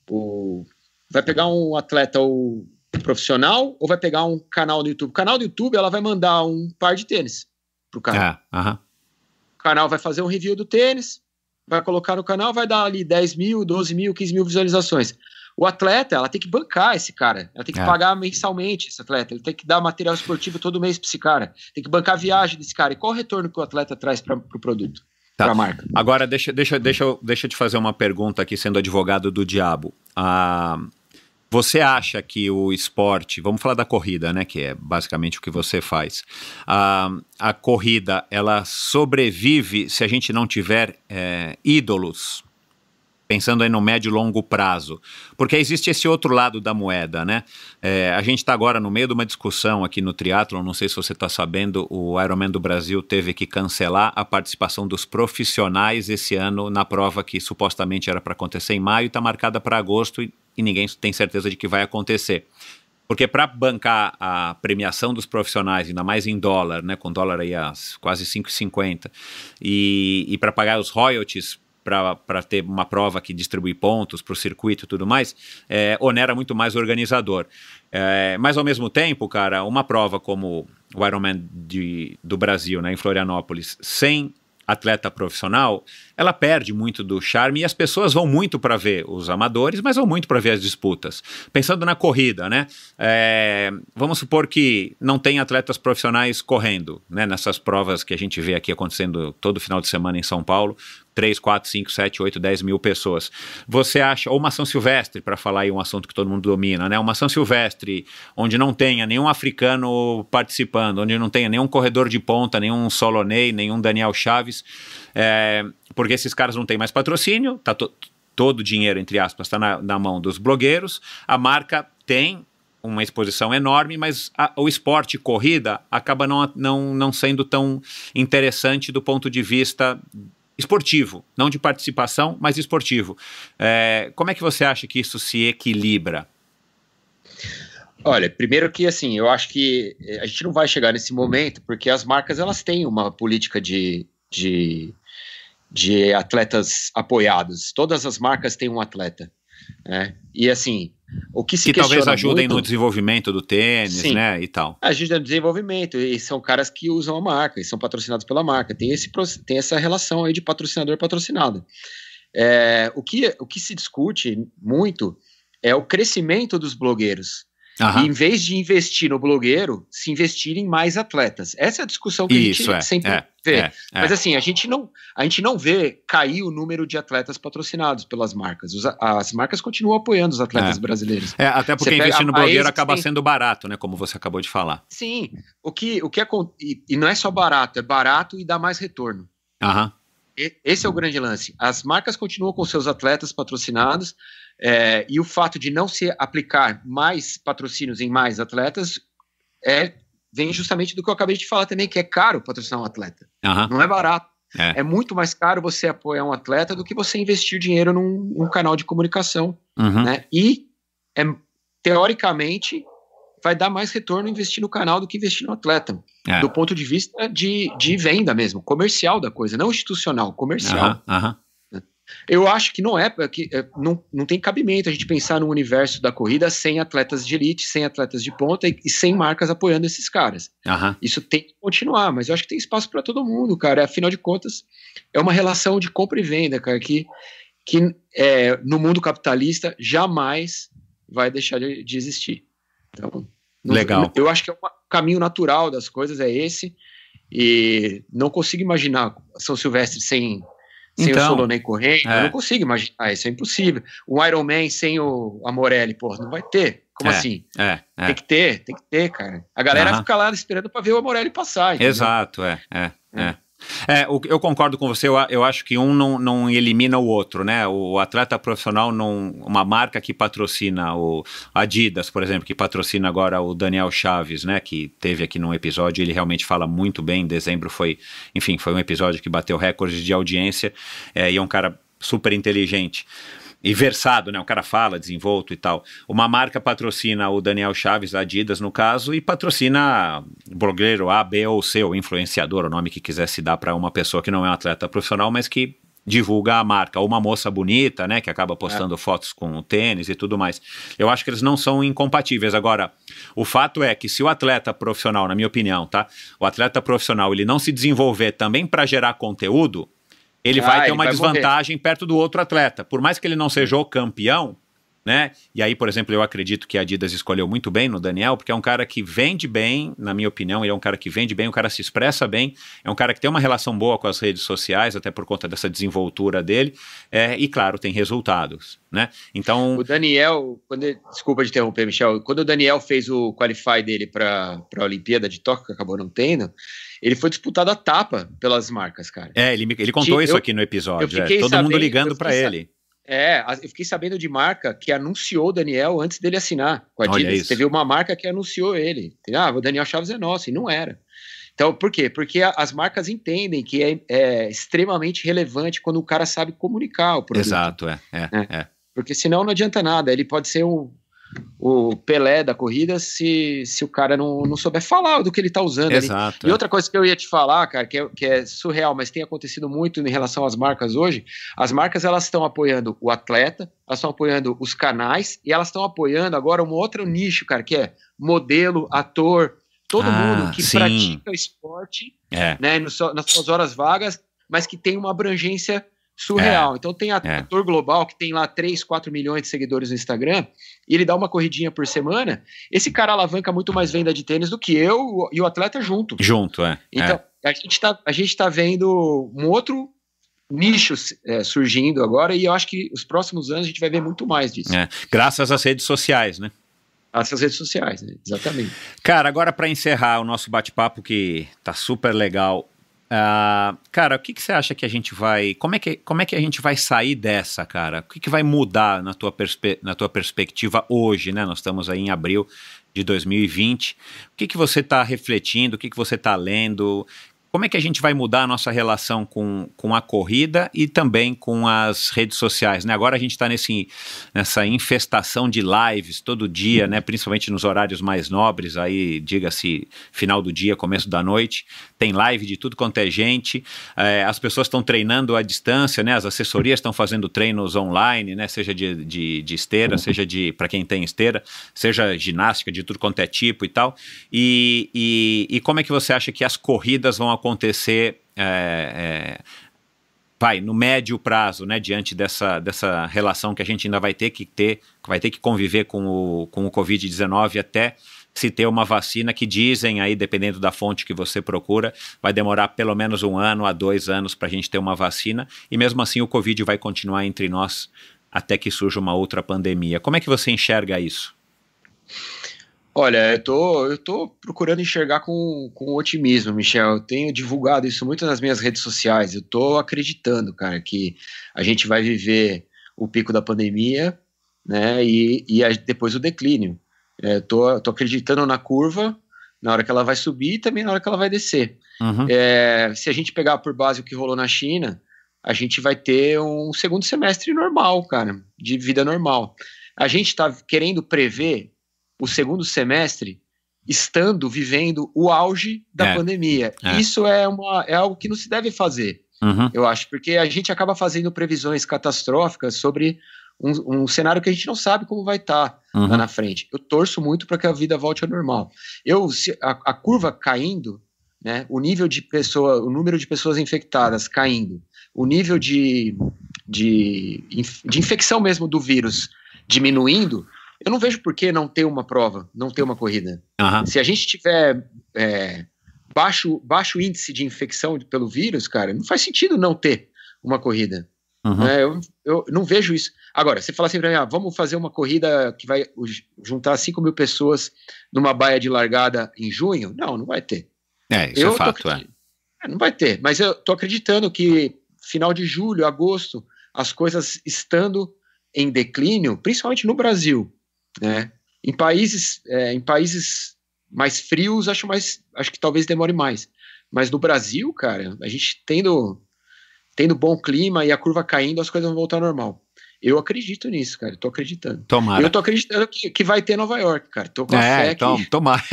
Speaker 1: o, o, vai pegar um atleta o profissional ou vai pegar um canal do YouTube. O canal do YouTube ela vai mandar um par de tênis
Speaker 3: pro cara. É, uhum. O
Speaker 1: canal vai fazer um review do tênis, vai colocar no canal, vai dar ali 10 mil, 12 mil, 15 mil visualizações. O atleta, ela tem que bancar esse cara, ela tem que é. pagar mensalmente esse atleta, ele tem que dar material esportivo todo mês para esse cara, tem que bancar a viagem desse cara. E qual o retorno que o atleta traz para o pro produto?
Speaker 3: Tá. marca. Agora, deixa, deixa, deixa, deixa eu te fazer uma pergunta aqui, sendo advogado do diabo. Ah, você acha que o esporte, vamos falar da corrida, né, que é basicamente o que você faz, a, a corrida ela sobrevive se a gente não tiver é, ídolos? Pensando aí no médio e longo prazo. Porque existe esse outro lado da moeda, né? É, a gente está agora no meio de uma discussão aqui no triatlon, não sei se você está sabendo, o Ironman do Brasil teve que cancelar a participação dos profissionais esse ano na prova que supostamente era para acontecer em maio, está marcada para agosto e e ninguém tem certeza de que vai acontecer. Porque para bancar a premiação dos profissionais, ainda mais em dólar, né, com dólar aí a quase 5,50, e, e para pagar os royalties para ter uma prova que distribui pontos para o circuito e tudo mais, é, onera muito mais o organizador. É, mas ao mesmo tempo, cara, uma prova como o Ironman de, do Brasil, né, em Florianópolis, sem atleta profissional, ela perde muito do charme e as pessoas vão muito para ver os amadores, mas vão muito para ver as disputas. Pensando na corrida, né? É, vamos supor que não tem atletas profissionais correndo, né? Nessas provas que a gente vê aqui acontecendo todo final de semana em São Paulo, 3, 4, 5, 7, 8, 10 mil pessoas. Você acha, ou uma São Silvestre, para falar aí um assunto que todo mundo domina, né? Uma São Silvestre, onde não tenha nenhum africano participando, onde não tenha nenhum corredor de ponta, nenhum Solonei, nenhum Daniel Chaves, é, porque esses caras não têm mais patrocínio, tá to, todo o dinheiro, entre aspas, está na, na mão dos blogueiros, a marca tem uma exposição enorme, mas a, o esporte corrida acaba não, não, não sendo tão interessante do ponto de vista esportivo, não de participação, mas esportivo. É, como é que você acha
Speaker 1: que isso se equilibra? Olha, primeiro que assim, eu acho que eh, a gente não vai chegar nesse momento, porque as marcas elas têm uma política de, de, de atletas apoiados. Todas as marcas têm um atleta. Né? E assim, o que se que talvez ajudem muito, no
Speaker 3: desenvolvimento do tênis, sim, né, e tal.
Speaker 1: Ajuda no desenvolvimento, e são caras que usam a marca, e são patrocinados pela marca. Tem, esse, tem essa relação aí de patrocinador patrocinado. É, o, que, o que se discute muito é o crescimento dos blogueiros. Uhum. E, em vez de investir no blogueiro, se investir em mais atletas. Essa é a discussão que Isso, a gente é, sempre é, vê. É, é, Mas assim, a gente, não, a gente não vê cair o número de atletas patrocinados pelas marcas. Os, as marcas continuam apoiando os atletas é. brasileiros. É, até porque investir no blogueiro acaba tem... sendo
Speaker 3: barato, né? Como você acabou de falar.
Speaker 1: Sim. O que, o que é, e, e não é só barato, é barato e dá mais retorno. Aham. Esse é o grande lance. As marcas continuam com seus atletas patrocinados, é, e o fato de não se aplicar mais patrocínios em mais atletas é, vem justamente do que eu acabei de falar também, que é caro patrocinar um atleta. Uhum. Não é barato. É. é. muito mais caro você apoiar um atleta do que você investir dinheiro num, num canal de comunicação. Uhum. Né? E, é, teoricamente, vai dar mais retorno investir no canal do que investir no atleta. É. Do ponto de vista de, de venda mesmo, comercial da coisa, não institucional, comercial. Uhum. Uhum. Eu acho que não é, é que é, não, não tem cabimento a gente pensar no universo da corrida sem atletas de elite, sem atletas de ponta e, e sem marcas apoiando esses caras. Uhum. Isso tem que continuar, mas eu acho que tem espaço para todo mundo, cara. Afinal de contas, é uma relação de compra e venda, cara, que, que é, no mundo capitalista jamais vai deixar de, de existir. Então, Legal. Eu, eu acho que é o caminho natural das coisas é esse. E não consigo imaginar São Silvestre sem sem então, o Solonei correndo, é. eu não é. consigo imaginar, isso é impossível. Um Iron Man sem o Amorelli, porra, não vai ter. Como é, assim?
Speaker 3: É, é.
Speaker 4: Tem que
Speaker 1: ter, tem que ter, cara. A galera uhum. fica lá esperando para ver o Amorelli passar. Entendeu? Exato,
Speaker 3: é, é, é. é. É, eu concordo com você, eu, eu acho que um não, não, elimina o outro, né? O atleta profissional, não, uma marca que patrocina o Adidas, por exemplo, que patrocina agora o Daniel Chaves, né? Que teve aqui num episódio, ele realmente fala muito bem, em dezembro foi, enfim, foi um episódio que bateu recordes de audiência é, e é um cara super inteligente e versado, né? O cara fala, desenvolto e tal. Uma marca patrocina o Daniel Chaves, a Adidas, no caso, e patrocina blogueiro A, B ou C, ou influenciador, o nome que quiser se dar para uma pessoa que não é um atleta profissional, mas que divulga a marca. Ou uma moça bonita, né? Que acaba postando é. fotos com o tênis e tudo mais. Eu acho que eles não são incompatíveis. Agora, o fato é que se o atleta profissional, na minha opinião, tá? O atleta profissional, ele não se desenvolver também para gerar conteúdo, ele ah, vai ter ele uma vai desvantagem morrer. perto do outro atleta. Por mais que ele não seja o campeão, né? E aí, por exemplo, eu acredito que a Adidas escolheu muito bem no Daniel, porque é um cara que vende bem, na minha opinião, ele é um cara que vende bem, um cara se expressa bem, é um cara que tem uma relação boa com as redes sociais, até por conta dessa desenvoltura
Speaker 1: dele, é, e claro, tem resultados, né? Então... O Daniel, quando, desculpa de interromper, Michel, quando o Daniel fez o qualify dele para a Olimpíada de Tóquio, que acabou não tendo, ele foi disputado a tapa pelas marcas, cara. É,
Speaker 3: ele, ele contou isso eu, aqui no episódio. É, todo sabendo, mundo ligando para ele.
Speaker 1: É, eu fiquei sabendo de marca que anunciou o Daniel antes dele assinar com a Adidas. Teve uma marca que anunciou ele. Ah, o Daniel Chaves é nosso, e não era. Então, por quê? Porque a, as marcas entendem que é, é, extremamente relevante quando o cara sabe comunicar o produto. Exato, é, é, é. é. Porque senão não adianta nada. Ele pode ser um o Pelé da corrida se, se o cara não, não souber falar do que ele tá usando. Exato, ali. E é. outra coisa que eu ia te falar, cara, que é, que é surreal, mas tem acontecido muito em relação às marcas hoje, as marcas elas estão apoiando o atleta, elas estão apoiando os canais e elas estão apoiando agora um outro nicho, cara, que é modelo, ator, todo ah, mundo que sim. pratica esporte, é. né, nas suas horas vagas, mas que tem uma abrangência surreal. É. Então tem é. ator é. global que tem lá 3, 4 milhões de seguidores no Instagram e ele dá uma corridinha por semana. Esse cara alavanca muito mais venda de tênis do que eu e o atleta junto.
Speaker 3: Junto, é. Então,
Speaker 1: é. a gente está tá vendo um outro nicho é, surgindo agora e eu acho que os próximos anos a gente vai ver muito mais disso.
Speaker 3: É. Graças às redes sociais, né?
Speaker 1: essas redes sociais, né? exatamente. Cara, agora para
Speaker 3: encerrar o nosso bate-papo que tá super legal, ah, cara, o que, que você acha que a gente vai. Como é que, como é que a gente vai sair dessa, cara? O que, que vai mudar na tua, perspe, na tua perspectiva hoje, né? Nós estamos aí em abril de 2020. O que, que você está refletindo? O que, que você está lendo? Como é que a gente vai mudar a nossa relação com, com a corrida e também com as redes sociais? Né? Agora a gente está nessa infestação de lives todo dia, né? principalmente nos horários mais nobres, aí diga-se final do dia, começo da noite tem live de tudo quanto é gente, é, as pessoas estão treinando à distância, né? As assessorias estão fazendo treinos online, né? Seja de, de, de esteira, uhum. seja de para quem tem esteira, seja ginástica de tudo quanto é tipo e tal. E, e, e como é que você acha que as corridas vão acontecer? É, é, no médio prazo, né, diante dessa, dessa relação que a gente ainda vai ter que ter, vai ter que conviver com o, com o Covid-19 até se ter uma vacina que dizem aí, dependendo da fonte que você procura, vai demorar pelo menos um ano a dois anos para a gente ter uma vacina. E mesmo assim o Covid vai continuar entre nós até que surja uma outra pandemia. Como é que você enxerga isso?
Speaker 1: Olha, eu tô, eu tô procurando enxergar com, com otimismo, Michel. Eu tenho divulgado isso muito nas minhas redes sociais. Eu tô acreditando, cara, que a gente vai viver o pico da pandemia, né? E, e a, depois o declínio. É, tô, tô acreditando na curva, na hora que ela vai subir e também na hora que ela vai descer. Uhum. É, se a gente pegar por base o que rolou na China, a gente vai ter um segundo semestre normal, cara, de vida normal. A gente está querendo prever o segundo semestre estando vivendo o auge da é. pandemia. É. Isso é, uma, é algo que não se deve fazer, uhum. eu acho, porque a gente acaba fazendo previsões catastróficas sobre um, um, cenário que a gente não sabe como vai estar tá uhum. lá na frente. Eu torço muito para que a vida volte ao normal. Eu, se a, a, curva caindo, né, o nível de pessoa, o número de pessoas infectadas caindo, o nível de, de, de infecção mesmo do vírus diminuindo, eu não vejo por que não ter uma prova, não ter uma corrida. Uhum. Se a gente tiver é, baixo, baixo índice de infecção pelo vírus, cara, não faz sentido não ter uma corrida. Uhum. Né, eu, eu, não vejo isso. Agora, você fala assim para mim, ah, vamos fazer uma corrida que vai juntar 5 mil pessoas numa baia de largada em junho? Não, não vai ter.
Speaker 4: É, isso é eu é fato, é.
Speaker 1: Não vai ter, mas eu tô acreditando que final de julho, agosto, as coisas estando em declínio, principalmente no Brasil, né? Em países, é, em países mais frios, acho mais, acho que talvez demore mais. Mas no Brasil, cara, a gente tendo tendo bom clima e a curva caindo, as coisas vão voltar ao normal. Eu acredito nisso, cara. Tô acreditando. Tomara. Eu tô acreditando que, que vai ter Nova York, cara. Tô com é, fé então, que... tomara.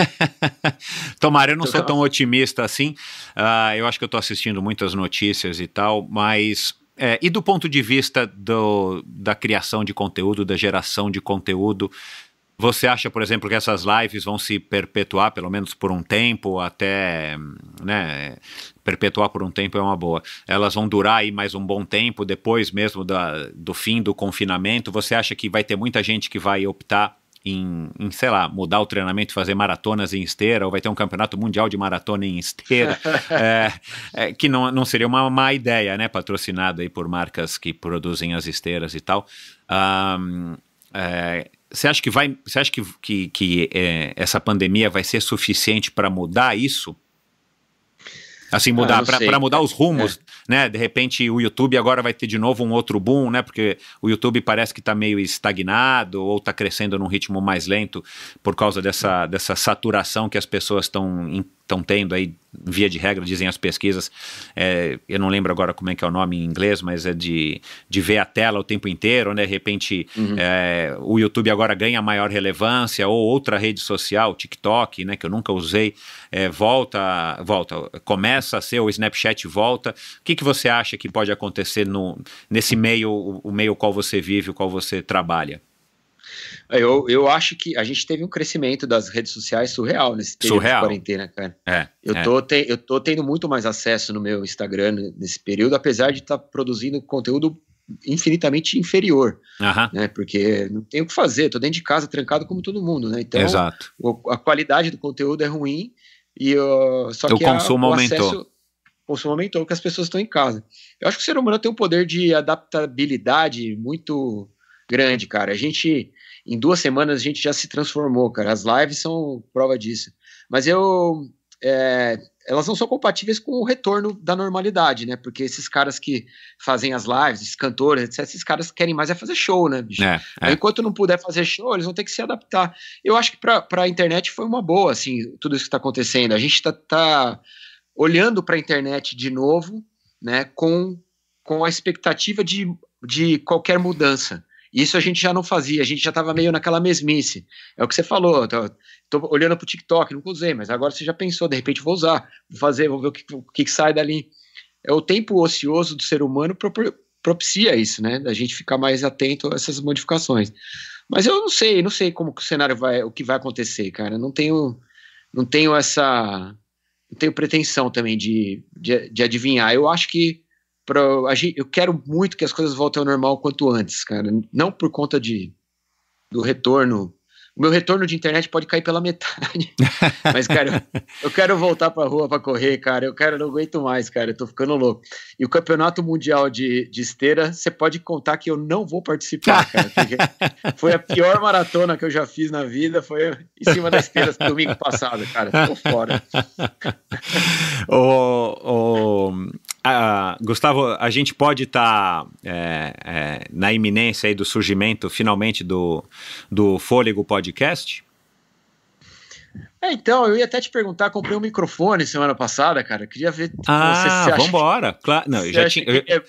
Speaker 3: tomara. Eu não tô sou tão otimista assim. Uh, eu acho que eu tô assistindo muitas notícias e tal, mas é, e do ponto de vista do, da criação de conteúdo, da geração de conteúdo, você acha, por exemplo, que essas lives vão se perpetuar, pelo menos por um tempo, até. Né, perpetuar por um tempo é uma boa. Elas vão durar aí mais um bom tempo, depois mesmo da, do fim do confinamento. Você acha que vai ter muita gente que vai optar em, em, sei lá, mudar o treinamento, fazer maratonas em esteira, ou vai ter um campeonato mundial de maratona em esteira, é, é, que não, não seria uma má ideia, né? Patrocinado aí por marcas que produzem as esteiras e tal. Um, é, você acha que vai? Você acha que, que, que é, essa pandemia vai ser suficiente para mudar isso? Assim, ah, mudar ah, para mudar os rumos, é. né? De repente o YouTube agora vai ter de novo um outro boom, né? Porque o YouTube parece que está meio estagnado ou está crescendo num ritmo mais lento por causa dessa, dessa saturação que as pessoas estão estão tendo aí, via de regra, dizem as pesquisas, é, eu não lembro agora como é que é o nome em inglês, mas é de, de ver a tela o tempo inteiro, né? De repente uhum. é, o YouTube agora ganha maior relevância, ou outra rede social, TikTok, né? Que eu nunca usei, é, volta, volta, começa a ser, o Snapchat volta. O que, que você acha que pode acontecer no, nesse meio, o, o meio qual você vive, o qual você trabalha?
Speaker 1: É, eu, eu acho que a gente teve um crescimento das redes sociais surreal nesse período surreal. de quarentena, cara. É, eu, é. Tô te, eu tô tendo muito mais acesso no meu Instagram nesse período, apesar de estar tá produzindo conteúdo infinitamente inferior, uhum. né? Porque não tenho o que fazer, tô dentro de casa trancado como todo mundo, né? Então, Exato. O, a qualidade do conteúdo é ruim e eu, só o que consumo a, o aumentou. Acesso, o consumo aumentou porque as pessoas estão em casa. Eu acho que o ser humano tem um poder de adaptabilidade muito grande, cara. A gente em duas semanas a gente já se transformou, cara. As lives são prova disso. Mas eu. É, elas não são compatíveis com o retorno da normalidade, né? Porque esses caras que fazem as lives, esses cantores, etc., esses caras querem mais é fazer show, né,
Speaker 3: bicho? É,
Speaker 4: é.
Speaker 1: Enquanto não puder fazer show, eles vão ter que se adaptar. Eu acho que para a internet foi uma boa, assim, tudo isso que está acontecendo. A gente está tá olhando para a internet de novo, né, com, com a expectativa de, de qualquer mudança. Isso a gente já não fazia, a gente já estava meio naquela mesmice. É o que você falou, tô, tá, tô olhando para o TikTok, nunca usei, mas agora você já pensou, de repente vou usar, vou fazer, vou ver o que, o que sai dali. É o tempo ocioso do ser humano propicia isso, né? Da gente ficar mais atento a essas modificações. Mas eu não sei, não sei como que o cenário vai, o que vai acontecer, cara. não tenho, não tenho essa, não tenho pretensão também de, de, de adivinhar. Eu acho que Pra, gente, eu quero muito que as coisas voltem ao normal quanto antes, cara. Não por conta de, do retorno. O meu retorno de internet pode cair pela metade. Mas, cara, eu, eu quero voltar pra rua pra correr, cara. Eu quero, não aguento mais, cara. Eu tô ficando louco. E o campeonato mundial de, de esteira, você pode contar que eu não vou participar, cara. Foi a pior maratona que eu já fiz na vida. Foi em cima das esteiras domingo passado, cara. Tô fora.
Speaker 3: o, o ah, Gustavo, a gente pode estar tá, é, é, na iminência aí do surgimento, finalmente, do, do Fôlego Podcast?
Speaker 1: É, então, eu ia até te perguntar, comprei um microfone semana passada, cara. Queria ver. Ah, você,
Speaker 3: vambora. Claro, não, eu já, tinha, eu, é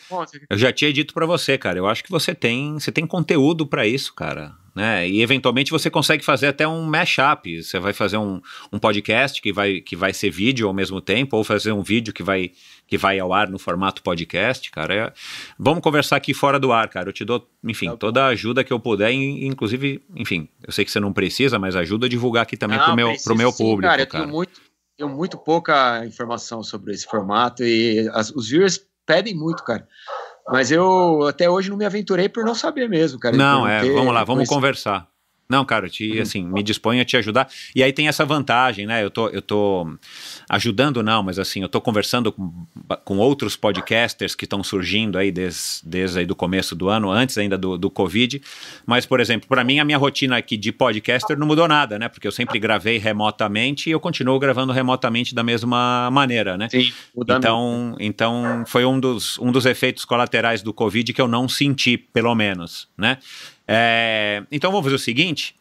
Speaker 3: eu já, tinha, dito para você, cara. Eu acho que você tem, você tem conteúdo para isso, cara né? E eventualmente você consegue fazer até um mashup. Você vai fazer um, um podcast que vai, que vai ser vídeo ao mesmo tempo, ou fazer um vídeo que vai, que vai ao ar no formato podcast, cara. É... Vamos conversar aqui fora do ar, cara. Eu te dou, enfim, tá toda a ajuda que eu puder, inclusive, enfim, eu sei que você não precisa, mas ajuda a divulgar aqui também para o ah, meu, preciso, pro meu público. Sim, cara, cara. eu tenho
Speaker 1: muito, tenho muito pouca informação sobre esse formato e as, os viewers pedem muito, cara. Mas eu até hoje não me aventurei por não saber mesmo, cara. Não, é, vamos lá, vamos
Speaker 3: conversar. Não, cara, te, uhum. assim, me disponho a te ajudar. E aí tem essa vantagem, né? Eu tô, eu tô ajudando, não, mas assim, eu tô conversando com, com outros podcasters que estão surgindo aí desde, desde aí do começo do ano, antes ainda do, do Covid. Mas, por exemplo, para mim, a minha rotina aqui de podcaster não mudou nada, né? Porque eu sempre gravei remotamente e eu continuo gravando remotamente da mesma maneira, né? Sim, então, então foi um dos, um dos efeitos colaterais do Covid que eu não senti, pelo menos, né? É, então vamos fazer o seguinte.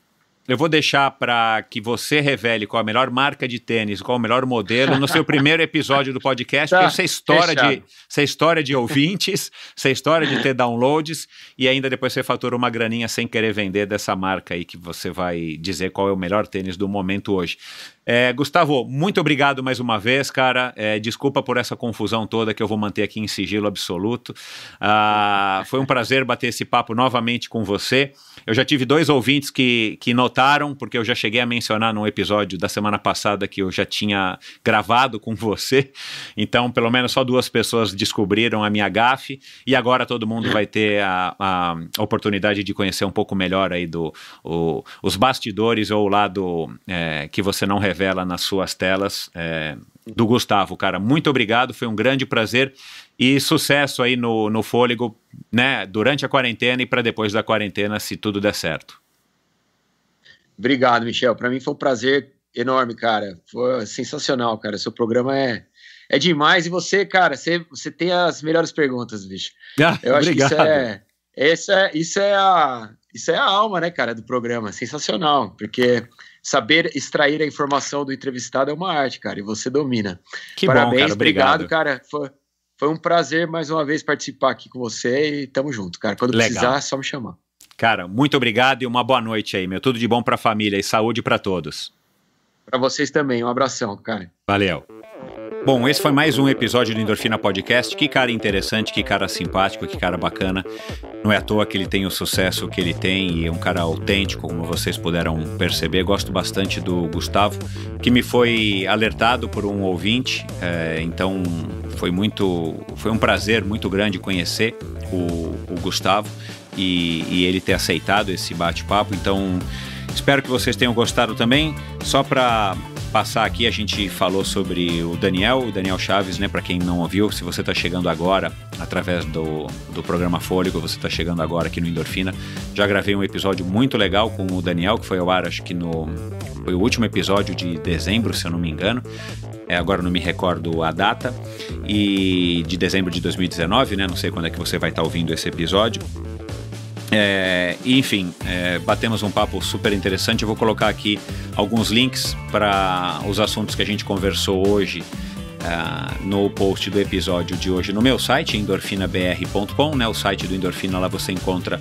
Speaker 3: Eu vou deixar para que você revele qual a melhor marca de tênis, qual o melhor modelo no seu primeiro episódio do podcast, tá, porque essa é história de, é história de ouvintes, essa é história de ter downloads e ainda depois você fatura uma graninha sem querer vender dessa marca aí que você vai dizer qual é o melhor tênis do momento hoje. É, Gustavo, muito obrigado mais uma vez, cara. É, desculpa por essa confusão toda que eu vou manter aqui em sigilo absoluto. Ah, foi um prazer bater esse papo novamente com você. Eu já tive dois ouvintes que, que notaram, porque eu já cheguei a mencionar num episódio da semana passada que eu já tinha gravado com você. Então, pelo menos só duas pessoas descobriram a minha gafe. E agora todo mundo vai ter a, a oportunidade de conhecer um pouco melhor aí do, o, os bastidores ou o lado é, que você não recebe revela nas suas telas. É, do Gustavo, cara, muito obrigado, foi um grande prazer e sucesso aí no, no fôlego, né, durante a quarentena e para depois da quarentena, se tudo der certo.
Speaker 1: Obrigado, Michel. Para mim foi um prazer enorme, cara. Foi sensacional, cara. Seu programa é, é demais. E você, cara, você, você tem as melhores perguntas, bicho. Ah, Eu acho que isso é, isso é, isso, é a, isso é a alma, né, cara, do programa. Sensacional, porque saber extrair a informação do entrevistado é uma arte, cara, e você domina.
Speaker 3: Que Parabéns, bom, cara, obrigado. obrigado,
Speaker 1: cara. Foi, foi um prazer mais uma vez participar aqui com você e tamo junto, cara. Quando Legal. precisar, é só me chamar.
Speaker 3: Cara, muito obrigado e uma boa noite aí, meu. Tudo de bom pra família e saúde para todos.
Speaker 1: Para vocês também. Um abração, cara.
Speaker 3: Valeu. Bom, esse foi mais um episódio do Endorfina Podcast. Que cara interessante, que cara simpático, que cara bacana. Não é à toa que ele tem o sucesso que ele tem e é um cara autêntico, como vocês puderam perceber. Gosto bastante do Gustavo, que me foi alertado por um ouvinte. É, então foi muito, foi um prazer muito grande conhecer o, o Gustavo e, e ele ter aceitado esse bate-papo. Então espero que vocês tenham gostado também. Só para passar aqui, a gente falou sobre o Daniel, o Daniel Chaves, né? Para quem não ouviu, se você está chegando agora através do, do programa Fôlego, você está chegando agora aqui no Endorfina. Já gravei um episódio muito legal com o Daniel, que foi ao ar, acho que no. Foi o último episódio de dezembro, se eu não me engano. É, agora não me recordo a data. E de dezembro de 2019, né? Não sei quando é que você vai estar tá ouvindo esse episódio. É, enfim, é, batemos um papo super interessante. Eu vou colocar aqui alguns links para os assuntos que a gente conversou hoje Uh, no post do episódio de hoje no meu site, endorfinabr.com, né, o site do Endorfina, lá você encontra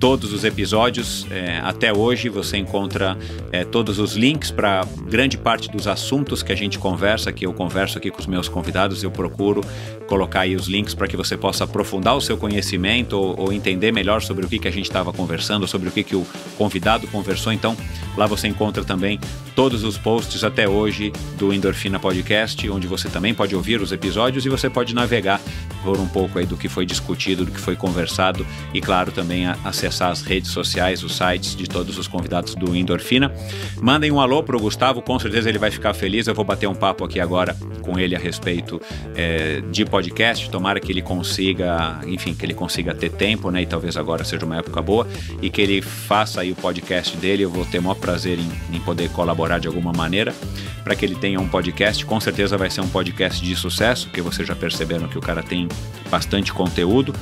Speaker 3: todos os episódios é, até hoje. Você encontra é, todos os links para grande parte dos assuntos que a gente conversa, que eu converso aqui com os meus convidados. Eu procuro colocar aí os links para que você possa aprofundar o seu conhecimento ou, ou entender melhor sobre o que, que a gente estava conversando, sobre o que, que o convidado conversou. Então, lá você encontra também todos os posts até hoje do Endorfina Podcast, onde você também pode ouvir os episódios e você pode navegar por um pouco aí do que foi discutido, do que foi conversado e, claro, também acessar. a acessar as redes sociais, os sites de todos os convidados do Endorfina. Mandem um alô para o Gustavo, com certeza ele vai ficar feliz. Eu vou bater um papo aqui agora com ele a respeito é, de podcast. Tomara que ele consiga, enfim, que ele consiga ter tempo, né? E talvez agora seja uma época boa e que ele faça aí o podcast dele. Eu vou ter o maior prazer em, em poder colaborar de alguma maneira para que ele tenha um podcast. Com certeza vai ser um podcast de sucesso, porque vocês já perceberam que o cara tem bastante conteúdo.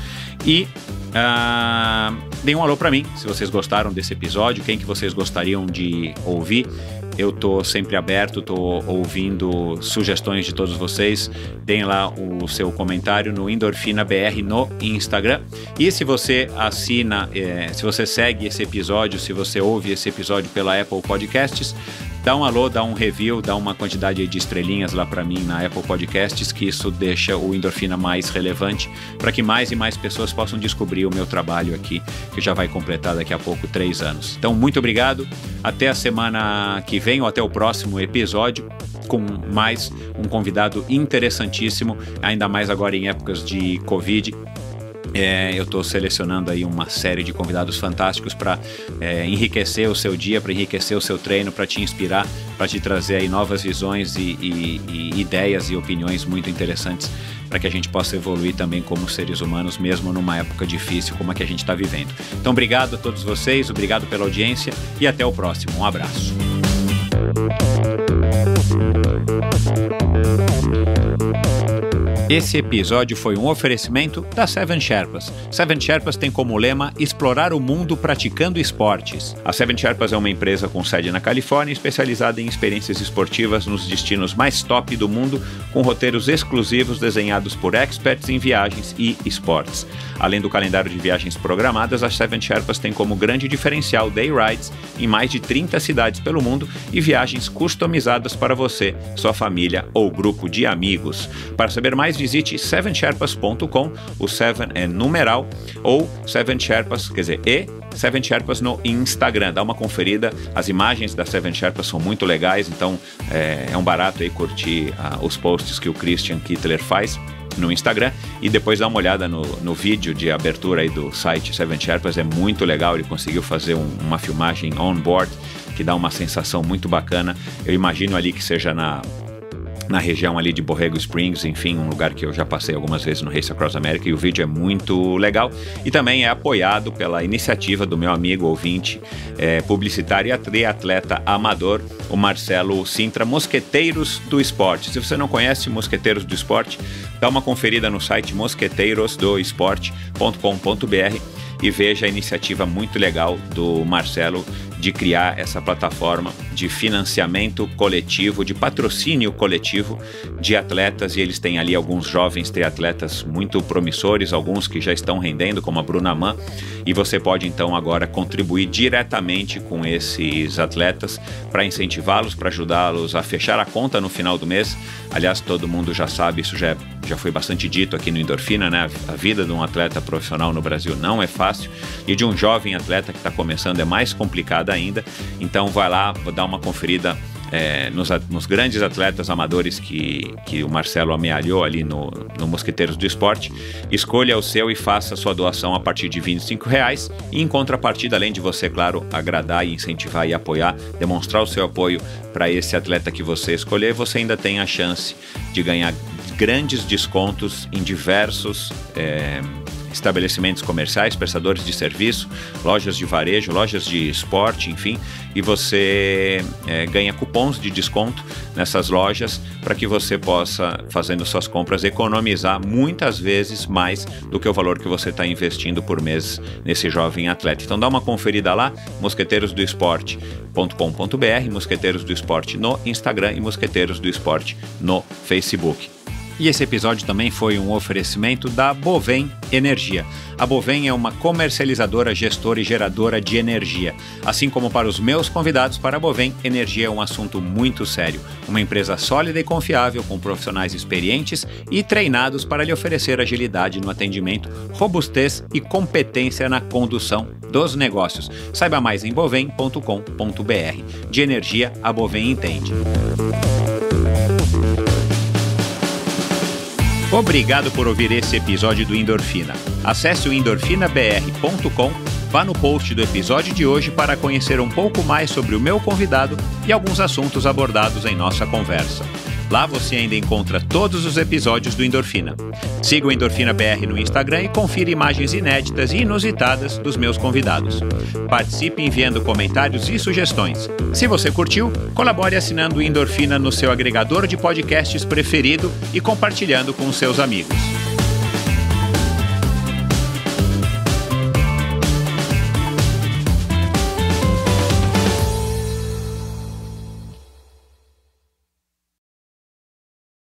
Speaker 3: E uh, um alô para mim, se vocês gostaram desse episódio, quem que vocês gostariam de ouvir. Eu tô sempre aberto, tô ouvindo sugestões de todos vocês. Deem lá o seu comentário no EndorfinaBR no Instagram. E se você assina, eh, se você segue esse episódio, se você ouve esse episódio pela Apple Podcasts, dá um alô, dá um review, dá uma quantidade de estrelinhas lá para mim na Apple Podcasts, que isso deixa o Endorfina mais relevante, para que mais e mais pessoas possam descobrir o meu trabalho aqui, que já vai completar daqui a pouco três anos. Então, muito obrigado, até a semana que vem ou até o próximo episódio, com mais um convidado interessantíssimo, ainda mais agora em épocas de Covid é, eu estou selecionando aí uma série de convidados fantásticos para é, enriquecer o seu dia, para enriquecer o seu treino, para te inspirar, para te trazer aí novas visões e, e, e ideias e opiniões muito interessantes para que a gente possa evoluir também como seres humanos, mesmo numa época difícil como a que a gente está vivendo. Então, obrigado a todos vocês, obrigado pela audiência e até o próximo. Um abraço. Esse episódio foi um oferecimento da Seven Sherpas. Seven Sherpas tem como lema explorar o mundo praticando esportes. A Seven Sherpas é uma empresa com sede na Califórnia especializada em experiências esportivas nos destinos mais top do mundo, com roteiros exclusivos desenhados por experts em viagens e esportes. Além do calendário de viagens programadas, a Seven Sherpas tem como grande diferencial day rides em mais de 30 cidades pelo mundo e viagens customizadas para você, sua família ou grupo de amigos. Para saber mais visite 7sherpas.com, o seven é numeral, ou 7 Sherpas, quer dizer, e 7 Sherpas no Instagram. Dá uma conferida, as imagens da Seven Sherpas são muito legais, então é, é um barato aí curtir ah, os posts que o Christian Kittler faz no Instagram e depois dá uma olhada no, no vídeo de abertura aí do site Seven Sherpas, é muito legal, ele conseguiu fazer um, uma filmagem on-board que dá uma sensação muito bacana. Eu imagino ali que seja na na região ali de Borrego Springs, enfim, um lugar que eu já passei algumas vezes no Race Across America e o vídeo é muito legal e também é apoiado pela iniciativa do meu amigo ouvinte é, publicitário e Atleta amador, o Marcelo Sintra, Mosqueteiros do Esporte. Se você não conhece Mosqueteiros do Esporte, dá uma conferida no site mosqueteirosdoesporte.com.br e veja a iniciativa muito legal do Marcelo de criar essa plataforma de financiamento coletivo, de patrocínio coletivo de atletas e eles têm ali alguns jovens triatletas muito promissores, alguns que já estão rendendo, como a Bruna Mann, e você pode então agora contribuir diretamente com esses atletas para incentivá-los, para ajudá-los a fechar a conta no final do mês. Aliás, todo mundo já sabe, isso já é já foi bastante dito aqui no Endorfina, né? A vida de um atleta profissional no Brasil não é fácil e de um jovem atleta que está começando é mais complicada ainda. Então vai lá, dá uma conferida é, nos, nos, grandes atletas amadores que, que o Marcelo amealhou ali no, no Mosqueteiros do Esporte. Escolha o seu e faça sua doação a partir de R$ reais. E em contrapartida, além de você, claro, agradar e incentivar e apoiar, demonstrar o seu apoio para esse atleta que você escolher, você ainda tem a chance de ganhar grandes descontos em diversos é, estabelecimentos comerciais, prestadores de serviço, lojas de varejo, lojas de esporte, enfim, e você é, ganha cupons de desconto nessas lojas para que você possa, fazendo suas compras, economizar muitas vezes mais do que o valor que você está investindo por mês nesse jovem atleta. Então dá uma conferida lá, Mosqueteiros do Mosqueteiros do Esporte no Instagram e Mosqueteiros do Esporte no Facebook. E esse episódio também foi um oferecimento da Bovem Energia. A Bovem é uma comercializadora, gestora e geradora de energia. Assim como para os meus convidados, para a Bovem, energia é um assunto muito sério. Uma empresa sólida e confiável, com profissionais experientes e treinados para lhe oferecer agilidade no atendimento, robustez e competência na condução dos negócios. Saiba mais em bovem.com.br. De energia, a Bovem entende. Obrigado por ouvir esse episódio do Endorfina. Acesse o endorfinabr.com, vá no post do episódio de hoje para conhecer um pouco mais sobre o meu convidado e alguns assuntos abordados em nossa conversa. Lá você ainda encontra todos os episódios do Endorfina. Siga o Endorfina BR no Instagram e confira imagens inéditas e inusitadas dos meus convidados. Participe enviando comentários e sugestões. Se você curtiu, colabore assinando o Endorfina no seu agregador de podcasts preferido e compartilhando com seus amigos.